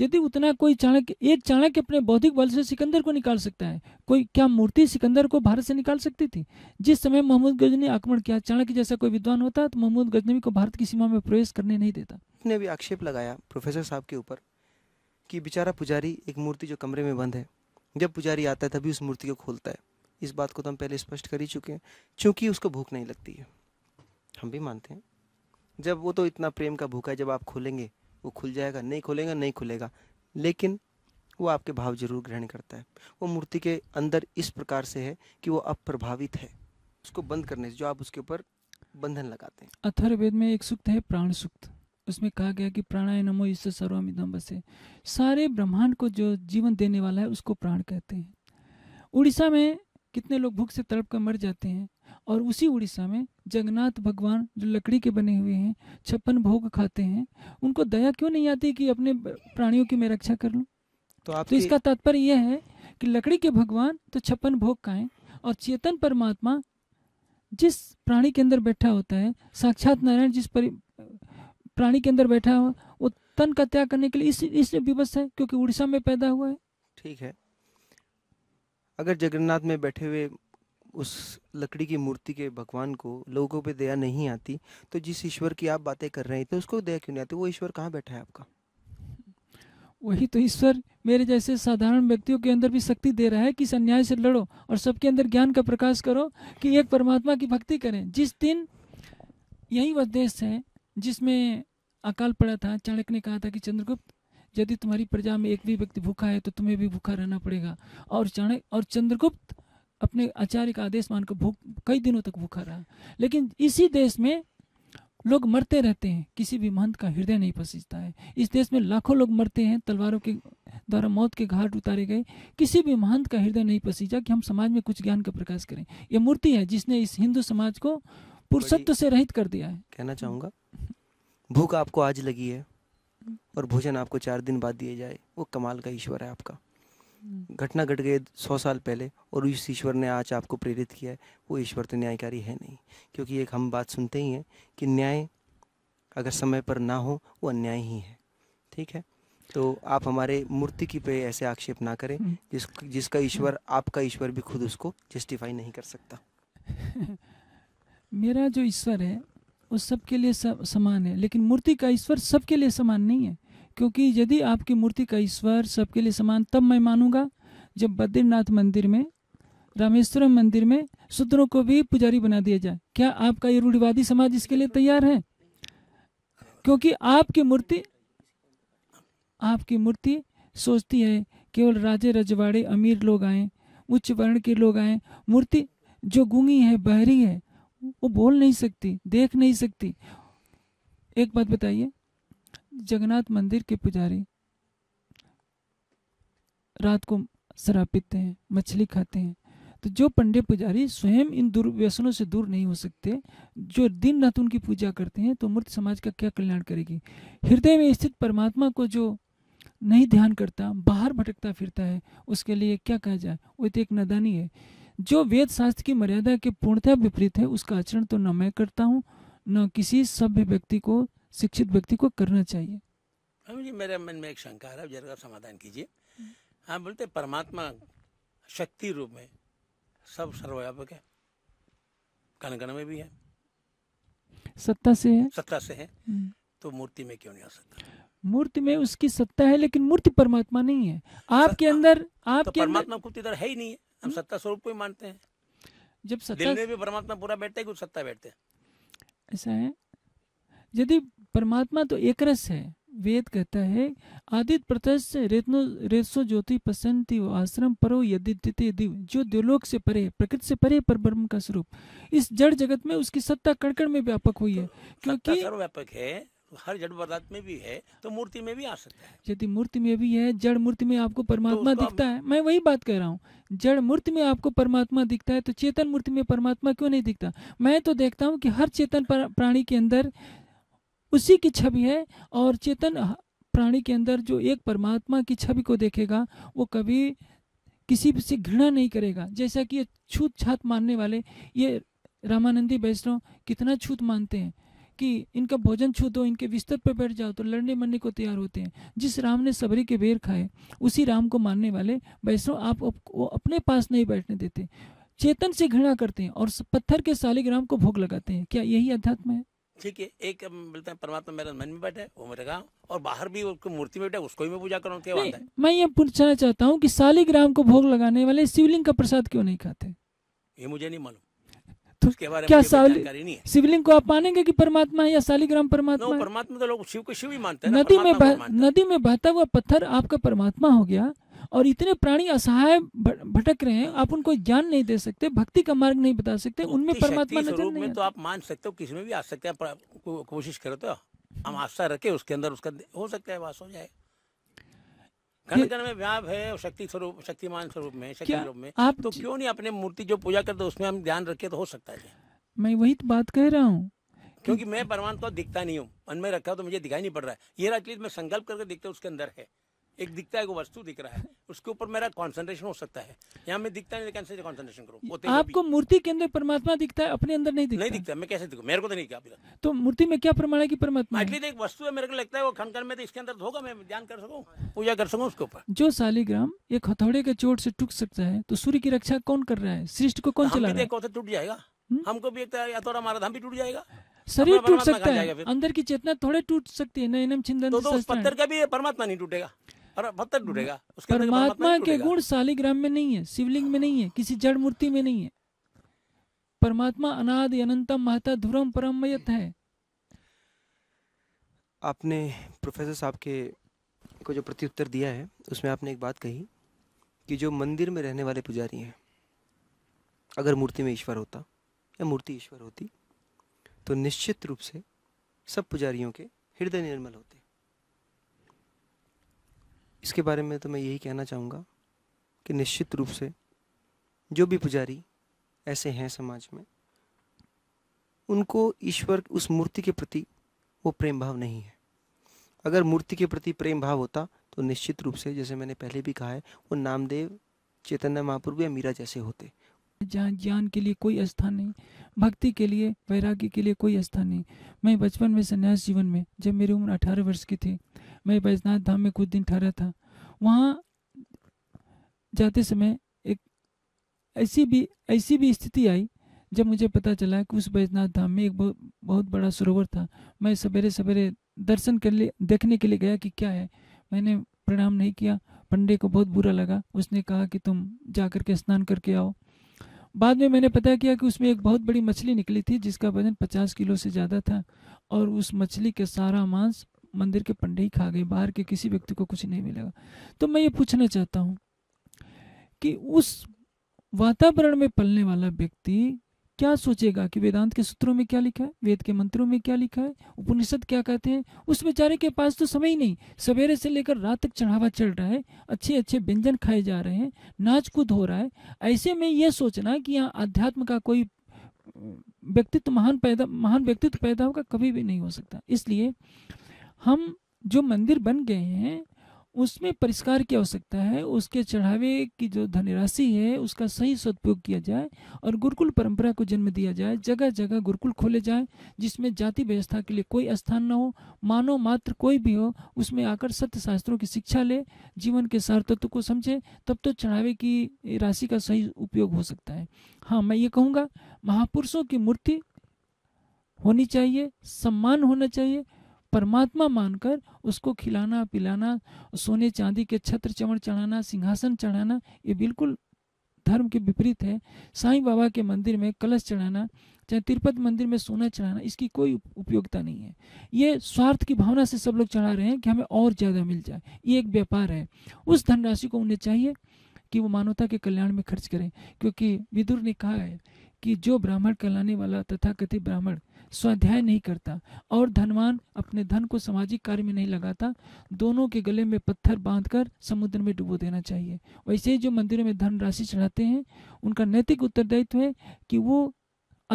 Speaker 2: यदि उतना कोई चाणक्य एक चाणक्य अपने बौद्धिक बल से सिकंदर को निकाल सकता है कोई क्या मूर्ति सिकंदर को भारत से निकाल सकती थी जिस समय मोहम्मद गजनी आक्रमण किया चाणक्य जैसा कोई विद्वान होता तो मोहम्मद गजनवी को भारत की सीमा में प्रवेश करने नहीं देता
Speaker 4: ने भी आक्षेप लगाया प्रोफेसर साहब के ऊपर कि बेचारा पुजारी एक मूर्ति जो कमरे में बंद है जब पुजारी आता है तभी उस मूर्ति को खोलता है इस बात को तो हम पहले स्पष्ट कर ही चुके हैं चूंकि उसको भूख नहीं लगती है हम भी मानते हैं जब वो तो इतना प्रेम का भूखा है जब आप खोलेंगे वो खुल जाएगा नहीं खुलेगा नहीं खुलेगा लेकिन वो आपके भाव जरूर ग्रहण करता है वो मूर्ति के अंदर इस प्रकार से है कि वो अप्रभावित है उसको बंद करने से जो आप उसके ऊपर बंधन लगाते हैं
Speaker 2: अथर्वेद में एक सूक्त है प्राण सूक्त उसमें कहा गया कि प्राणाय नमो ईश्वर सर्वमिदम बसे सारे ब्रह्मांड को जो जीवन देने वाला है उसको प्राण कहते हैं उड़ीसा में कितने लोग भूख से तड़प कर मर जाते हैं और उसी उड़ीसा में जगन्नाथ भगवान जो लकड़ी के बने हुए हैं छप्पन भोग खाते हैं उनको दया क्यों नहीं आती कि अपने प्राणियों की मैं रक्षा कर लूँ तो, आप तो इसका तात्पर्य यह है कि लकड़ी के भगवान तो छप्पन भोग खाएं और चेतन परमात्मा जिस प्राणी के अंदर बैठा होता है साक्षात नारायण जिस प्राणी के अंदर बैठा हुआ वो तन का त्याग करने के लिए इस इसलिए विवश है क्योंकि उड़ीसा में पैदा हुआ है
Speaker 4: ठीक है अगर जगन्नाथ में बैठे हुए उस लकड़ी की मूर्ति के भगवान को लोगों पे दया नहीं आती तो जिस ईश्वर की आप बातें कर रहे थे तो उसको दया क्यों नहीं आती वो ईश्वर कहाँ बैठा है आपका
Speaker 2: वही तो ईश्वर मेरे जैसे साधारण व्यक्तियों के अंदर भी शक्ति दे रहा है कि इस अन्याय से लड़ो और सबके अंदर ज्ञान का प्रकाश करो कि एक परमात्मा की भक्ति करें जिस दिन यही वह देश है जिसमें अकाल पड़ा था चाणक्य ने कहा था कि चंद्रगुप्त यदि तुम्हारी प्रजा में एक भी व्यक्ति भूखा है तो तुम्हें भी भूखा रहना पड़ेगा और चाणक्य और चंद्रगुप्त अपने आचार्य का आदेश मानकर भूख कई दिनों तक भूखा रहा लेकिन इसी देश में लोग मरते रहते हैं किसी भी महंत का हृदय नहीं पसीजता है इस देश में लाखों लोग मरते हैं तलवारों के द्वारा मौत के घाट उतारे गए किसी भी महंत का हृदय नहीं पसीजा कि हम समाज में कुछ ज्ञान का प्रकाश करें यह मूर्ति है जिसने इस हिंदू समाज को पुरुषत्व से रहित कर दिया है
Speaker 4: कहना चाहूंगा भूख आपको आज लगी है और भोजन आपको चार दिन बाद दिए जाए वो कमाल का ईश्वर है आपका घटना घट गई सौ साल पहले और उस ईश्वर ने आज आपको प्रेरित किया है वो ईश्वर तो न्यायकारी है नहीं क्योंकि एक हम बात सुनते ही हैं कि न्याय अगर समय पर ना हो वो अन्याय ही है ठीक है तो आप हमारे मूर्ति की पे ऐसे आक्षेप ना करें हम्म। जिस जिसका ईश्वर आपका ईश्वर भी खुद उसको जस्टिफाई नहीं कर सकता
Speaker 2: मेरा जो ईश्वर है वो सबके लिए समान है लेकिन मूर्ति का ईश्वर सबके लिए समान नहीं है क्योंकि यदि आपकी मूर्ति का ईश्वर सबके लिए समान तब मैं मानूंगा जब बद्रीनाथ मंदिर में रामेश्वरम मंदिर में शूद्रों को भी पुजारी बना दिया जाए क्या आपका ये रूढ़िवादी समाज इसके लिए तैयार है क्योंकि आपकी मूर्ति आपकी मूर्ति सोचती है केवल राजे रजवाड़े अमीर लोग आए उच्च वर्ण के लोग आए मूर्ति जो गुंगी है बहरी है वो बोल नहीं सकती देख नहीं सकती एक बात बताइए जगन्नाथ मंदिर के पुजारी रात को शराब पीते हैं मछली खाते हैं तो जो पंडे पुजारी स्वयं इन दुर्व्यसनों से दूर नहीं हो सकते जो दिन रात उनकी पूजा करते हैं तो मूर्त समाज का क्या कल्याण करेगी हृदय में स्थित परमात्मा को जो नहीं ध्यान करता बाहर भटकता फिरता है उसके लिए क्या कहा जाए वो तो एक नदानी है जो वेद शास्त्र की मर्यादा के पूर्णतः विपरीत है उसका आचरण तो न मैं करता हूँ न किसी सभ्य व्यक्ति को शिक्षित व्यक्ति को करना चाहिए
Speaker 5: जी मेरे मन में एक शंका है जरा समाधान कीजिए हाँ बोलते परमात्मा शक्ति रूप में सब सर्वव्यापक है कण कण में भी है
Speaker 2: सत्ता से है
Speaker 5: सत्ता से है हम्म। तो मूर्ति में क्यों नहीं आ सकता
Speaker 2: मूर्ति में उसकी सत्ता है लेकिन मूर्ति परमात्मा नहीं है
Speaker 5: आपके अंदर तो आपके तो परमात्मा कुछ इधर है ही नहीं है हम हम्म। सत्ता स्वरूप को ही मानते हैं जब सत्ता दिल में भी परमात्मा पूरा बैठते हैं कुछ सत्ता बैठते
Speaker 2: हैं ऐसा है यदि परमात्मा तो एक रस है वेद कहता है आदित प्रत्यक्ष रेतनो रेसो ज्योति पसंती वो आश्रम परो यदि दिव जो द्योलोक से परे प्रकृति से परे पर ब्रह्म का स्वरूप इस जड़ जगत में उसकी सत्ता कणकण में व्यापक हुई है तो क्योंकि व्यापक है
Speaker 5: हर जड़ पदार्थ में भी है
Speaker 2: तो मूर्ति में भी आ सकता है यदि मूर्ति में भी है जड़ मूर्ति में आपको परमात्मा तो दिखता है मैं वही बात कह रहा हूँ जड़ मूर्ति में आपको परमात्मा दिखता है तो चेतन मूर्ति में परमात्मा क्यों नहीं दिखता मैं तो देखता हूँ कि हर चेतन प्राणी के अंदर उसी की छवि है और चेतन प्राणी के अंदर जो एक परमात्मा की छवि को देखेगा वो कभी किसी से घृणा नहीं करेगा जैसा कि ये छूत छात मानने वाले ये रामानंदी वैष्णव कितना छूत मानते हैं कि इनका भोजन छू दो इनके बिस्तर पर बैठ जाओ तो लड़ने मरने को तैयार होते हैं जिस राम ने सबरी के बेर खाए उसी राम को मानने वाले वैष्णव आप वो अपने पास नहीं बैठने देते चेतन से घृणा करते हैं और पत्थर के राम को भोग लगाते हैं क्या यही अध्यात्म है
Speaker 5: ठीक है एक बोलते हैं परमात्मा मेरे मन में बैठे वो मेरे गाँव और बाहर भी उसको मूर्ति में बैठे उसको ही मैं पूजा करूँ क्या बात है
Speaker 2: मैं ये पूछना चाहता हूँ कि शालिग्राम को भोग लगाने वाले शिवलिंग का प्रसाद क्यों नहीं खाते
Speaker 5: ये मुझे नहीं मालूम तो उसके बारे क्या नहीं है
Speaker 2: शिवलिंग को आप मानेंगे कि परमात्मा है या शालिग्राम परमात्मा परमात्मा तो
Speaker 5: लोग शिव को शिव ही मानते हैं नदी में
Speaker 2: नदी में बहता हुआ पत्थर आपका परमात्मा हो गया और इतने प्राणी असहाय भटक रहे हैं आप उनको ज्ञान नहीं दे सकते भक्ति का मार्ग नहीं बता सकते उनमें परमात्मा नजर नहीं तो
Speaker 5: आप मान सकते हो किसी में भी आ सकते हैं कोशिश करो तो हम आस्था रखे उसके अंदर उसका हो सकता है वास हो जाए में व्याप है शक्ति स्वरूप शक्तिमान स्वरूप में शक्ति रूप में आप तो क्यों नहीं अपने मूर्ति जो पूजा करते उसमें हम ध्यान रखे तो हो सकता है
Speaker 2: मैं वही तो बात कह रहा हूँ
Speaker 5: क्योंकि मैं परमात्मा तो दिखता नहीं हूँ मन में रखा तो मुझे दिखाई नहीं पड़ रहा है ये राजलीत मैं संकल्प करके दिखता उसके अंदर है एक दिखता है वस्तु दिख रहा है उसके ऊपर मेरा कॉन्सेंट्रेशन हो सकता है यहाँ मैं दिखता नहीं तो कैसे कॉन्सेंट्रेशन
Speaker 2: करूँ आपको मूर्ति के अंदर परमात्मा दिखता है अपने अंदर नहीं दिखता नहीं दिखता मैं कैसे
Speaker 5: दिखू मेरे को तो नहीं दिखा
Speaker 2: तो मूर्ति में क्या प्रमाण है की परमात्मा एक
Speaker 5: वस्तु है मेरे को लगता है वो खनखन में तो इसके अंदर तो होगा मैं ध्यान कर सकूँ पूजा कर सकूँ उसके ऊपर
Speaker 2: जो शालीग्राम एक हथौड़े के चोट से टूट सकता है तो सूर्य की रक्षा कौन कर रहा है सृष्टि को कौन चला तो
Speaker 5: टूट जाएगा हम्म? हमको भी एक हथौड़ा मारा
Speaker 2: धाम भी टूट जाएगा शरीर टूट सकता है अंदर की चेतना थोड़े
Speaker 5: टूट सकती है नयनम छिंदन तो पत्थर का भी परमात्मा नहीं टूटेगा और पत्थर टूटेगा परमात्मा के गुण
Speaker 2: शालिग्राम में नहीं है शिवलिंग में नहीं है किसी जड़ मूर्ति में नहीं है परमात्मा अनादि अनंतम महता ध्रुवम परमयत है
Speaker 4: आपने प्रोफेसर साहब के को जो प्रत्युत्तर दिया है उसमें आपने एक बात कही कि जो मंदिर में रहने वाले पुजारी हैं अगर मूर्ति में ईश्वर होता या मूर्ति ईश्वर होती तो निश्चित रूप से सब पुजारियों के हृदय निर्मल होते इसके बारे में तो मैं यही कहना चाहूँगा कि निश्चित रूप से जो भी पुजारी ऐसे हैं समाज में उनको ईश्वर उस मूर्ति के प्रति वो प्रेम भाव नहीं है अगर मूर्ति के प्रति प्रेम भाव होता तो निश्चित रूप से जैसे मैंने पहले भी कहा है वो नामदेव चैतन्य महाप्रभु या मीरा जैसे होते
Speaker 2: जहाँ ज्ञान के लिए कोई स्थान नहीं भक्ति के लिए वैराग्य के लिए कोई स्थान नहीं मैं बचपन में संन्यास जीवन में जब मेरी उम्र अठारह वर्ष की थी मैं बैजनाथ धाम में कुछ दिन ठहरा था वहाँ जाते समय एक ऐसी भी ऐसी भी स्थिति आई जब मुझे पता चला कि उस बैजनाथ धाम में एक बहुत बहुत बड़ा सरोवर था मैं सवेरे सवेरे दर्शन कर ले देखने के लिए गया कि क्या है मैंने प्रणाम नहीं किया पंडे को बहुत बुरा लगा उसने कहा कि तुम जा कर के स्नान करके आओ बाद में मैंने पता किया कि उसमें एक बहुत बड़ी मछली निकली थी जिसका वजन पचास किलो से ज़्यादा था और उस मछली का सारा मांस मंदिर के पंडे ही खा गए बाहर के किसी व्यक्ति को कुछ नहीं मिलेगा तो मैं ये पूछना चाहता हूँ कि उस वातावरण में पलने वाला व्यक्ति क्या सोचेगा कि वेदांत के सूत्रों में क्या लिखा है वेद के मंत्रों में क्या लिखा है उपनिषद क्या कहते हैं उस बेचारे के पास तो समय ही नहीं सवेरे से लेकर रात तक चढ़ावा चल रहा है अच्छे अच्छे व्यंजन खाए जा रहे हैं नाच कूद हो रहा है ऐसे में यह सोचना कि यहाँ अध्यात्म का कोई व्यक्तित्व महान पैदा महान व्यक्तित्व पैदा होगा कभी भी नहीं हो सकता इसलिए हम जो मंदिर बन गए हैं उसमें परिष्कार की आवश्यकता है उसके चढ़ावे की जो धनराशि है उसका सही सदुपयोग किया जाए और गुरुकुल परंपरा को जन्म दिया जाए जगह जगह गुरुकुल खोले जाए जिसमें जाति व्यवस्था के लिए कोई स्थान न हो मानव मात्र कोई भी हो उसमें आकर सत्य शास्त्रों की शिक्षा ले जीवन के सार तत्व को समझे तब तो चढ़ावे की राशि का सही उपयोग हो सकता है हाँ मैं ये कहूँगा महापुरुषों की मूर्ति होनी चाहिए सम्मान होना चाहिए परमात्मा मानकर उसको खिलाना पिलाना सोने चांदी के छत्र चमड़ चढ़ाना सिंहासन चढ़ाना ये बिल्कुल धर्म के विपरीत है साईं बाबा के मंदिर में कलश चढ़ाना चाहे तिरुपत मंदिर में सोना चढ़ाना इसकी कोई उपयोगिता नहीं है ये स्वार्थ की भावना से सब लोग चढ़ा रहे हैं कि हमें और ज़्यादा मिल जाए ये एक व्यापार है उस धनराशि को उन्हें चाहिए कि वो मानवता के कल्याण में खर्च करें क्योंकि विदुर ने कहा है कि जो ब्राह्मण कहलाने वाला तथा कथित ब्राह्मण स्वाध्याय नहीं करता और धनवान अपने धन को सामाजिक कार्य में नहीं लगाता दोनों के गले में पत्थर बांधकर समुद्र में डुबो देना चाहिए वैसे ही जो मंदिरों में धन राशि चढ़ाते हैं उनका नैतिक उत्तरदायित्व है कि वो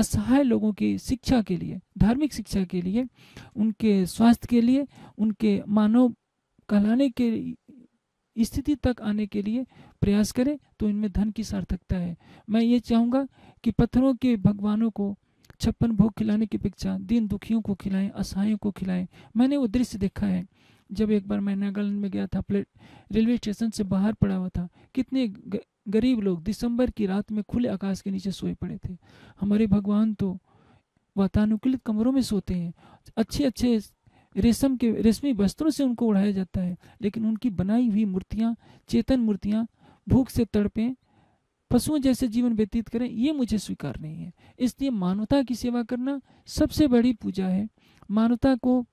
Speaker 2: असहाय लोगों की शिक्षा के लिए धार्मिक शिक्षा के लिए उनके स्वास्थ्य के लिए उनके मानव कहलाने के स्थिति तक आने के लिए प्रयास करें तो इनमें धन की सार्थकता है मैं ये चाहूँगा कि पत्थरों के भगवानों को छप्पन भोग खिलाने की अपेक्षा दीन दुखियों को खिलाएं असहायों को खिलाएं मैंने वो दृश्य देखा है जब एक बार मैं नागालैंड में गया था प्लेट रेलवे स्टेशन से बाहर पड़ा हुआ था कितने गरीब लोग दिसंबर की रात में खुले आकाश के नीचे सोए पड़े थे हमारे भगवान तो वातानुकूलित कमरों में सोते हैं अच्छे अच्छे रेशम के रेशमी वस्त्रों से उनको उड़ाया जाता है लेकिन उनकी बनाई हुई मूर्तियाँ चेतन मूर्तियाँ भूख से तड़पें पशुओं जैसे जीवन व्यतीत करें ये मुझे स्वीकार नहीं है इसलिए मानवता की सेवा करना सबसे बड़ी पूजा है मानवता को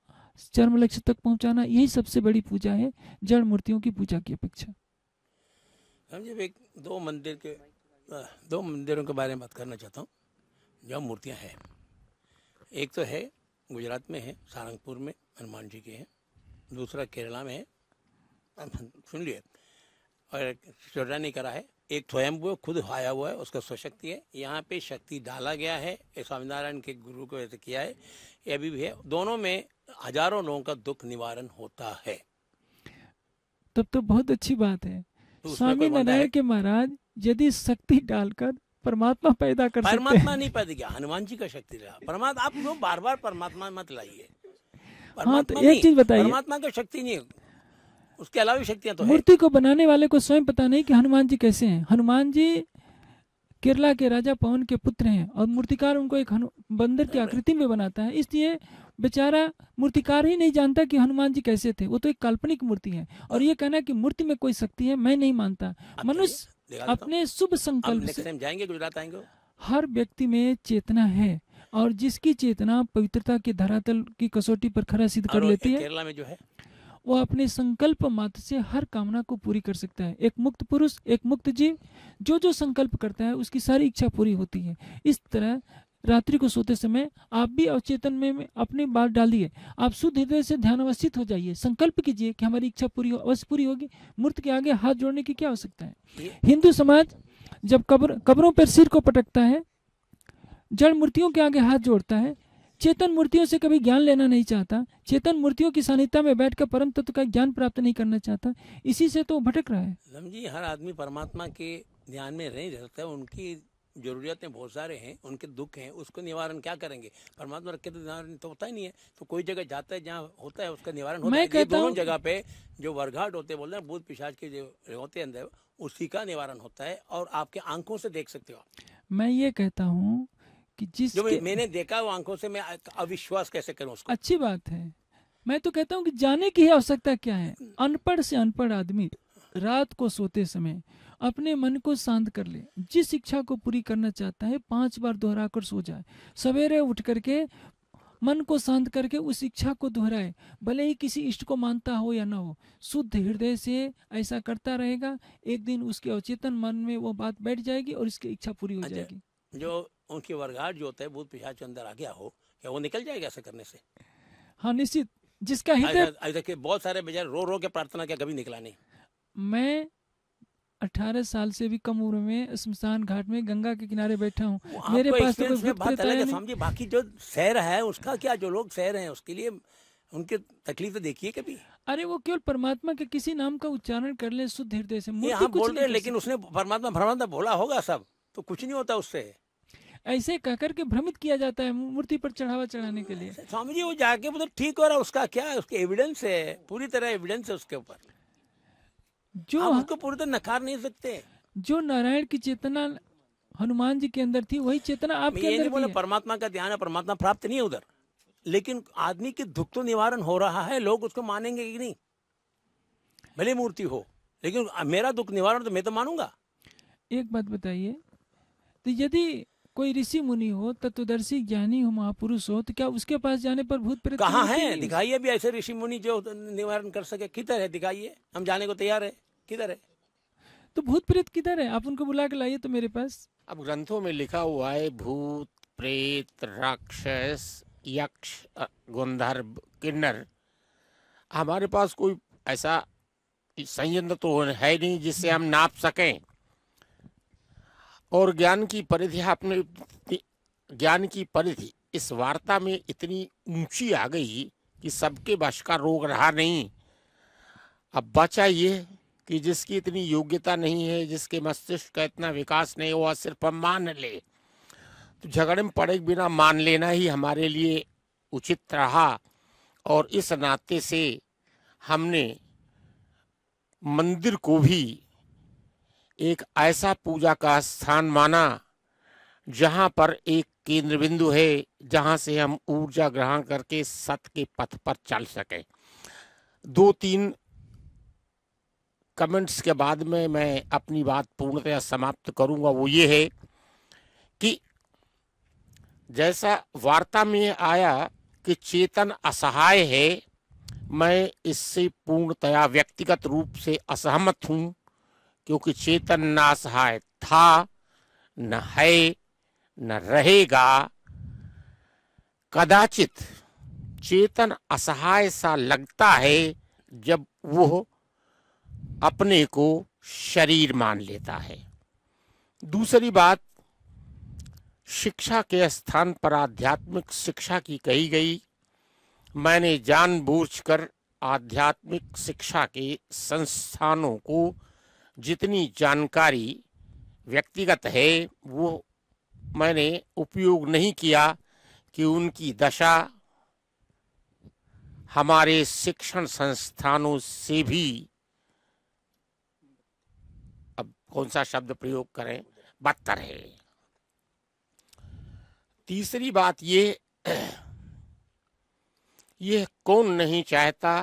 Speaker 2: चरम लक्ष्य तक पहुंचाना यही सबसे बड़ी पूजा है जड़ मूर्तियों की पूजा की अपेक्षा
Speaker 5: हम जब एक दो मंदिर के दो मंदिरों के बारे में बात करना चाहता हूँ जहाँ मूर्तियाँ हैं एक तो है गुजरात में है सारंगपुर में हनुमान जी के हैं दूसरा केरला में है सुन लिया और चौड़ा नहीं करा है एक स्वयं वो खुद आया हुआ है उसका स्वशक्ति है यहाँ पे शक्ति डाला गया है स्वामीनारायण के गुरु को ऐसे किया है ये अभी भी है दोनों में हजारों लोगों का दुख निवारण होता है
Speaker 2: तब तो, तो बहुत अच्छी बात है तो स्वामी नारायण के महाराज यदि शक्ति डालकर परमात्मा पैदा कर परमात्मा नहीं
Speaker 5: पैदा किया हनुमान जी का शक्ति रहा परमात्मा आप लोग बार बार परमात्मा मत लाइए
Speaker 2: हाँ तो एक चीज बताइए
Speaker 5: परमात्मा का शक्ति नहीं
Speaker 2: उसके अलावा शक्तियां तो मूर्ति को बनाने वाले को स्वयं पता नहीं कि हनुमान जी कैसे हैं हनुमान जी केरला के राजा पवन के पुत्र हैं और मूर्तिकार उनको एक बंदर की आकृति में बनाता है इसलिए बेचारा मूर्तिकार ही नहीं जानता कि हनुमान जी कैसे थे वो तो एक काल्पनिक मूर्ति है और ये कहना कि मूर्ति में कोई शक्ति है मैं नहीं मानता मनुष्य अपने शुभ संकल्प से जाएंगे गुजरात आएंगे हर व्यक्ति में चेतना है और जिसकी चेतना पवित्रता के धरातल की कसौटी पर खरा सिद्ध कर लेती है केरला में जो है वह अपने संकल्प मात्र से हर कामना को पूरी कर सकता है एक मुक्त पुरुष एक मुक्त जीव जो जो संकल्प करता है उसकी सारी इच्छा पूरी होती है इस तरह रात्रि को सोते समय आप भी अवचेतन में, में अपने बाल डालिए आप शुद्ध हृदय से ध्यान अवस्थित हो जाइए संकल्प कीजिए कि हमारी इच्छा पूरी हो अवश्य पूरी होगी मूर्त के आगे हाथ जोड़ने की क्या आवश्यकता है हिंदू समाज जब कब्र कब्रों पर सिर को पटकता है जड़ मूर्तियों के आगे हाथ जोड़ता है चेतन मूर्तियों से कभी ज्ञान लेना नहीं चाहता चेतन मूर्तियों की सानिता में बैठकर परम तत्व का ज्ञान प्राप्त नहीं करना चाहता इसी से तो भटक रहा है
Speaker 5: जी हर आदमी परमात्मा के ध्यान में नहीं रहता है उनकी जरूरियातें बहुत सारे हैं उनके दुख हैं उसको निवारण क्या करेंगे परमात्मा रखे तो निवारण तो होता ही नहीं है तो कोई जगह जाता है जहाँ होता है उसका निवारण होता है दोनों जगह पे जो वर्घाट होते बोल रहे हैं भूत पिशाच के जो होते अंदर उसी का निवारण होता है और आपके आंखों से देख सकते हो
Speaker 2: मैं ये कहता हूँ
Speaker 5: कि जिस जो के... मैंने देखा वो आंखों से मैं तो अविश्वास कैसे करूं उसको अच्छी
Speaker 2: बात है मैं तो कहता हूं कि जाने की आवश्यकता क्या है अनपढ़ से अनपढ़ आदमी रात को सोते समय अपने मन को शांत कर ले जिस इच्छा को पूरी करना चाहता है पांच बार दोहरा कर सो जाए सवेरे उठ करके मन को शांत करके उस इच्छा को दोहराए भले ही किसी इष्ट को मानता हो या ना हो शुद्ध हृदय से ऐसा करता रहेगा एक दिन उसके अवचेतन मन में वो बात बैठ जाएगी और इसकी इच्छा पूरी हो अच्छा, जाएगी
Speaker 5: जो उनकी वर्गाहट जो होता है भूत पिशाच अंदर आ गया हो क्या वो निकल जाएगा ऐसा करने से
Speaker 2: हाँ निश्चित जिसका हित
Speaker 5: हृदय बहुत सारे बेचारे रो रो के प्रार्थना क्या कभी निकला नहीं
Speaker 2: मैं 18 साल से भी कम उम्र में शमशान घाट में गंगा के किनारे बैठा हूँ मेरे पास तो कुछ बात अलग है समझिए
Speaker 5: बाकी जो शहर है उसका क्या जो लोग शहर हैं उसके लिए उनके तकलीफ तो देखिए कभी
Speaker 2: अरे वो केवल परमात्मा के किसी नाम का उच्चारण कर ले शुद्ध हृदय से हाँ बोल रहे
Speaker 5: लेकिन उसने परमात्मा परमात्मा बोला होगा सब तो कुछ नहीं होता उससे
Speaker 2: ऐसे कहकर के भ्रमित किया जाता है मूर्ति पर चढ़ावा चढ़ाने के लिए स्वामी जी वो जाके मतलब ठीक हो रहा उसका क्या
Speaker 5: उसके एविडेंस है पूरी तरह एविडेंस है उसके ऊपर जो उसको पूरी तरह नकार
Speaker 2: नहीं सकते जो नारायण की चेतना हनुमान जी के अंदर थी वही चेतना आपके अंदर बोला
Speaker 5: परमात्मा का ध्यान है परमात्मा प्राप्त नहीं है उधर लेकिन आदमी के दुख तो निवारण हो रहा है लोग उसको मानेंगे कि नहीं भले मूर्ति हो लेकिन मेरा दुख निवारण
Speaker 2: तो मैं तो मानूंगा एक बात बताइए तो यदि कोई ऋषि मुनि हो तत्वदर्शी ज्ञानी हो महापुरुष हो तो क्या उसके पास जाने पर भूत प्रेत कहा है दिखाइए भी ऐसे
Speaker 5: ऋषि मुनि जो निवारण कर सके किधर है दिखाइए हम जाने को तैयार है किधर है
Speaker 2: तो भूत प्रेत किधर है आप उनको बुला के लाइए तो मेरे पास अब ग्रंथों में लिखा हुआ है भूत
Speaker 3: प्रेत राक्षस यक्ष गंधर्व किन्नर हमारे पास कोई ऐसा संयंत्र तो है नहीं जिससे हम नाप सकें और ज्ञान की परिधि आपने ज्ञान की परिधि इस वार्ता में इतनी ऊंची आ गई कि सबके वश का रोग रहा नहीं अब बचा ये कि जिसकी इतनी योग्यता नहीं है जिसके मस्तिष्क का इतना विकास नहीं हुआ सिर्फ हम मान ले तो झगड़े में पड़े बिना मान लेना ही हमारे लिए उचित रहा और इस नाते से हमने मंदिर को भी एक ऐसा पूजा का स्थान माना जहाँ पर एक केंद्र बिंदु है जहाँ से हम ऊर्जा ग्रहण करके सत के पथ पर चल सकें दो तीन कमेंट्स के बाद में मैं अपनी बात पूर्णतया समाप्त करूँगा वो ये है कि जैसा वार्ता में आया कि चेतन असहाय है मैं इससे पूर्णतया व्यक्तिगत रूप से असहमत हूँ क्योंकि चेतन असहाय था न है न रहेगा कदाचित चेतन असहाय सा लगता है जब वह अपने को शरीर मान लेता है दूसरी बात शिक्षा के स्थान पर आध्यात्मिक शिक्षा की कही गई मैंने जानबूझकर आध्यात्मिक शिक्षा के संस्थानों को जितनी जानकारी व्यक्तिगत है वो मैंने उपयोग नहीं किया कि उनकी दशा हमारे शिक्षण संस्थानों से भी अब कौन सा शब्द प्रयोग करें बदतर है तीसरी बात ये ये कौन नहीं चाहता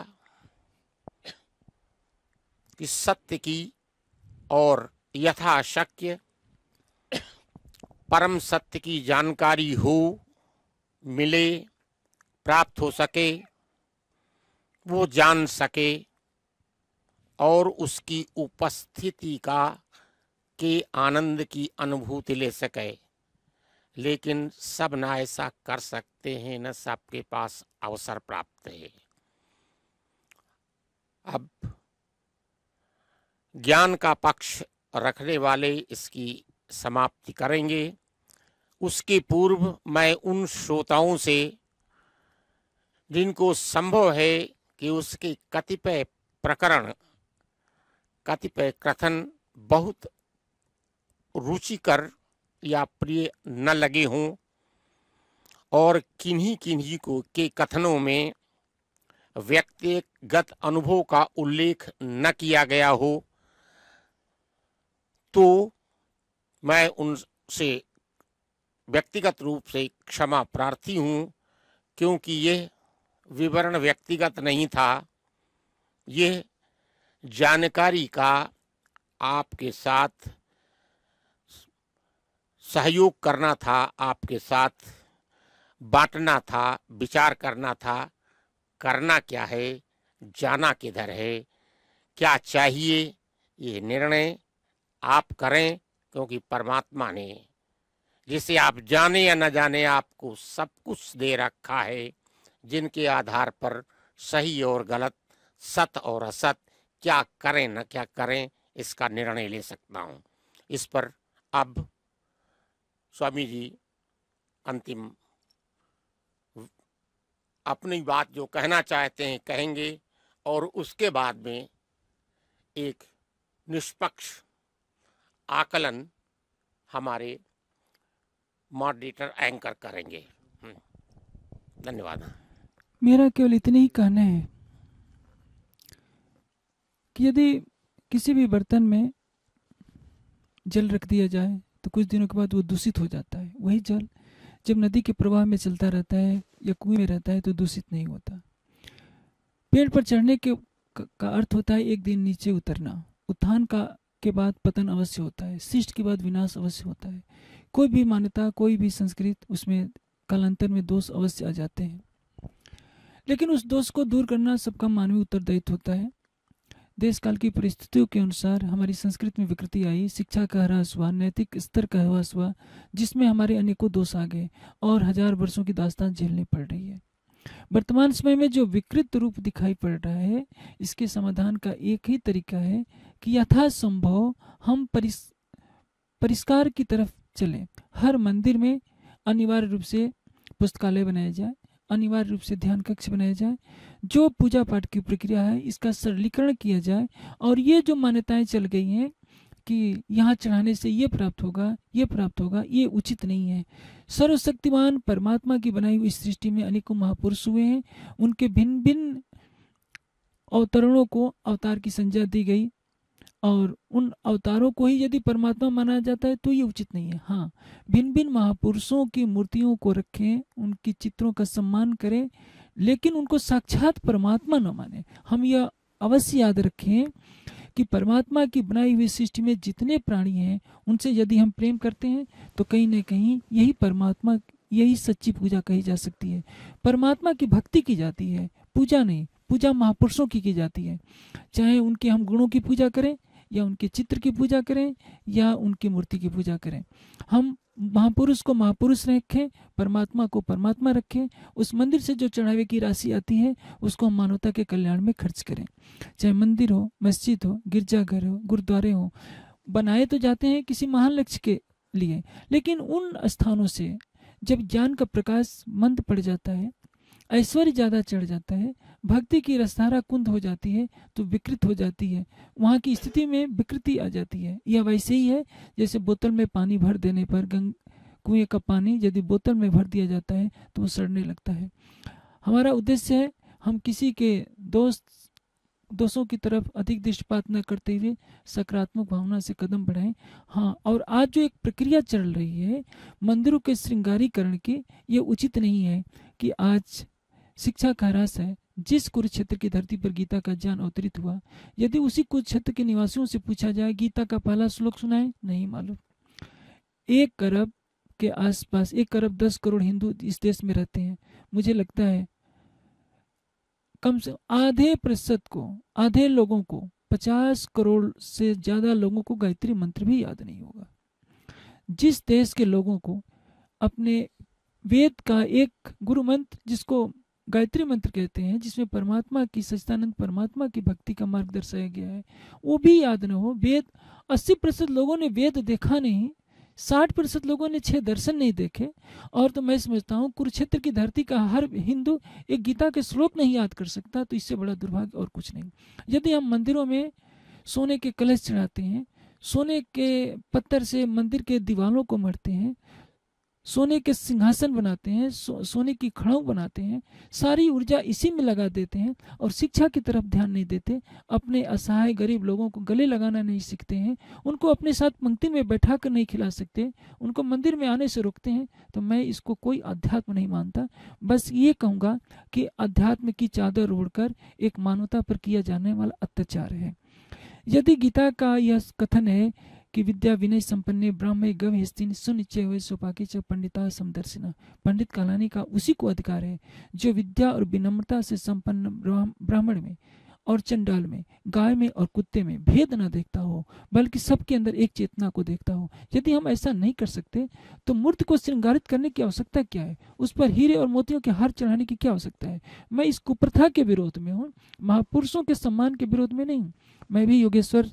Speaker 3: कि सत्य की और यथाशक्य परम सत्य की जानकारी हो मिले प्राप्त हो सके वो जान सके और उसकी उपस्थिति का के आनंद की अनुभूति ले सके लेकिन सब ना ऐसा कर सकते हैं न सबके पास अवसर प्राप्त है अब ज्ञान का पक्ष रखने वाले इसकी समाप्ति करेंगे उसके पूर्व मैं उन श्रोताओं से जिनको संभव है कि उसके कतिपय प्रकरण कतिपय कथन बहुत रुचिकर या प्रिय न लगे हों और किन्हीं किन्हीं को के कथनों में व्यक्तिगत अनुभव का उल्लेख न किया गया हो तो मैं उनसे व्यक्तिगत रूप से क्षमा प्रार्थी हूँ क्योंकि यह विवरण व्यक्तिगत नहीं था यह जानकारी का आपके साथ सहयोग करना था आपके साथ बांटना था विचार करना था करना क्या है जाना किधर है क्या चाहिए ये निर्णय आप करें क्योंकि परमात्मा ने जिसे आप जाने या न जाने आपको सब कुछ दे रखा है जिनके आधार पर सही और गलत सत और असत क्या करें न क्या करें इसका निर्णय ले सकता हूँ इस पर अब स्वामी जी अंतिम अपनी बात जो कहना चाहते हैं कहेंगे और उसके बाद में एक निष्पक्ष आकलन हमारे मॉडरेटर एंकर करेंगे हम्म। धन्यवाद
Speaker 2: मेरा केवल इतना ही कहना है कि यदि किसी भी बर्तन में जल रख दिया जाए तो कुछ दिनों के बाद वो दूषित हो जाता है वही जल जब नदी के प्रवाह में चलता रहता है या कुएं में रहता है तो दूषित नहीं होता पेड़ पर चढ़ने के का अर्थ होता है एक दिन नीचे उतरना उत्थान का के बाद पतन अवश्य होता है शिष्ट के बाद विनाश अवश्य होता है कोई भी मान्यता कोई भी संस्कृत उसमें कालांतर में दोष अवश्य आ जाते हैं लेकिन उस दोष को दूर करना सबका मानवीय उत्तरदायित्व होता है देश काल की परिस्थितियों के अनुसार हमारी संस्कृत में विकृति आई शिक्षा का ह्रास हुआ नैतिक स्तर का ह्रास हुआ जिसमें हमारे अनेकों दोष आ गए और हजार वर्षों की दास्तान झेलनी पड़ रही है वर्तमान समय में जो विकृत रूप दिखाई पड़ रहा है इसके समाधान का एक ही तरीका है कि यथासंभव हम परिस परिष्कार की तरफ चलें हर मंदिर में अनिवार्य रूप से पुस्तकालय बनाया जाए अनिवार्य रूप से ध्यान कक्ष बनाया जाए जो पूजा पाठ की प्रक्रिया है इसका सरलीकरण किया जाए और ये जो मान्यताएं चल गई हैं कि यहाँ चढ़ाने से ये प्राप्त होगा ये प्राप्त होगा ये उचित नहीं है सर्वशक्तिमान परमात्मा की बनाई हुई सृष्टि में अनेकों महापुरुष हुए हैं उनके भिन्न भिन्न अवतरणों को अवतार की संज्ञा दी गई और उन अवतारों को ही यदि परमात्मा माना जाता है तो ये उचित नहीं है हाँ भिन्न भिन्न महापुरुषों की मूर्तियों को रखें उनकी चित्रों का सम्मान करें लेकिन उनको साक्षात परमात्मा न माने हम यह अवश्य याद रखें कि परमात्मा की बनाई हुई सृष्टि में जितने प्राणी हैं उनसे यदि हम प्रेम करते हैं तो कहीं ना कहीं यही परमात्मा यही सच्ची पूजा कही जा सकती है परमात्मा की भक्ति की जाती है पूजा नहीं पूजा महापुरुषों की की जाती है चाहे उनके हम गुणों की पूजा करें या उनके चित्र की पूजा करें या उनकी मूर्ति की पूजा करें हम महापुरुष को महापुरुष रखें परमात्मा को परमात्मा रखें उस मंदिर से जो चढ़ावे की राशि आती है उसको हम मानवता के कल्याण में खर्च करें चाहे मंदिर हो मस्जिद हो गिरजाघर हो गुरुद्वारे हो बनाए तो जाते हैं किसी महान लक्ष्य के लिए लेकिन उन स्थानों से जब ज्ञान का प्रकाश मंद पड़ जाता है ऐश्वर्य ज़्यादा चढ़ जाता है भक्ति की रसधारा कुंद हो जाती है तो विकृत हो जाती है वहाँ की स्थिति में विकृति आ जाती है यह वैसे ही है जैसे बोतल में पानी भर देने पर गंग कुएं का पानी यदि बोतल में भर दिया जाता है तो वो सड़ने लगता है हमारा उद्देश्य है हम किसी के दोस्त दोस्तों की तरफ अधिक दृष्टिपात न करते हुए सकारात्मक भावना से कदम बढ़ाएं हाँ और आज जो एक प्रक्रिया चल रही है मंदिरों के श्रृंगारीकरण की ये उचित नहीं है कि आज शिक्षा का रस है जिस कुरुक्षेत्र की धरती पर गीता का ज्ञान अवतरित हुआ यदि उसी कुरुक्षेत्र के निवासियों से पूछा जाए गीता का पहला श्लोक सुनाए नहीं मालूम एक अरब के आसपास एक अरब दस करोड़ हिंदू इस देश में रहते हैं मुझे लगता है कम से आधे प्रतिशत को आधे लोगों को पचास करोड़ से ज़्यादा लोगों को गायत्री मंत्र भी याद नहीं होगा जिस देश के लोगों को अपने वेद का एक गुरु मंत्र जिसको गायत्री मंत्र कहते हैं जिसमें परमात्मा की सचिदानंद परमात्मा की भक्ति का मार्ग दर्शाया गया है वो भी याद न हो वेद अस्सी प्रतिशत लोगों ने वेद देखा नहीं साठ प्रतिशत लोगों ने छह दर्शन नहीं देखे और तो मैं समझता हूँ कुरुक्षेत्र की धरती का हर हिंदू एक गीता के श्लोक नहीं याद कर सकता तो इससे बड़ा दुर्भाग्य और कुछ नहीं यदि हम मंदिरों में सोने के कलश चढ़ाते हैं सोने के पत्थर से मंदिर के दीवारों को मरते हैं सोने के सिंहासन बनाते हैं सो, सोने की खड़ाऊ बनाते हैं सारी ऊर्जा इसी में लगा देते हैं और शिक्षा की तरफ ध्यान नहीं देते अपने असहाय गरीब लोगों को गले लगाना नहीं सीखते हैं उनको अपने साथ पंक्ति में बैठा कर नहीं खिला सकते उनको मंदिर में आने से रोकते हैं तो मैं इसको कोई अध्यात्म नहीं मानता बस ये कहूँगा कि अध्यात्म की चादर ओढ़कर एक मानवता पर किया जाने वाला अत्याचार है यदि गीता का यह कथन है कि विद्या विनय संपन्न ब्राह्मण गव हस्तिन सुनिश्चय हुए सोपाकी च पंडिता समदर्शिना पंडित कहलाने का उसी को अधिकार है जो विद्या और विनम्रता से संपन्न ब्राह्मण में और चंडाल में गाय में और कुत्ते में भेद न देखता हो बल्कि सबके अंदर एक चेतना को देखता हो यदि हम ऐसा नहीं कर सकते तो मूर्त को श्रृंगारित करने की आवश्यकता क्या है उस पर हीरे और मोतियों के हार चढ़ाने की क्या आवश्यकता है मैं इस कुप्रथा के विरोध में हूँ महापुरुषों के सम्मान के विरोध में नहीं मैं भी योगेश्वर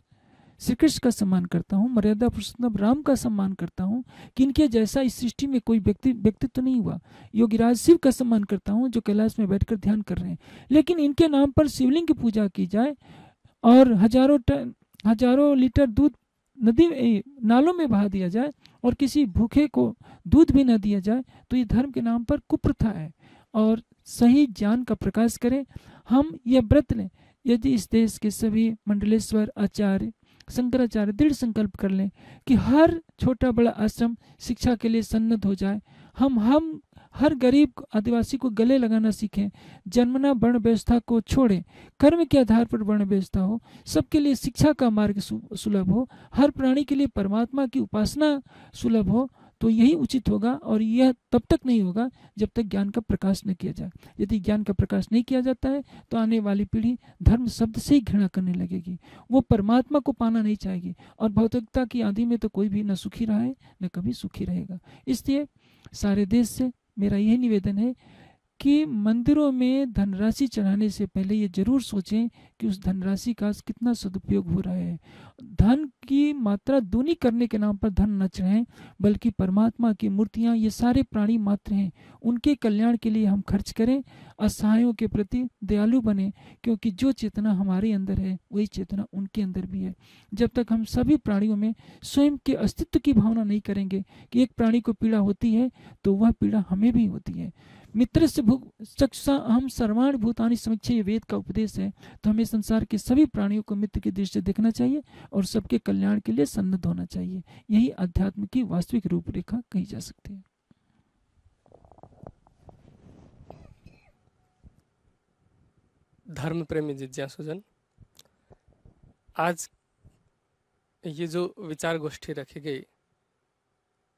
Speaker 2: श्री कृष्ण का सम्मान करता हूँ मर्यादा पुरुषोत्तम राम का सम्मान करता हूँ कि इनके जैसा इस सृष्टि में कोई व्यक्ति व्यक्तित्व तो नहीं हुआ योगीराज शिव का सम्मान करता हूँ जो कैलाश में बैठकर ध्यान कर रहे हैं लेकिन इनके नाम पर शिवलिंग की पूजा की जाए और हजारों टन हजारों लीटर दूध नदी नालों में बहा दिया जाए और किसी भूखे को दूध भी न दिया जाए तो ये धर्म के नाम पर कुप्रथा है और सही ज्ञान का प्रकाश करें हम यह व्रत लें यदि इस देश के सभी मंडलेश्वर आचार्य शंकराचार्य दृढ़ संकल्प कर लें कि हर छोटा बड़ा आश्रम शिक्षा के लिए सन्नत हो जाए हम हम हर गरीब आदिवासी को गले लगाना सीखें जन्मना वर्ण व्यवस्था को छोड़ें कर्म के आधार पर वर्ण व्यवस्था हो सबके लिए शिक्षा का मार्ग सुलभ हो हर प्राणी के लिए परमात्मा की उपासना सुलभ हो तो यही उचित होगा और यह तब तक नहीं होगा जब तक ज्ञान का प्रकाश न किया जाए यदि ज्ञान का प्रकाश नहीं किया जाता है तो आने वाली पीढ़ी धर्म शब्द से ही घृणा करने लगेगी वो परमात्मा को पाना नहीं चाहेगी और भौतिकता की आदि में तो कोई भी न सुखी रहा है न कभी सुखी रहेगा इसलिए सारे देश से मेरा यही निवेदन है कि मंदिरों में धनराशि चढ़ाने से पहले ये जरूर सोचें कि उस धनराशि का कितना सदुपयोग हो रहा है धन की मात्रा दूनी करने के नाम पर धन न चढ़ाएं बल्कि परमात्मा की मूर्तियाँ ये सारे प्राणी मात्र हैं उनके कल्याण के लिए हम खर्च करें असहायों के प्रति दयालु बने क्योंकि जो चेतना हमारे अंदर है वही चेतना उनके अंदर भी है जब तक हम सभी प्राणियों में स्वयं के अस्तित्व की भावना नहीं करेंगे कि एक प्राणी को पीड़ा होती है तो वह पीड़ा हमें भी होती है मित्र से चक्षुषा हम सर्वाण भूतानि समीक्षा ये वेद का उपदेश है तो हमें संसार के सभी प्राणियों को मित्र की दृष्टि देखना चाहिए और सबके कल्याण के लिए सन्नद्ध होना चाहिए यही अध्यात्म की वास्तविक रूपरेखा कही जा सकती है
Speaker 1: धर्म प्रेमी जिज्ञासुजन आज ये जो विचार गोष्ठी रखी गई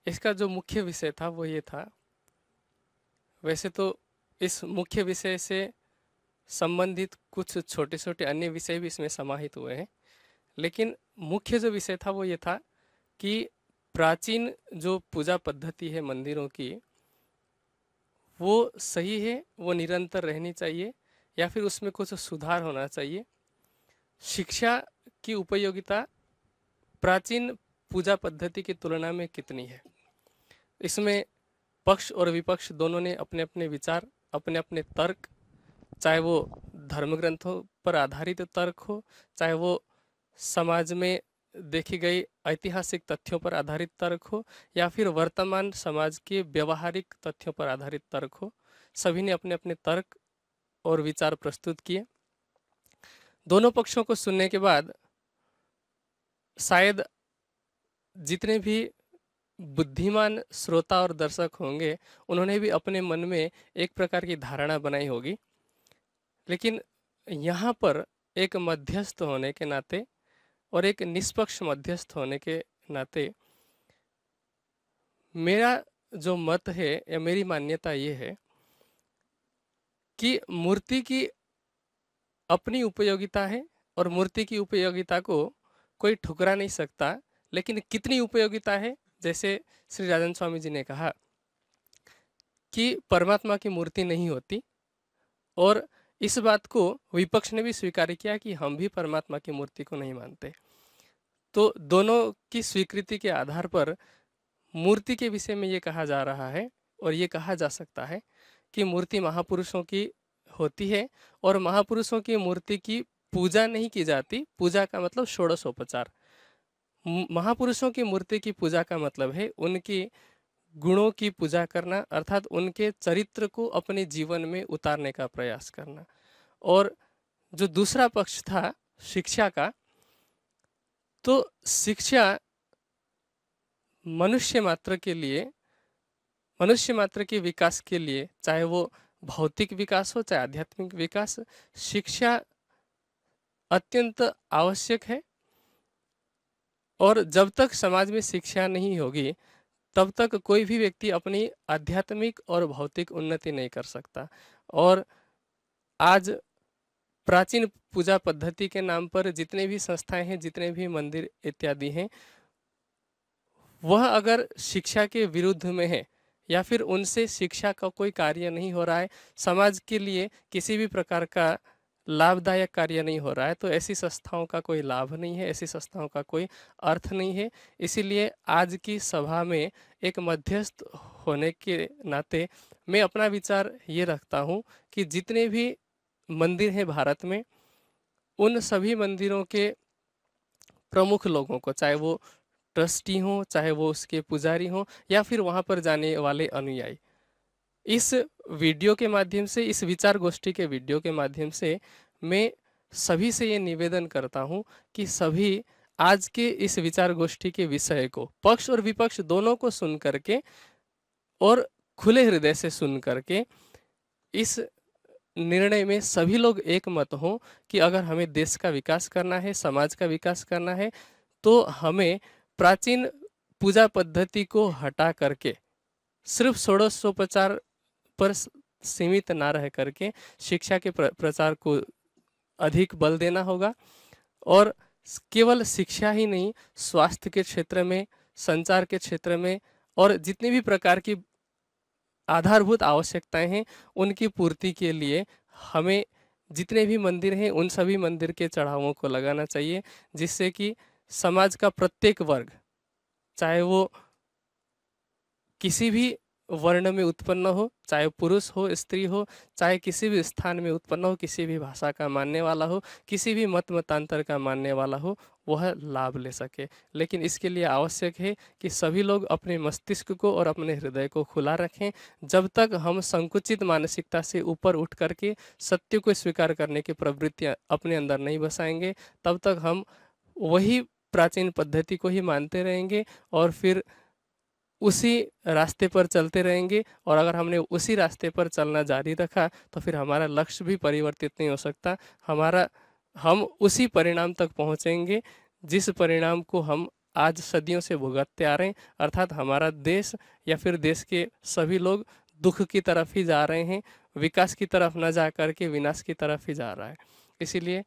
Speaker 1: इसका जो मुख्य विषय था वो ये था वैसे तो इस मुख्य विषय से संबंधित कुछ छोटे छोटे अन्य विषय भी इसमें समाहित हुए हैं लेकिन मुख्य जो विषय था वो ये था कि प्राचीन जो पूजा पद्धति है मंदिरों की वो सही है वो निरंतर रहनी चाहिए या फिर उसमें कुछ सुधार होना चाहिए शिक्षा की उपयोगिता प्राचीन पूजा पद्धति की तुलना में कितनी है इसमें पक्ष और विपक्ष दोनों ने अपने अपने विचार अपने अपने तर्क चाहे वो धर्म ग्रंथों पर आधारित तर्क हो चाहे वो समाज में देखी गई ऐतिहासिक तथ्यों पर आधारित तर्क हो या फिर वर्तमान समाज के व्यवहारिक तथ्यों पर आधारित तर्क हो सभी ने अपने अपने तर्क और विचार प्रस्तुत किए दोनों पक्षों को सुनने के बाद शायद जितने भी बुद्धिमान श्रोता और दर्शक होंगे उन्होंने भी अपने मन में एक प्रकार की धारणा बनाई होगी लेकिन यहाँ पर एक मध्यस्थ होने के नाते और एक निष्पक्ष मध्यस्थ होने के नाते मेरा जो मत है या मेरी मान्यता ये है कि मूर्ति की अपनी उपयोगिता है और मूर्ति की उपयोगिता को कोई ठुकरा नहीं सकता लेकिन कितनी उपयोगिता है जैसे श्री राजन स्वामी जी ने कहा कि परमात्मा की मूर्ति नहीं होती और इस बात को विपक्ष ने भी स्वीकार किया कि हम भी परमात्मा की मूर्ति को नहीं मानते तो दोनों की स्वीकृति के आधार पर मूर्ति के विषय में ये कहा जा रहा है और ये कहा जा सकता है कि मूर्ति महापुरुषों की होती है और महापुरुषों की मूर्ति की पूजा नहीं की जाती पूजा का मतलब षोड़शोपचार महापुरुषों की मूर्ति की पूजा का मतलब है उनकी गुणों की पूजा करना अर्थात उनके चरित्र को अपने जीवन में उतारने का प्रयास करना और जो दूसरा पक्ष था शिक्षा का तो शिक्षा मनुष्य मात्र के लिए मनुष्य मात्र के विकास के लिए चाहे वो भौतिक विकास हो चाहे आध्यात्मिक विकास शिक्षा अत्यंत आवश्यक है और जब तक समाज में शिक्षा नहीं होगी तब तक कोई भी व्यक्ति अपनी आध्यात्मिक और भौतिक उन्नति नहीं कर सकता और आज प्राचीन पूजा पद्धति के नाम पर जितने भी संस्थाएं हैं जितने भी मंदिर इत्यादि हैं वह अगर शिक्षा के विरुद्ध में है या फिर उनसे शिक्षा का कोई कार्य नहीं हो रहा है समाज के लिए किसी भी प्रकार का लाभदायक कार्य नहीं हो रहा है तो ऐसी संस्थाओं का कोई लाभ नहीं है ऐसी संस्थाओं का कोई अर्थ नहीं है इसीलिए आज की सभा में एक मध्यस्थ होने के नाते मैं अपना विचार ये रखता हूँ कि जितने भी मंदिर हैं भारत में उन सभी मंदिरों के प्रमुख लोगों को चाहे वो ट्रस्टी हों चाहे वो उसके पुजारी हों या फिर वहाँ पर जाने वाले अनुयायी इस वीडियो के माध्यम से इस विचार गोष्ठी के वीडियो के माध्यम से मैं सभी से ये निवेदन करता हूँ कि सभी आज के इस विचार गोष्ठी के विषय को पक्ष और विपक्ष दोनों को सुन करके और खुले हृदय से सुन करके इस निर्णय में सभी लोग एक मत हों कि अगर हमें देश का विकास करना है समाज का विकास करना है तो हमें प्राचीन पूजा पद्धति को हटा करके सिर्फ षोड़शोपचार पर सीमित ना रह करके शिक्षा के प्रचार को अधिक बल देना होगा और केवल शिक्षा ही नहीं स्वास्थ्य के क्षेत्र में संचार के क्षेत्र में और जितने भी प्रकार की आधारभूत आवश्यकताएं हैं उनकी पूर्ति के लिए हमें जितने भी मंदिर हैं उन सभी मंदिर के चढ़ावों को लगाना चाहिए जिससे कि समाज का प्रत्येक वर्ग चाहे वो किसी भी वर्ण में उत्पन्न हो चाहे पुरुष हो स्त्री हो चाहे किसी भी स्थान में उत्पन्न हो किसी भी भाषा का मानने वाला हो किसी भी मत मतांतर का मानने वाला हो वह लाभ ले सके लेकिन इसके लिए आवश्यक है कि सभी लोग अपने मस्तिष्क को और अपने हृदय को खुला रखें जब तक हम संकुचित मानसिकता से ऊपर उठ करके सत्य को स्वीकार करने की प्रवृत्ति अपने अंदर नहीं बसाएंगे तब तक हम वही प्राचीन पद्धति को ही मानते रहेंगे और फिर उसी रास्ते पर चलते रहेंगे और अगर हमने उसी रास्ते पर चलना जारी रखा तो फिर हमारा लक्ष्य भी परिवर्तित नहीं हो सकता हमारा हम उसी परिणाम तक पहुँचेंगे जिस परिणाम को हम आज सदियों से भुगतते आ रहे हैं अर्थात हमारा देश या फिर देश के सभी लोग दुख की तरफ ही जा रहे हैं विकास की तरफ न जा करके विनाश की तरफ ही जा रहा है इसीलिए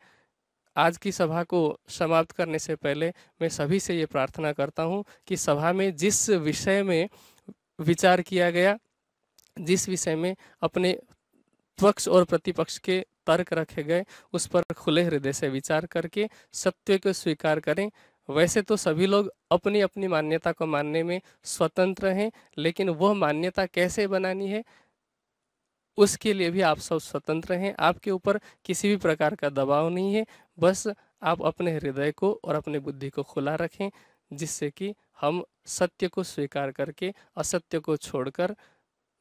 Speaker 1: आज की सभा को समाप्त करने से पहले मैं सभी से ये प्रार्थना करता हूँ कि सभा में जिस विषय में विचार किया गया जिस विषय में अपने पक्ष और प्रतिपक्ष के तर्क रखे गए उस पर खुले हृदय से विचार करके सत्य को स्वीकार करें वैसे तो सभी लोग अपनी अपनी मान्यता को मानने में स्वतंत्र हैं लेकिन वह मान्यता कैसे बनानी है उसके लिए भी आप सब स्वतंत्र हैं आपके ऊपर किसी भी प्रकार का दबाव नहीं है बस आप अपने हृदय को और अपने बुद्धि को खुला रखें जिससे कि हम सत्य को स्वीकार करके असत्य को छोड़कर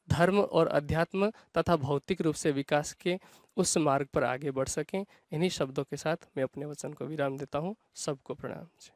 Speaker 1: धर्म और अध्यात्म तथा भौतिक रूप से विकास के उस मार्ग पर आगे बढ़ सकें इन्हीं शब्दों के साथ मैं अपने वचन को विराम देता हूँ सबको प्रणाम जी